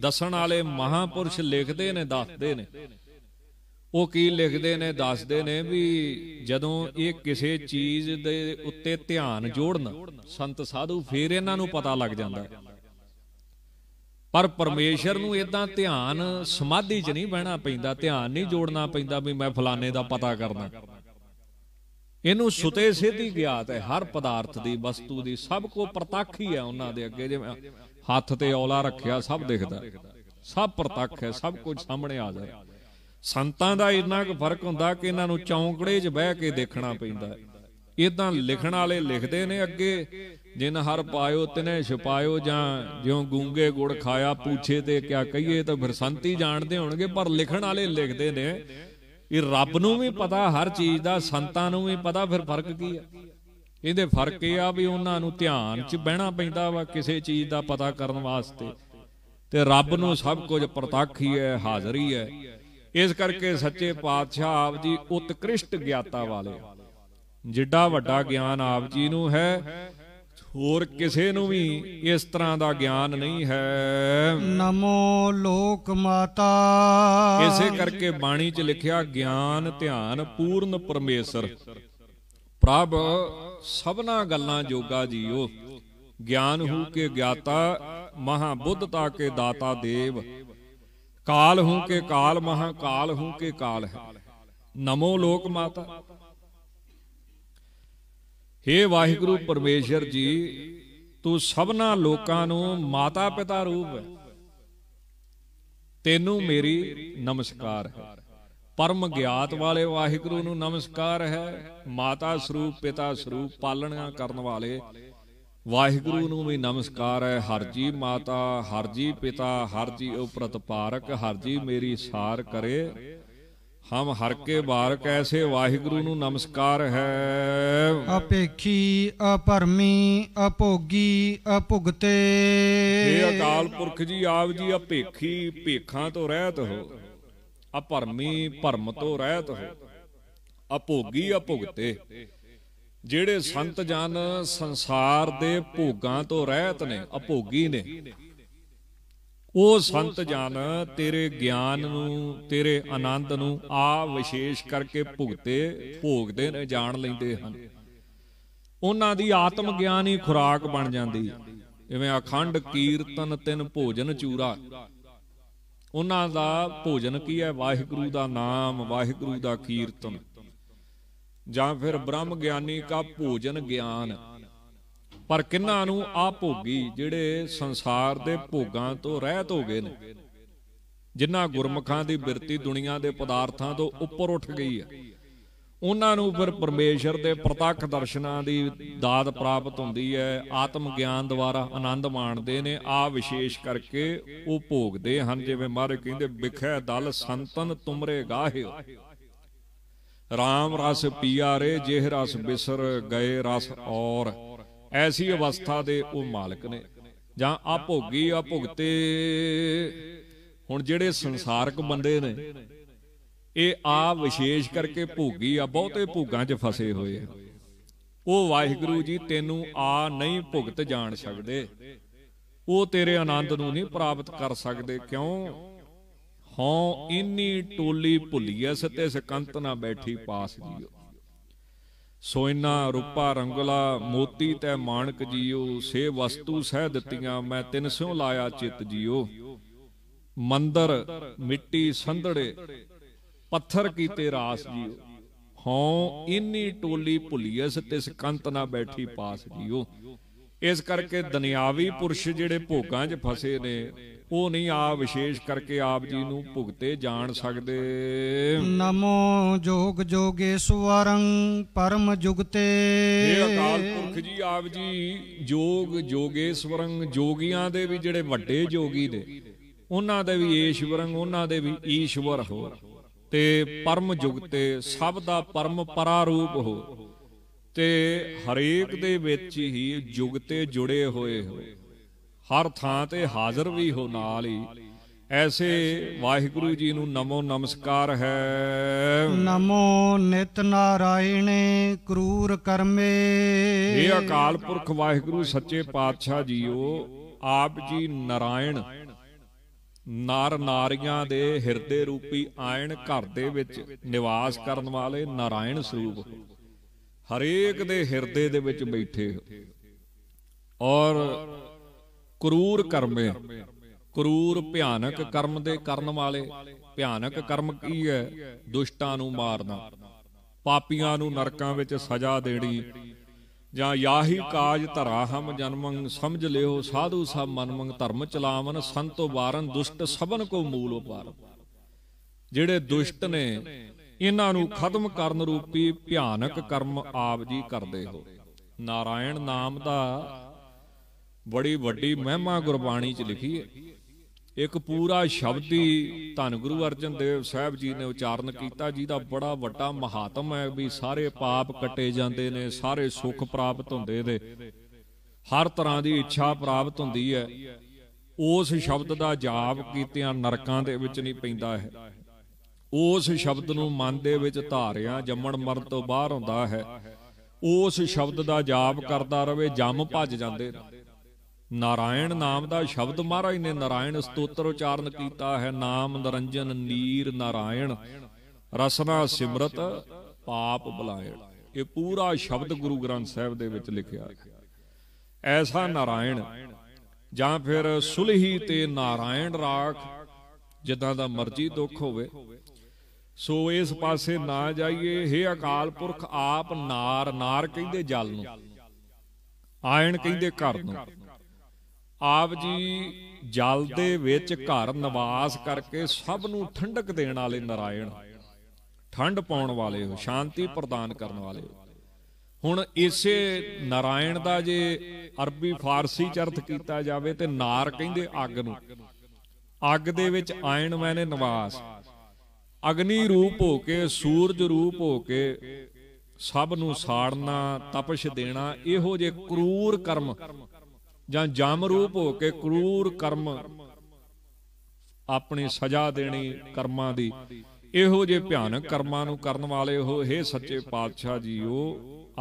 ਦੱਸਣ ਵਾਲੇ ਮਹਾਪੁਰਸ਼ ਲਿਖਦੇ ਨੇ ਦੱਸਦੇ ਨੇ ਉਹ ਕੀ ਲਿਖਦੇ ਨੇ ਦੱਸਦੇ ਨੇ ਵੀ ਜਦੋਂ ਇਹ ਕਿਸੇ ਚੀਜ਼ ਦੇ ਉੱਤੇ ਧਿਆਨ ਜੋੜਨ ਸੰਤ ਸਾਧੂ ਫੇਰ ਇਹਨਾਂ ਨੂੰ ਪਤਾ ਲੱਗ ਜਾਂਦਾ ਪਰ ਪਰਮੇਸ਼ਰ ਨੂੰ ਇਦਾਂ ਧਿਆਨ ਸਮਾਧੀ 'ਚ ਨਹੀਂ ਬਹਿਣਾ ਪੈਂਦਾ ਧਿਆਨ ਨਹੀਂ ਜੋੜਨਾ ਪੈਂਦਾ ਵੀ ਮੈਂ ਫਲਾਣੇ ਦਾ ਪਤਾ ਕਰਨਾ ਇਹਨੂੰ ਸੁਤੇ ਸਿੱਧੀ ਗਿਆਤ ਹੈ ਹਰ ਪਦਾਰਥ ਦੀ ਵਸਤੂ ਦੀ ਸਭ ਕੋ ਪ੍ਰਤੱਖ ਹੀ ਹੈ ਉਹਨਾਂ ਦੇ ਅੱਗੇ ਜਿਵੇਂ ਹੱਥ ਤੇ ਔਲਾ ਰੱਖਿਆ ਸਭ ਦਿਖਦਾ ਸਭ ਪ੍ਰਤੱਖ ਹੈ ਸਭ ਕੁਝ ਸਾਹਮਣੇ ਆ ਜਾਂਦਾ ਸੰਤਾਂ ਦਾ ਇੰਨਾ ਕੁ ਫਰਕ ਹੁੰਦਾ ਕਿ ਇਹਨਾਂ ਨੂੰ ਚੌਂਕੜੇ 'ਚ ਬਹਿ ਕੇ ਦੇਖਣਾ ਪੈਂਦਾ ਹੈ ਇਦਾਂ ਲਿਖਣ ਵਾਲੇ ਲਿਖਦੇ ਨੇ ਅੱਗੇ ਜਿਨ ਹਰ ਪਾਇਓ ਤਿਨੇ ਛਪਾਇਓ ਜਾਂ ਜਿਉ ਗੂੰਗੇ ਗੁੜ ਖਾਇਆ ਪੂਛੇ ਤੇ ਕਿਆ ਕਹੀਏ ਤਾਂ ਫਿਰ ਸੰਤੀ ਜਾਣਦੇ ਹੋਣਗੇ ਪਰ ਲਿਖਣ ਵਾਲੇ ਲਿਖਦੇ ਨੇ ਇਹ ਰੱਬ ਨੂੰ ਵੀ ਪਤਾ ਹਰ ਚੀਜ਼ ਦਾ ਸੰਤਾਂ ਨੂੰ ਵੀ ਪਤਾ ਫਿਰ ਫਰਕ ਕੀ ਹੈ ਇਹਦੇ ਫਰਕ ਇਹ ਆ ਵੀ ਉਹਨਾਂ ਨੂੰ ਧਿਆਨ 'ਚ ਬਹਿਣਾ ਪੈਂਦਾ ਵਾ ਕਿਸੇ ਚੀਜ਼ ਦਾ ਪਤਾ ਕਰਨ ਵਾਸਤੇ ਤੇ ਰੱਬ ਨੂੰ ਸਭ ਕੁਝ ਪ੍ਰਤੱਖ ਹੀ ਹੈ ਹਾਜ਼ਰੀ ਹੈ ਇਸ ਕਰਕੇ ਸੱਚੇ ਪਾਤਸ਼ਾਹ ਆਪ ਜੀ ਉਤਕ੍ਰਿਸ਼ਟ ਗਿਆਤਾ ਵਾਲੇ ਜਿੱਡਾ ਵੱਡਾ ਗਿਆਨ ਆਪ ਜੀ ਨੂੰ ਹੈ ਹੋਰ ਕਿਸੇ ਨੂੰ ਵੀ ਇਸ ਤਰ੍ਹਾਂ ਦਾ ਗਿਆਨ ਨਹੀਂ ਹੈ ਨਮੋ ਲੋਕ ਮਾਤਾ ਇਸੇ ਕਰਕੇ ਬਾਣੀ 'ਚ ਲਿਖਿਆ ਗਿਆਨ ਧਿਆਨ ਪੂਰਨ ਪਰਮੇਸ਼ਰ ਪ੍ਰਭ ਸਭਨਾ ਗੱਲਾਂ ਜੋਗਾ ਜੀਓ ਗਿਆਨ ਹੂ ਕੇ ਗਿਆਤਾ ਮਹਾ ਬੁੱਧਤਾ ਕੇ ਦਾਤਾ ਦੇਵ ਕਾਲ ਹੂੰ ਕੇ ਕਾਲ ਮਹਾ ਕਾਲ ਹੂੰ ਕੇ ਕਾਲ ਹੈ ਨਮੋ ਲੋਕ ਮਾਤਾ हे ਵਾਹਿਗੁਰੂ ਪਰਮੇਸ਼ਰ ਜੀ ਤੂੰ ਸਭਨਾ ਲੋਕਾਂ ਨੂੰ ਮਾਤਾ ਪਿਤਾ ਰੂਪ ਹੈ ਤੈਨੂੰ ਮੇਰੀ ਨਮਸਕਾਰ ਹੈ ਪਰਮ ਗਿਆਤ ਵਾਲੇ ਵਾਹਿਗੁਰੂ ਨੂੰ ਨਮਸਕਾਰ ਹੈ ਮਾਤਾ ਸਰੂਪ ਪਿਤਾ ਸਰੂਪ ਪਾਲਣਾ ਕਰਨ ਵਾਲੇ ਵਾਹਿਗੁਰੂ ਨੂੰ ਵੀ ਨਮਸਕਾਰ ਹੈ ਹਰ ਜੀ ਮਾਤਾ ਹਰ ਜੀ ਪਿਤਾ ਹਰ ਜੀ ਉਪਰਤ ਪਾਰਕ ਹਰ ਜੀ ਮੇਰੀ ਸਾਰ ਕਰੇ ਹਮ ਹਰ ਕੇ ਬਾਰ ਕੈਸੇ ਵਾਹਿਗੁਰੂ ਨੂੰ ਨਮਸਕਾਰ ਹੈ ਅਪੇਖੀ ਅਪਰਮੀ ਅਪੋਗੀ ਅਭੁਗਤੇ ਇਹ ਅਕਾਲ ਪੁਰਖ ਜੀ ਆਪ ਜੀ ਅਪੇਖੀ ਭੇਖਾਂ ਤੋਂ ਰਹਿਤ ਹੋ ਅਪਰਮੀ ਭਰਮ ਤੋਂ ਰਹਿਤ ਹੋ ਅਪੋਗੀ ਅਭੁਗਤੇ ਜਿਹੜੇ ਸੰਤ ਜਨ ਸੰਸਾਰ ਦੇ ਭੋਗਾਂ ਤੋਂ ਰਹਿਤ ਨੇ ਅਭੋਗੀ ਨੇ ਉਹ ਸੰਤ ਜਨ ਤੇਰੇ ਗਿਆਨ ਨੂੰ ਤੇਰੇ ਆਨੰਦ ਨੂੰ ਆ ਵਿਸ਼ੇਸ਼ ਕਰਕੇ ਭੁਗਤੇ ਭੋਗਦੇ ਨੇ ਜਾਣ ਲੈਂਦੇ ਹਨ ਉਹਨਾਂ ਦੀ ਆਤਮ ਗਿਆਨ ਹੀ ਖੁਰਾਕ ਬਣ ਜਾਂਦੀ ਜਿਵੇਂ ਅਖੰਡ ਕੀਰਤਨ ਤਿੰਨ ਭੋਜਨ ਚੂਰਾ ਉਹਨਾਂ ਦਾ ਭੋਜਨ ਕੀ ਹੈ ਵਾਹਿਗੁਰੂ ਦਾ ਨਾਮ ਵਾਹਿਗੁਰੂ ਦਾ ਕੀਰਤਨ ਜਾਂ ਫਿਰ ਬ੍ਰਹਮ ਗਿਆਨੀ ਕਾ ਭੋਜਨ ਗਿਆਨ ਪਰ ਕਿੰਨਾਂ ਨੂੰ ਆ ਭੋਗੀ ਜਿਹੜੇ ਸੰਸਾਰ ਦੇ ਭੋਗਾਂ ਤੋਂ ਰਹਿਤ ਹੋ ਗਏ ਨੇ ਜਿਨ੍ਹਾਂ ਗੁਰਮਖਾਂ ਦੀ ਬਿਰਤੀ ਦੁਨੀਆ ਦੇ ਪਦਾਰਥਾਂ ਤੋਂ ਉੱਪਰ ਉੱਠ ਗਈ ਹੈ ਉਹਨਾਂ ਨੂੰ ਫਿਰ ਪਰਮੇਸ਼ਰ ਦੇ ਪ੍ਰਤੱਖ ਦਰਸ਼ਨਾਂ ਦੀ ਦਾਤ ਪ੍ਰਾਪਤ ਹੁੰਦੀ ਹੈ ਆਤਮ ਗਿਆਨ ਦੁਆਰਾ ਆਨੰਦ ਮਾਣਦੇ ਨੇ ਆ ਵਿਸ਼ੇਸ਼ ਕਰਕੇ ਉਹ ਭੋਗਦੇ ਹਨ ਜਿਵੇਂ ਮਹਾਰਾਜ ਕਹਿੰਦੇ ਵਿਖੇ ਦਲ ਸੰਤਨ ਤੁਮਰੇ ਗਾਹਿਓ ਰਾਮ ਰਸ ਰੇ ਜਿਹ ਰਸ ਬਿਸਰ ਗਏ ਰਸ ਔਰ ਐਸੀ ਅਵਸਥਾ ਦੇ ਉਹ ਮਾਲਕ ਨੇ ਜਾਂ ਆ ਭੋਗੀ ਆ ਭੁਗਤੇ ਹੁਣ ਜਿਹੜੇ ਸੰਸਾਰਕ ਬੰਦੇ ਨੇ ਇਹ ਆ ਵਿਸ਼ੇਸ਼ ਕਰਕੇ ਭੋਗੀ ਆ ਬਹੁਤੇ ਭੋਗਾਂ 'ਚ ਫਸੇ ਹੋਏ ਆ ਉਹ ਵਾਹਿਗੁਰੂ ਜੀ ਤੈਨੂੰ ਆ ਨਹੀਂ ਭੁਗਤ ਜਾਣ ਸਕਦੇ ਉਹ ਤੇਰੇ ਆਨੰਦ ਨੂੰ ਨਹੀਂ ਪ੍ਰਾਪਤ ਕਰ ਸਕਦੇ ਕਿਉਂ ਹਉ ਇਨੀ ਟੋਲੀ ਭੁੱਲੀਐ ਸਤੇ ਸਕੰਤ ਨਾ ਬੈਠੀ ਪਾਸ ਜੀਓ ਸੋ ਇਨਾ ਰੂਪਾ ਰੰਗਲਾ ਮੋਤੀ ਤੇ ਮਾਨਕ ਜੀਓ ਸੇ ਵਸਤੂ ਸਹਿ ਦਿੱਤੀਆਂ ਮੈਂ ਤਿੰਨ ਸਿਉ ਲਾਇਆ ਚਿਤ ਜੀਓ ਮੰਦਰ ਮਿੱਟੀ ਸੰਧੜੇ ਪੱਥਰ ਕੀਤੇ ਰਾਸ ਜੀਓ ਹਉ ਇਨੀ ਟੋਲੀ ਭੁੱਲੀਐ ਸਤੇ ਸਕੰਤ ਨਾ ਬੈਠੀ ਪਾਸ ਜੀਓ ਇਸ ਕਰਕੇ ਦੁਨਿਆਵੀ ਪੁਰਸ਼ ਜਿਹੜੇ ਭੋਗਾਂ 'ਚ ਫਸੇ ਨੇ ਉਹ ਨਹੀਂ ਆ ਵਿਸ਼ੇਸ਼ ਕਰਕੇ ਆਪ ਜੀ ਨੂੰ ਭੁਗਤੇ ਜਾਣ ਸਕਦੇ ਨਮੋ ਜੋਗ ਜੋਗੇਸ਼ਵਰੰ ਪਰਮ ਜੁਗਤੇ ਇਹ ਅਕਾਲ ਪੁਰਖ ਜੀ ਆਪ ਜੀ ਜੋਗ ਜੋਗੇਸ਼ਵਰੰ ਜੋਗੀਆਂ ਦੇ ਵੀ ਜਿਹੜੇ ਵੱਡੇ ਜੋਗੀ ਨੇ ਉਹਨਾਂ ਦੇ ਵੀ ਈਸ਼ਵਰੰ ਉਹਨਾਂ ਦੇ ਵੀ ਈਸ਼ਵਰ ਹੋ ਤੇ ਪਰਮ ਜੁਗਤੇ ਸਭ ਦਾ ਪਰਮ ਪਰਾਰੂਪ ਹੋ ਤੇ ਹਰੇਕ ਦੇ ਵਿੱਚ ਹੀ ਜੁਗਤੇ ਤੇ ਜੁੜੇ ਹੋਏ ਹੋ ਹਰ ਥਾਂ ਤੇ ਹਾਜ਼ਰ ਵੀ ਹੋ ਨਾਲ ਹੀ ਐਸੇ ਵਾਹਿਗੁਰੂ ਜੀ ਨੂੰ ਨਮੋ ਨਮਸਕਾਰ ਹੈ ਨਮੋ ਨਿਤ ਨਾਰਾਇਣੇ ਕਰੂਰ ਕਰਮੇ ਇਹ ਅਕਾਲ ਪੁਰਖ ਵਾਹਿਗੁਰੂ ਸੱਚੇ ਪਾਤਸ਼ਾਹ ਜੀਓ ਆਪ ਜੀ ਨਾਰਾਇਣ ਨਾਰ ਨਾਰੀਆਂ ਦੇ ਹਿਰਦੇ ਰੂਪੀ ਆਇਣ ਘਰ ਦੇ ਵਿੱਚ ਨਿਵਾਸ ਕਰਨ ਵਾਲੇ ਨਾਰਾਇਣ ਸਰੂਪ ਹਰੇਕ ਦੇ ਹਿਰਦੇ ਦੇ ਵਿੱਚ ਬੈਠੇ ਹੋ ਔਰ ਕਰੂਰ ਕਰਮੇ ਕਰੂਰ ਭਿਆਨਕ ਕਰਮ ਦੇ ਕਰਨ ਵਾਲੇ ਭਿਆਨਕ ਕਰਮ ਕੀ ਹੈ ਦੁਸ਼ਟਾਂ ਨੂੰ ਮਾਰਨਾ ਪਾਪੀਆਂ ਨੂੰ ਨਰਕਾਂ ਵਿੱਚ ਸਜ਼ਾ ਦੇਣੀ ਜਾਂ ਯਾਹੀ ਕਾਜ ਧਰਾ ਹਮ ਜਨਮੰ ਸਮਝ ਲਿਓ ਸਾਧੂ ਸਭ ਮਨਮੰ ਧਰਮ ਚਲਾਵਨ ਸੰਤੋ ਬਾਰਨ ਦੁਸ਼ਟ ਸਭਨ ਕੋ ਮੂਲ ਉਪਾਰ ਜਿਹੜੇ ਦੁਸ਼ਟ ਨੇ ਇਹਨਾਂ ਨੂੰ ਖਤਮ ਕਰਨ ਰੂਪੀ ਭਿਆਨਕ ਕਰਮ ਆਪ ਜੀ ਕਰਦੇ ਹੋ ਨਾਰਾਇਣ ਨਾਮ ਦਾ ਬੜੀ ਵੱਡੀ ਮਹਿਮਾ ਗੁਰਬਾਣੀ 'ਚ ਲਿਖੀ ਹੈ ਇੱਕ ਪੂਰਾ ਸ਼ਬਦ ਹੀ ਧੰਨ ਗੁਰੂ ਅਰਜਨ ਦੇਵ ਸਾਹਿਬ ਜੀ ਨੇ ਉਚਾਰਨ ਕੀਤਾ ਜਿਹਦਾ ਬੜਾ ਵੱਡਾ ਮਹਾਤਮ ਹੈ ਵੀ ਸਾਰੇ ਪਾਪ ਕੱਟੇ ਜਾਂਦੇ ਨੇ ਸਾਰੇ ਸੁੱਖ ਪ੍ਰਾਪਤ ਹੁੰਦੇ ਦੇ ਹਰ ਤਰ੍ਹਾਂ ਦੀ ਇੱਛਾ ਪ੍ਰਾਪਤ ਹੁੰਦੀ ਹੈ ਉਸ ਸ਼ਬਦ ਦਾ ਜਾਪ ਕੀਤਿਆਂ ਨਰਕਾਂ ਦੇ ਵਿੱਚ ਨਹੀਂ ਪੈਂਦਾ ਹੈ ਉਸ ਸ਼ਬਦ ਨੂੰ ਮਨ ਦੇ ਵਿੱਚ ਧਾਰਿਆ ਜੰਮਣ ਮਰਨ ਤੋਂ ਬਾਹਰ ਹੁੰਦਾ ਹੈ ਉਸ ਸ਼ਬਦ ਦਾ ਜਾਪ ਕਰਦਾ ਰਵੇ ਜੰਮ ਭੱਜ ਜਾਂਦੇ ਨਾਰਾਇਣ ਨਾਮ ਦਾ ਸ਼ਬਦ ਮਹਾਰਾਜ ਨੇ ਨਾਰਾਇਣ ਸਤੋਤਰ ਉਚਾਰਨ ਕੀਤਾ ਹੈ ਨਾਮ ਨਰੰਜਨ ਨੀਰ ਨਾਰਾਇਣ ਰਸਨਾ ਸਿਮਰਤ ਪਾਪ ਬੁਲਾਇਣ ਇਹ ਪੂਰਾ ਸ਼ਬਦ ਗੁਰੂ ਗ੍ਰੰਥ ਸਾਹਿਬ ਦੇ ਵਿੱਚ ਲਿਖਿਆ ਹੈ ਐਸਾ ਨਾਰਾਇਣ ਜਾਂ ਫਿਰ ਸੁਲਹੀ ਤੇ ਨਾਰਾਇਣ ਰਾਖ ਜਿੱਦਾਂ ਦਾ ਮਰਜ਼ੀ ਦੁੱਖ ਹੋਵੇ ਸੋ ਇਸ ਪਾਸੇ ਨਾ ਜਾਈਏ हे ਅਕਾਲ ਪੁਰਖ ਆਪ ਨਾਰ ਨਾਰ ਕਹਿੰਦੇ ਜਲ ਨੂੰ ਆਇਣ ਕਹਿੰਦੇ ਘਰ ਨੂੰ ਆਪ ਜੀ ਜਲ ਦੇ ਵਿੱਚ ਘਰ ਨਿਵਾਸ ਕਰਕੇ ਸਭ ਨੂੰ ਠੰਡਕ ਦੇਣ ਵਾਲੇ ਨਰਾਇਣ ਠੰਡ ਪਾਉਣ ਵਾਲੇ ਹੋ ਸ਼ਾਂਤੀ ਪ੍ਰਦਾਨ ਕਰਨ ਵਾਲੇ ਹੁਣ ਇਸੇ ਨਾਰਾਇਣ ਦਾ ਜੇ ਅਰਬੀ ਫਾਰਸੀ ਚ ਅਰਥ ਕੀਤਾ ਜਾਵੇ ਤੇ ਨਾਰ ਕਹਿੰਦੇ ਅੱਗ ਨੂੰ ਅੱਗ ਦੇ ਵਿੱਚ ਆਇਣ ਮੈਨੇ ਨਿਵਾਸ ਅਗਨੀ ਰੂਪ ਹੋ ਕੇ ਸੂਰਜ ਰੂਪ ਹੋ ਕੇ ਸਭ ਨੂੰ ਸਾੜਨਾ ਤਪਸ਼ ਦੇਣਾ ਇਹੋ ਜੇ ਕਰੂਰ ਕਰਮ ਜਾਂ ਜਮ ਰੂਪ ਹੋ ਕੇ ਕਰੂਰ ਕਰਮ ਆਪਣੀ ਸਜ਼ਾ ਦੇਣੀ ਕਰਮਾਂ ਦੀ ਇਹੋ ਜੇ ਭਿਆਨਕ ਕਰਮਾਂ ਨੂੰ ਕਰਨ ਵਾਲੇ ਉਹ ਹੈ ਸੱਚੇ ਪਾਤਸ਼ਾਹ ਜੀਓ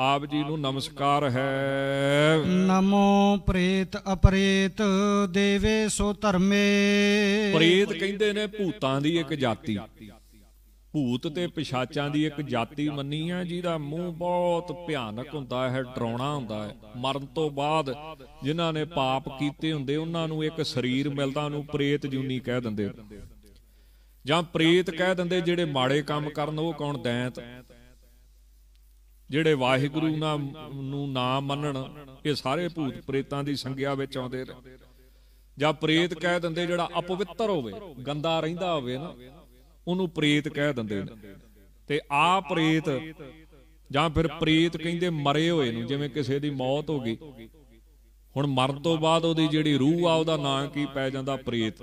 ਆਪ ਜੀ ਨੂੰ ਨਮਸਕਾਰ ਹੈ ਨਮੋ ਪ੍ਰੇਤ ਅਪਰੇਤ ਦੇਵੇ ਸੋ ਧਰਮੇ ਪ੍ਰੇਤ ਕਹਿੰਦੇ ਨੇ ਭੂਤਾਂ ਦੀ ਇੱਕ ਜਾਤੀ ਭੂਤ ਤੇ ਪਿਸ਼ਾਚਾਂ ਦੀ ਇੱਕ ਜਾਤੀ ਮੰਨੀ ਆ ਜਿਹਦਾ ਮੂੰਹ ਬਹੁਤ ਭਿਆਨਕ ਹੁੰਦਾ ਹੈ ਡਰਾਉਣਾ ਹੁੰਦਾ ਹੈ ਮਰਨ ਤੋਂ ਬਾਅਦ ਜਿਨ੍ਹਾਂ ਨੇ ਪਾਪ ਕੀਤੇ ਹੁੰਦੇ ਉਹਨਾਂ ਨੂੰ ਇੱਕ ਸਰੀਰ ਮਿਲਦਾ ਉਹਨੂੰ ਪ੍ਰੇਤ ਜੂਨੀ ਕਹਿ ਦਿੰਦੇ ਜਾਂ ਪ੍ਰੇਤ ਕਹਿ ਦਿੰਦੇ ਜਿਹੜੇ ਮਾੜੇ ਕੰਮ ਕਰਨ ਉਹ ਕੌਣ ਦੈਂਤ ਜਿਹੜੇ ਵਾਹਿਗੁਰੂ ਨੂੰ ਨਾ ਮੰਨਣ ਇਹ ਸਾਰੇ ਭੂਤ ਪ੍ਰੇਤਾਂ ਦੀ ਸੰਗਿਆ ਵਿੱਚ ਆਉਂਦੇ ਨੇ ਜਾਂ ਪ੍ਰੇਤ ਕਹਿ ਦਿੰਦੇ ਜਿਹੜਾ ਅਪਵਿੱਤਰ ਹੋਵੇ ਗੰਦਾ ਰਹਿੰਦਾ ਹੋਵੇ ਨਾ ਉਹਨੂੰ ਪ੍ਰੇਤ ਕਹਿ ਦਿੰਦੇ ਨੇ ਤੇ ਆ ਪ੍ਰੇਤ ਜਾਂ ਫਿਰ ਪ੍ਰੇਤ ਕਹਿੰਦੇ ਮਰੇ ਹੋਏ ਨੂੰ ਜਿਵੇਂ ਕਿਸੇ ਦੀ ਮੌਤ ਹੋ ਗਈ ਹੁਣ ਮਰਨ ਤੋਂ ਬਾਅਦ ਉਹਦੀ ਜਿਹੜੀ ਰੂਹ ਆ ਉਹਦਾ ਨਾਂ ਕੀ ਪੈ ਜਾਂਦਾ ਪ੍ਰੇਤ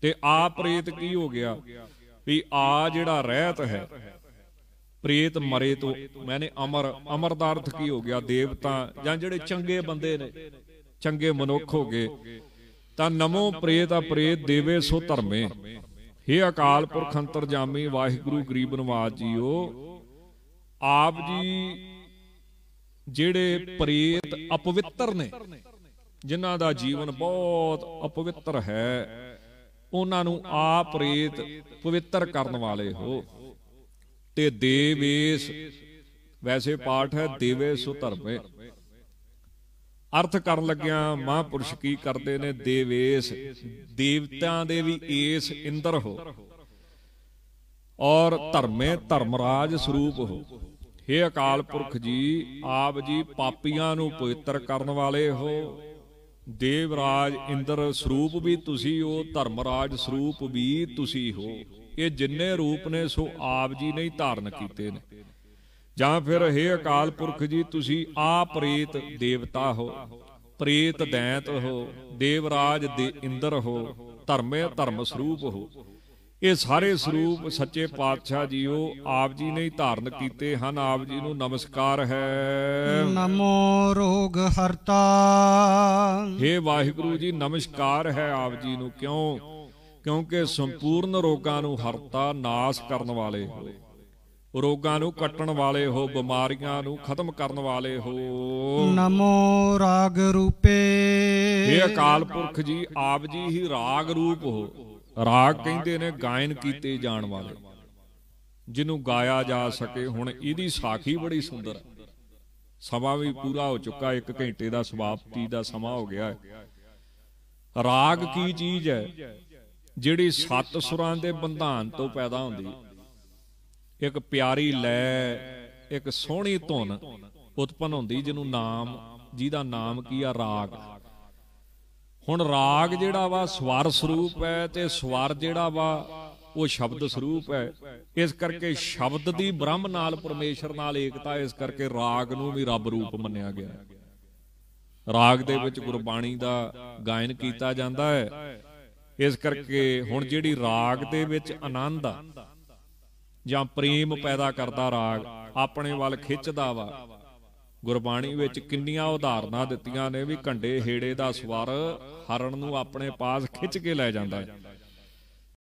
ਤੇ ਆ ਪ੍ਰੇਤ ਕੀ ਹੋ ਗਿਆ ਵੀ ਆ ਜਿਹੜਾ ਰਹਿਤ ਹੈ ਪ੍ਰੇਤ ਮਰੇ ਤੋਂ ਮੈਨੇ ਅਮਰ ਅਮਰ ਦਾ ਅਰਥ ਕੀ ਹੋ ਗਿਆ ਦੇਵਤਾ ਜਾਂ ਜਿਹੜੇ ਚੰਗੇ ਬੰਦੇ ਨੇ ਚੰਗੇ ਮਨੁੱਖ ਹੋਗੇ ਤਾਂ ਨਮੋ ਪ੍ਰੇਤ ਆ ਪ੍ਰੇਤ ਦੇਵੇ ਸੋ ਧਰਮੇ ਹੇ ਅਕਾਲ ਪੁਰਖ ਅੰਤਰਜਾਮੀ ਵਾਹਿਗੁਰੂ ਗਰੀਬ ਨਵਾਜ ਜੀਓ ਆਪ ਜੀ ਜਿਹੜੇ ਪ੍ਰੇਤ ਅਪਵਿੱਤਰ ਨੇ ਜਿਨ੍ਹਾਂ ਦਾ ਜੀਵਨ ਬਹੁਤ ਅਪਵਿੱਤਰ ਹੈ ਉਹਨਾਂ ਨੂੰ ਆਪ ਪ੍ਰੇਤ ਪਵਿੱਤਰ ਕਰਨ ਵਾਲੇ ਹੋ ਤੇ ਦੇਵੇਸ ਵੈਸੇ ਪਾਠ ਹੈ ਦੇਵੇ ਸੁ ਧਰਮੇ ਅਰਥ ਕਰਨ ਲੱਗਿਆ ਮਹਾਪੁਰਸ਼ ਕੀ ਕਰਦੇ ਨੇ ਦੇਵੇਸ਼ ਦੇਵਤਿਆਂ ਦੇ ਵੀ ਏਸ ਇੰਦਰ ਹੋ ਔਰ ਧਰਮੇ ਧਰਮਰਾਜ ਸਰੂਪ ਹੋ हे ਅਕਾਲ ਪੁਰਖ ਜੀ ਆਪ ਜੀ ਪਾਪੀਆਂ ਨੂੰ ਪਵਿੱਤਰ ਕਰਨ ਵਾਲੇ ਹੋ ਦੇਵਰਾਜ ਇੰਦਰ ਸਰੂਪ ਵੀ ਤੁਸੀਂ ਹੋ ਧਰਮਰਾਜ ਸਰੂਪ ਵੀ ਤੁਸੀਂ ਹੋ ਇਹ ਜਿੰਨੇ ਰੂਪ ਨੇ ਸੋ ਆਪ ਜੀ ਨੇ ਹੀ ਧਾਰਨ ਕੀਤੇ ਨੇ ਜਾਂ ਫਿਰ हे ਅਕਾਲ ਪੁਰਖ ਜੀ ਤੁਸੀਂ ਆਪ ਪ੍ਰੇਤ ਦੇਵਤਾ ਹੋ ਪ੍ਰੇਤ ਦੈਂਤ ਹੋ ਦੇਵਰਾਜ ਦੇ ਇੰਦਰ ਹੋ ਧਰਮੇ ਧਰਮ ਸਰੂਪ ਹੋ ਇਹ ਸਾਰੇ ਸਰੂਪ ਸੱਚੇ ਪਾਤਸ਼ਾਹ ਜੀਓ ਆਪ ਜੀ ਨੇ ਧਾਰਨ ਕੀਤੇ ਹਨ ਆਪ ਜੀ ਨੂੰ ਨਮਸਕਾਰ ਹੈ ਨਮੋ ਰੋਗ ਹਰਤਾ ਏ ਵਾਹਿਗੁਰੂ ਜੀ ਨਮਸਕਾਰ ਹੈ ਆਪ ਜੀ ਨੂੰ ਕਿਉਂ ਕਿਉਂਕਿ ਸੰਪੂਰਨ ਰੋਗਾਂ ਨੂੰ ਹਰਤਾ ਨਾਸ ਕਰਨ ਵਾਲੇ ਹੋ ਰੋਗਾਂ ਨੂੰ ਕੱਟਣ ਵਾਲੇ ਹੋ ਬਿਮਾਰੀਆਂ ਨੂੰ ਖਤਮ ਕਰਨ ਵਾਲੇ ਹੋ ਨਮੋ ਰਾਗ ਰੂਪੇ ਇਹ ਅਕਾਲ ਪੁਰਖ ਜੀ ਆਪ ਜੀ ਹੀ ਰਾਗ ਰੂਪ ਹੋ ਰਾਗ ਕਹਿੰਦੇ ਨੇ ਗਾਇਨ ਕੀਤੇ ਜਾਣ ਵਾਲੇ ਜਿਹਨੂੰ ਗਾਇਆ ਜਾ ਸਕੇ ਹੁਣ ਇਹਦੀ ਸਾਖੀ ਬੜੀ ਸੁੰਦਰ ਸਮਾਂ ਵੀ ਪੂਰਾ ਹੋ ਚੁੱਕਾ 1 ਘੰਟੇ ਦਾ ਸਵਾਪਤੀ ਦਾ ਸਮਾਂ ਹੋ ਗਿਆ ਹੈ ਰਾਗ ਕੀ ਚੀਜ਼ ਹੈ ਜਿਹੜੀ ਸੱਤ ਸੁਰਾਂ ਦੇ ਬੰਧਾਨ ਤੋਂ ਪੈਦਾ ਹੁੰਦੀ ਹੈ ਇੱਕ ਪਿਆਰੀ ਲੈ ਇੱਕ ਸੋਹਣੀ ਧੁਨ ਉਤਪਨ ਹੁੰਦੀ ਜਿਹਨੂੰ ਨਾਮ ਜਿਹਦਾ ਨਾਮ ਕੀ ਆ ਰਾਗ ਹੁਣ ਰਾਗ ਜਿਹੜਾ ਵਾ ਸਵਰ ਸਰੂਪ ਹੈ ਤੇ ਸਵਰ ਜਿਹੜਾ ਵਾ ਉਹ ਸ਼ਬਦ ਸਰੂਪ ਹੈ ਇਸ ਕਰਕੇ ਸ਼ਬਦ ਦੀ ਬ੍ਰਹਮ ਨਾਲ ਪਰਮੇਸ਼ਰ ਨਾਲ ਏਕਤਾ ਇਸ ਕਰਕੇ ਰਾਗ ਨੂੰ ਵੀ ਰੱਬ ਰੂਪ ਮੰਨਿਆ ਗਿਆ ਰਾਗ ਦੇ ਵਿੱਚ ਗੁਰਬਾਣੀ ਦਾ ਗਾਇਨ ਕੀਤਾ ਜਾਂਦਾ ਹੈ ਇਸ ਕਰਕੇ ਹੁਣ ਜਿਹੜੀ ਰਾਗ ਦੇ ਵਿੱਚ ਆਨੰਦ ਆ ਜਾਂ ਪ੍ਰੇਮ ਪੈਦਾ ਕਰਦਾ ਰਾਗ ਆਪਣੇ ਵੱਲ ਖਿੱਚਦਾ ਵਾ ਗੁਰਬਾਣੀ ਵਿੱਚ ਕਿੰਨੀਆਂ ਉਦਾਹਰਨਾਂ ਦਿੱਤੀਆਂ ਨੇ ਵੀ ਘੰਡੇ ਹੀੜੇ ਦਾ ਸਵਰ ਹਰਣ ਨੂੰ ਆਪਣੇ ਪਾਸ ਖਿੱਚ ਕੇ ਲੈ ਜਾਂਦਾ ਹੈ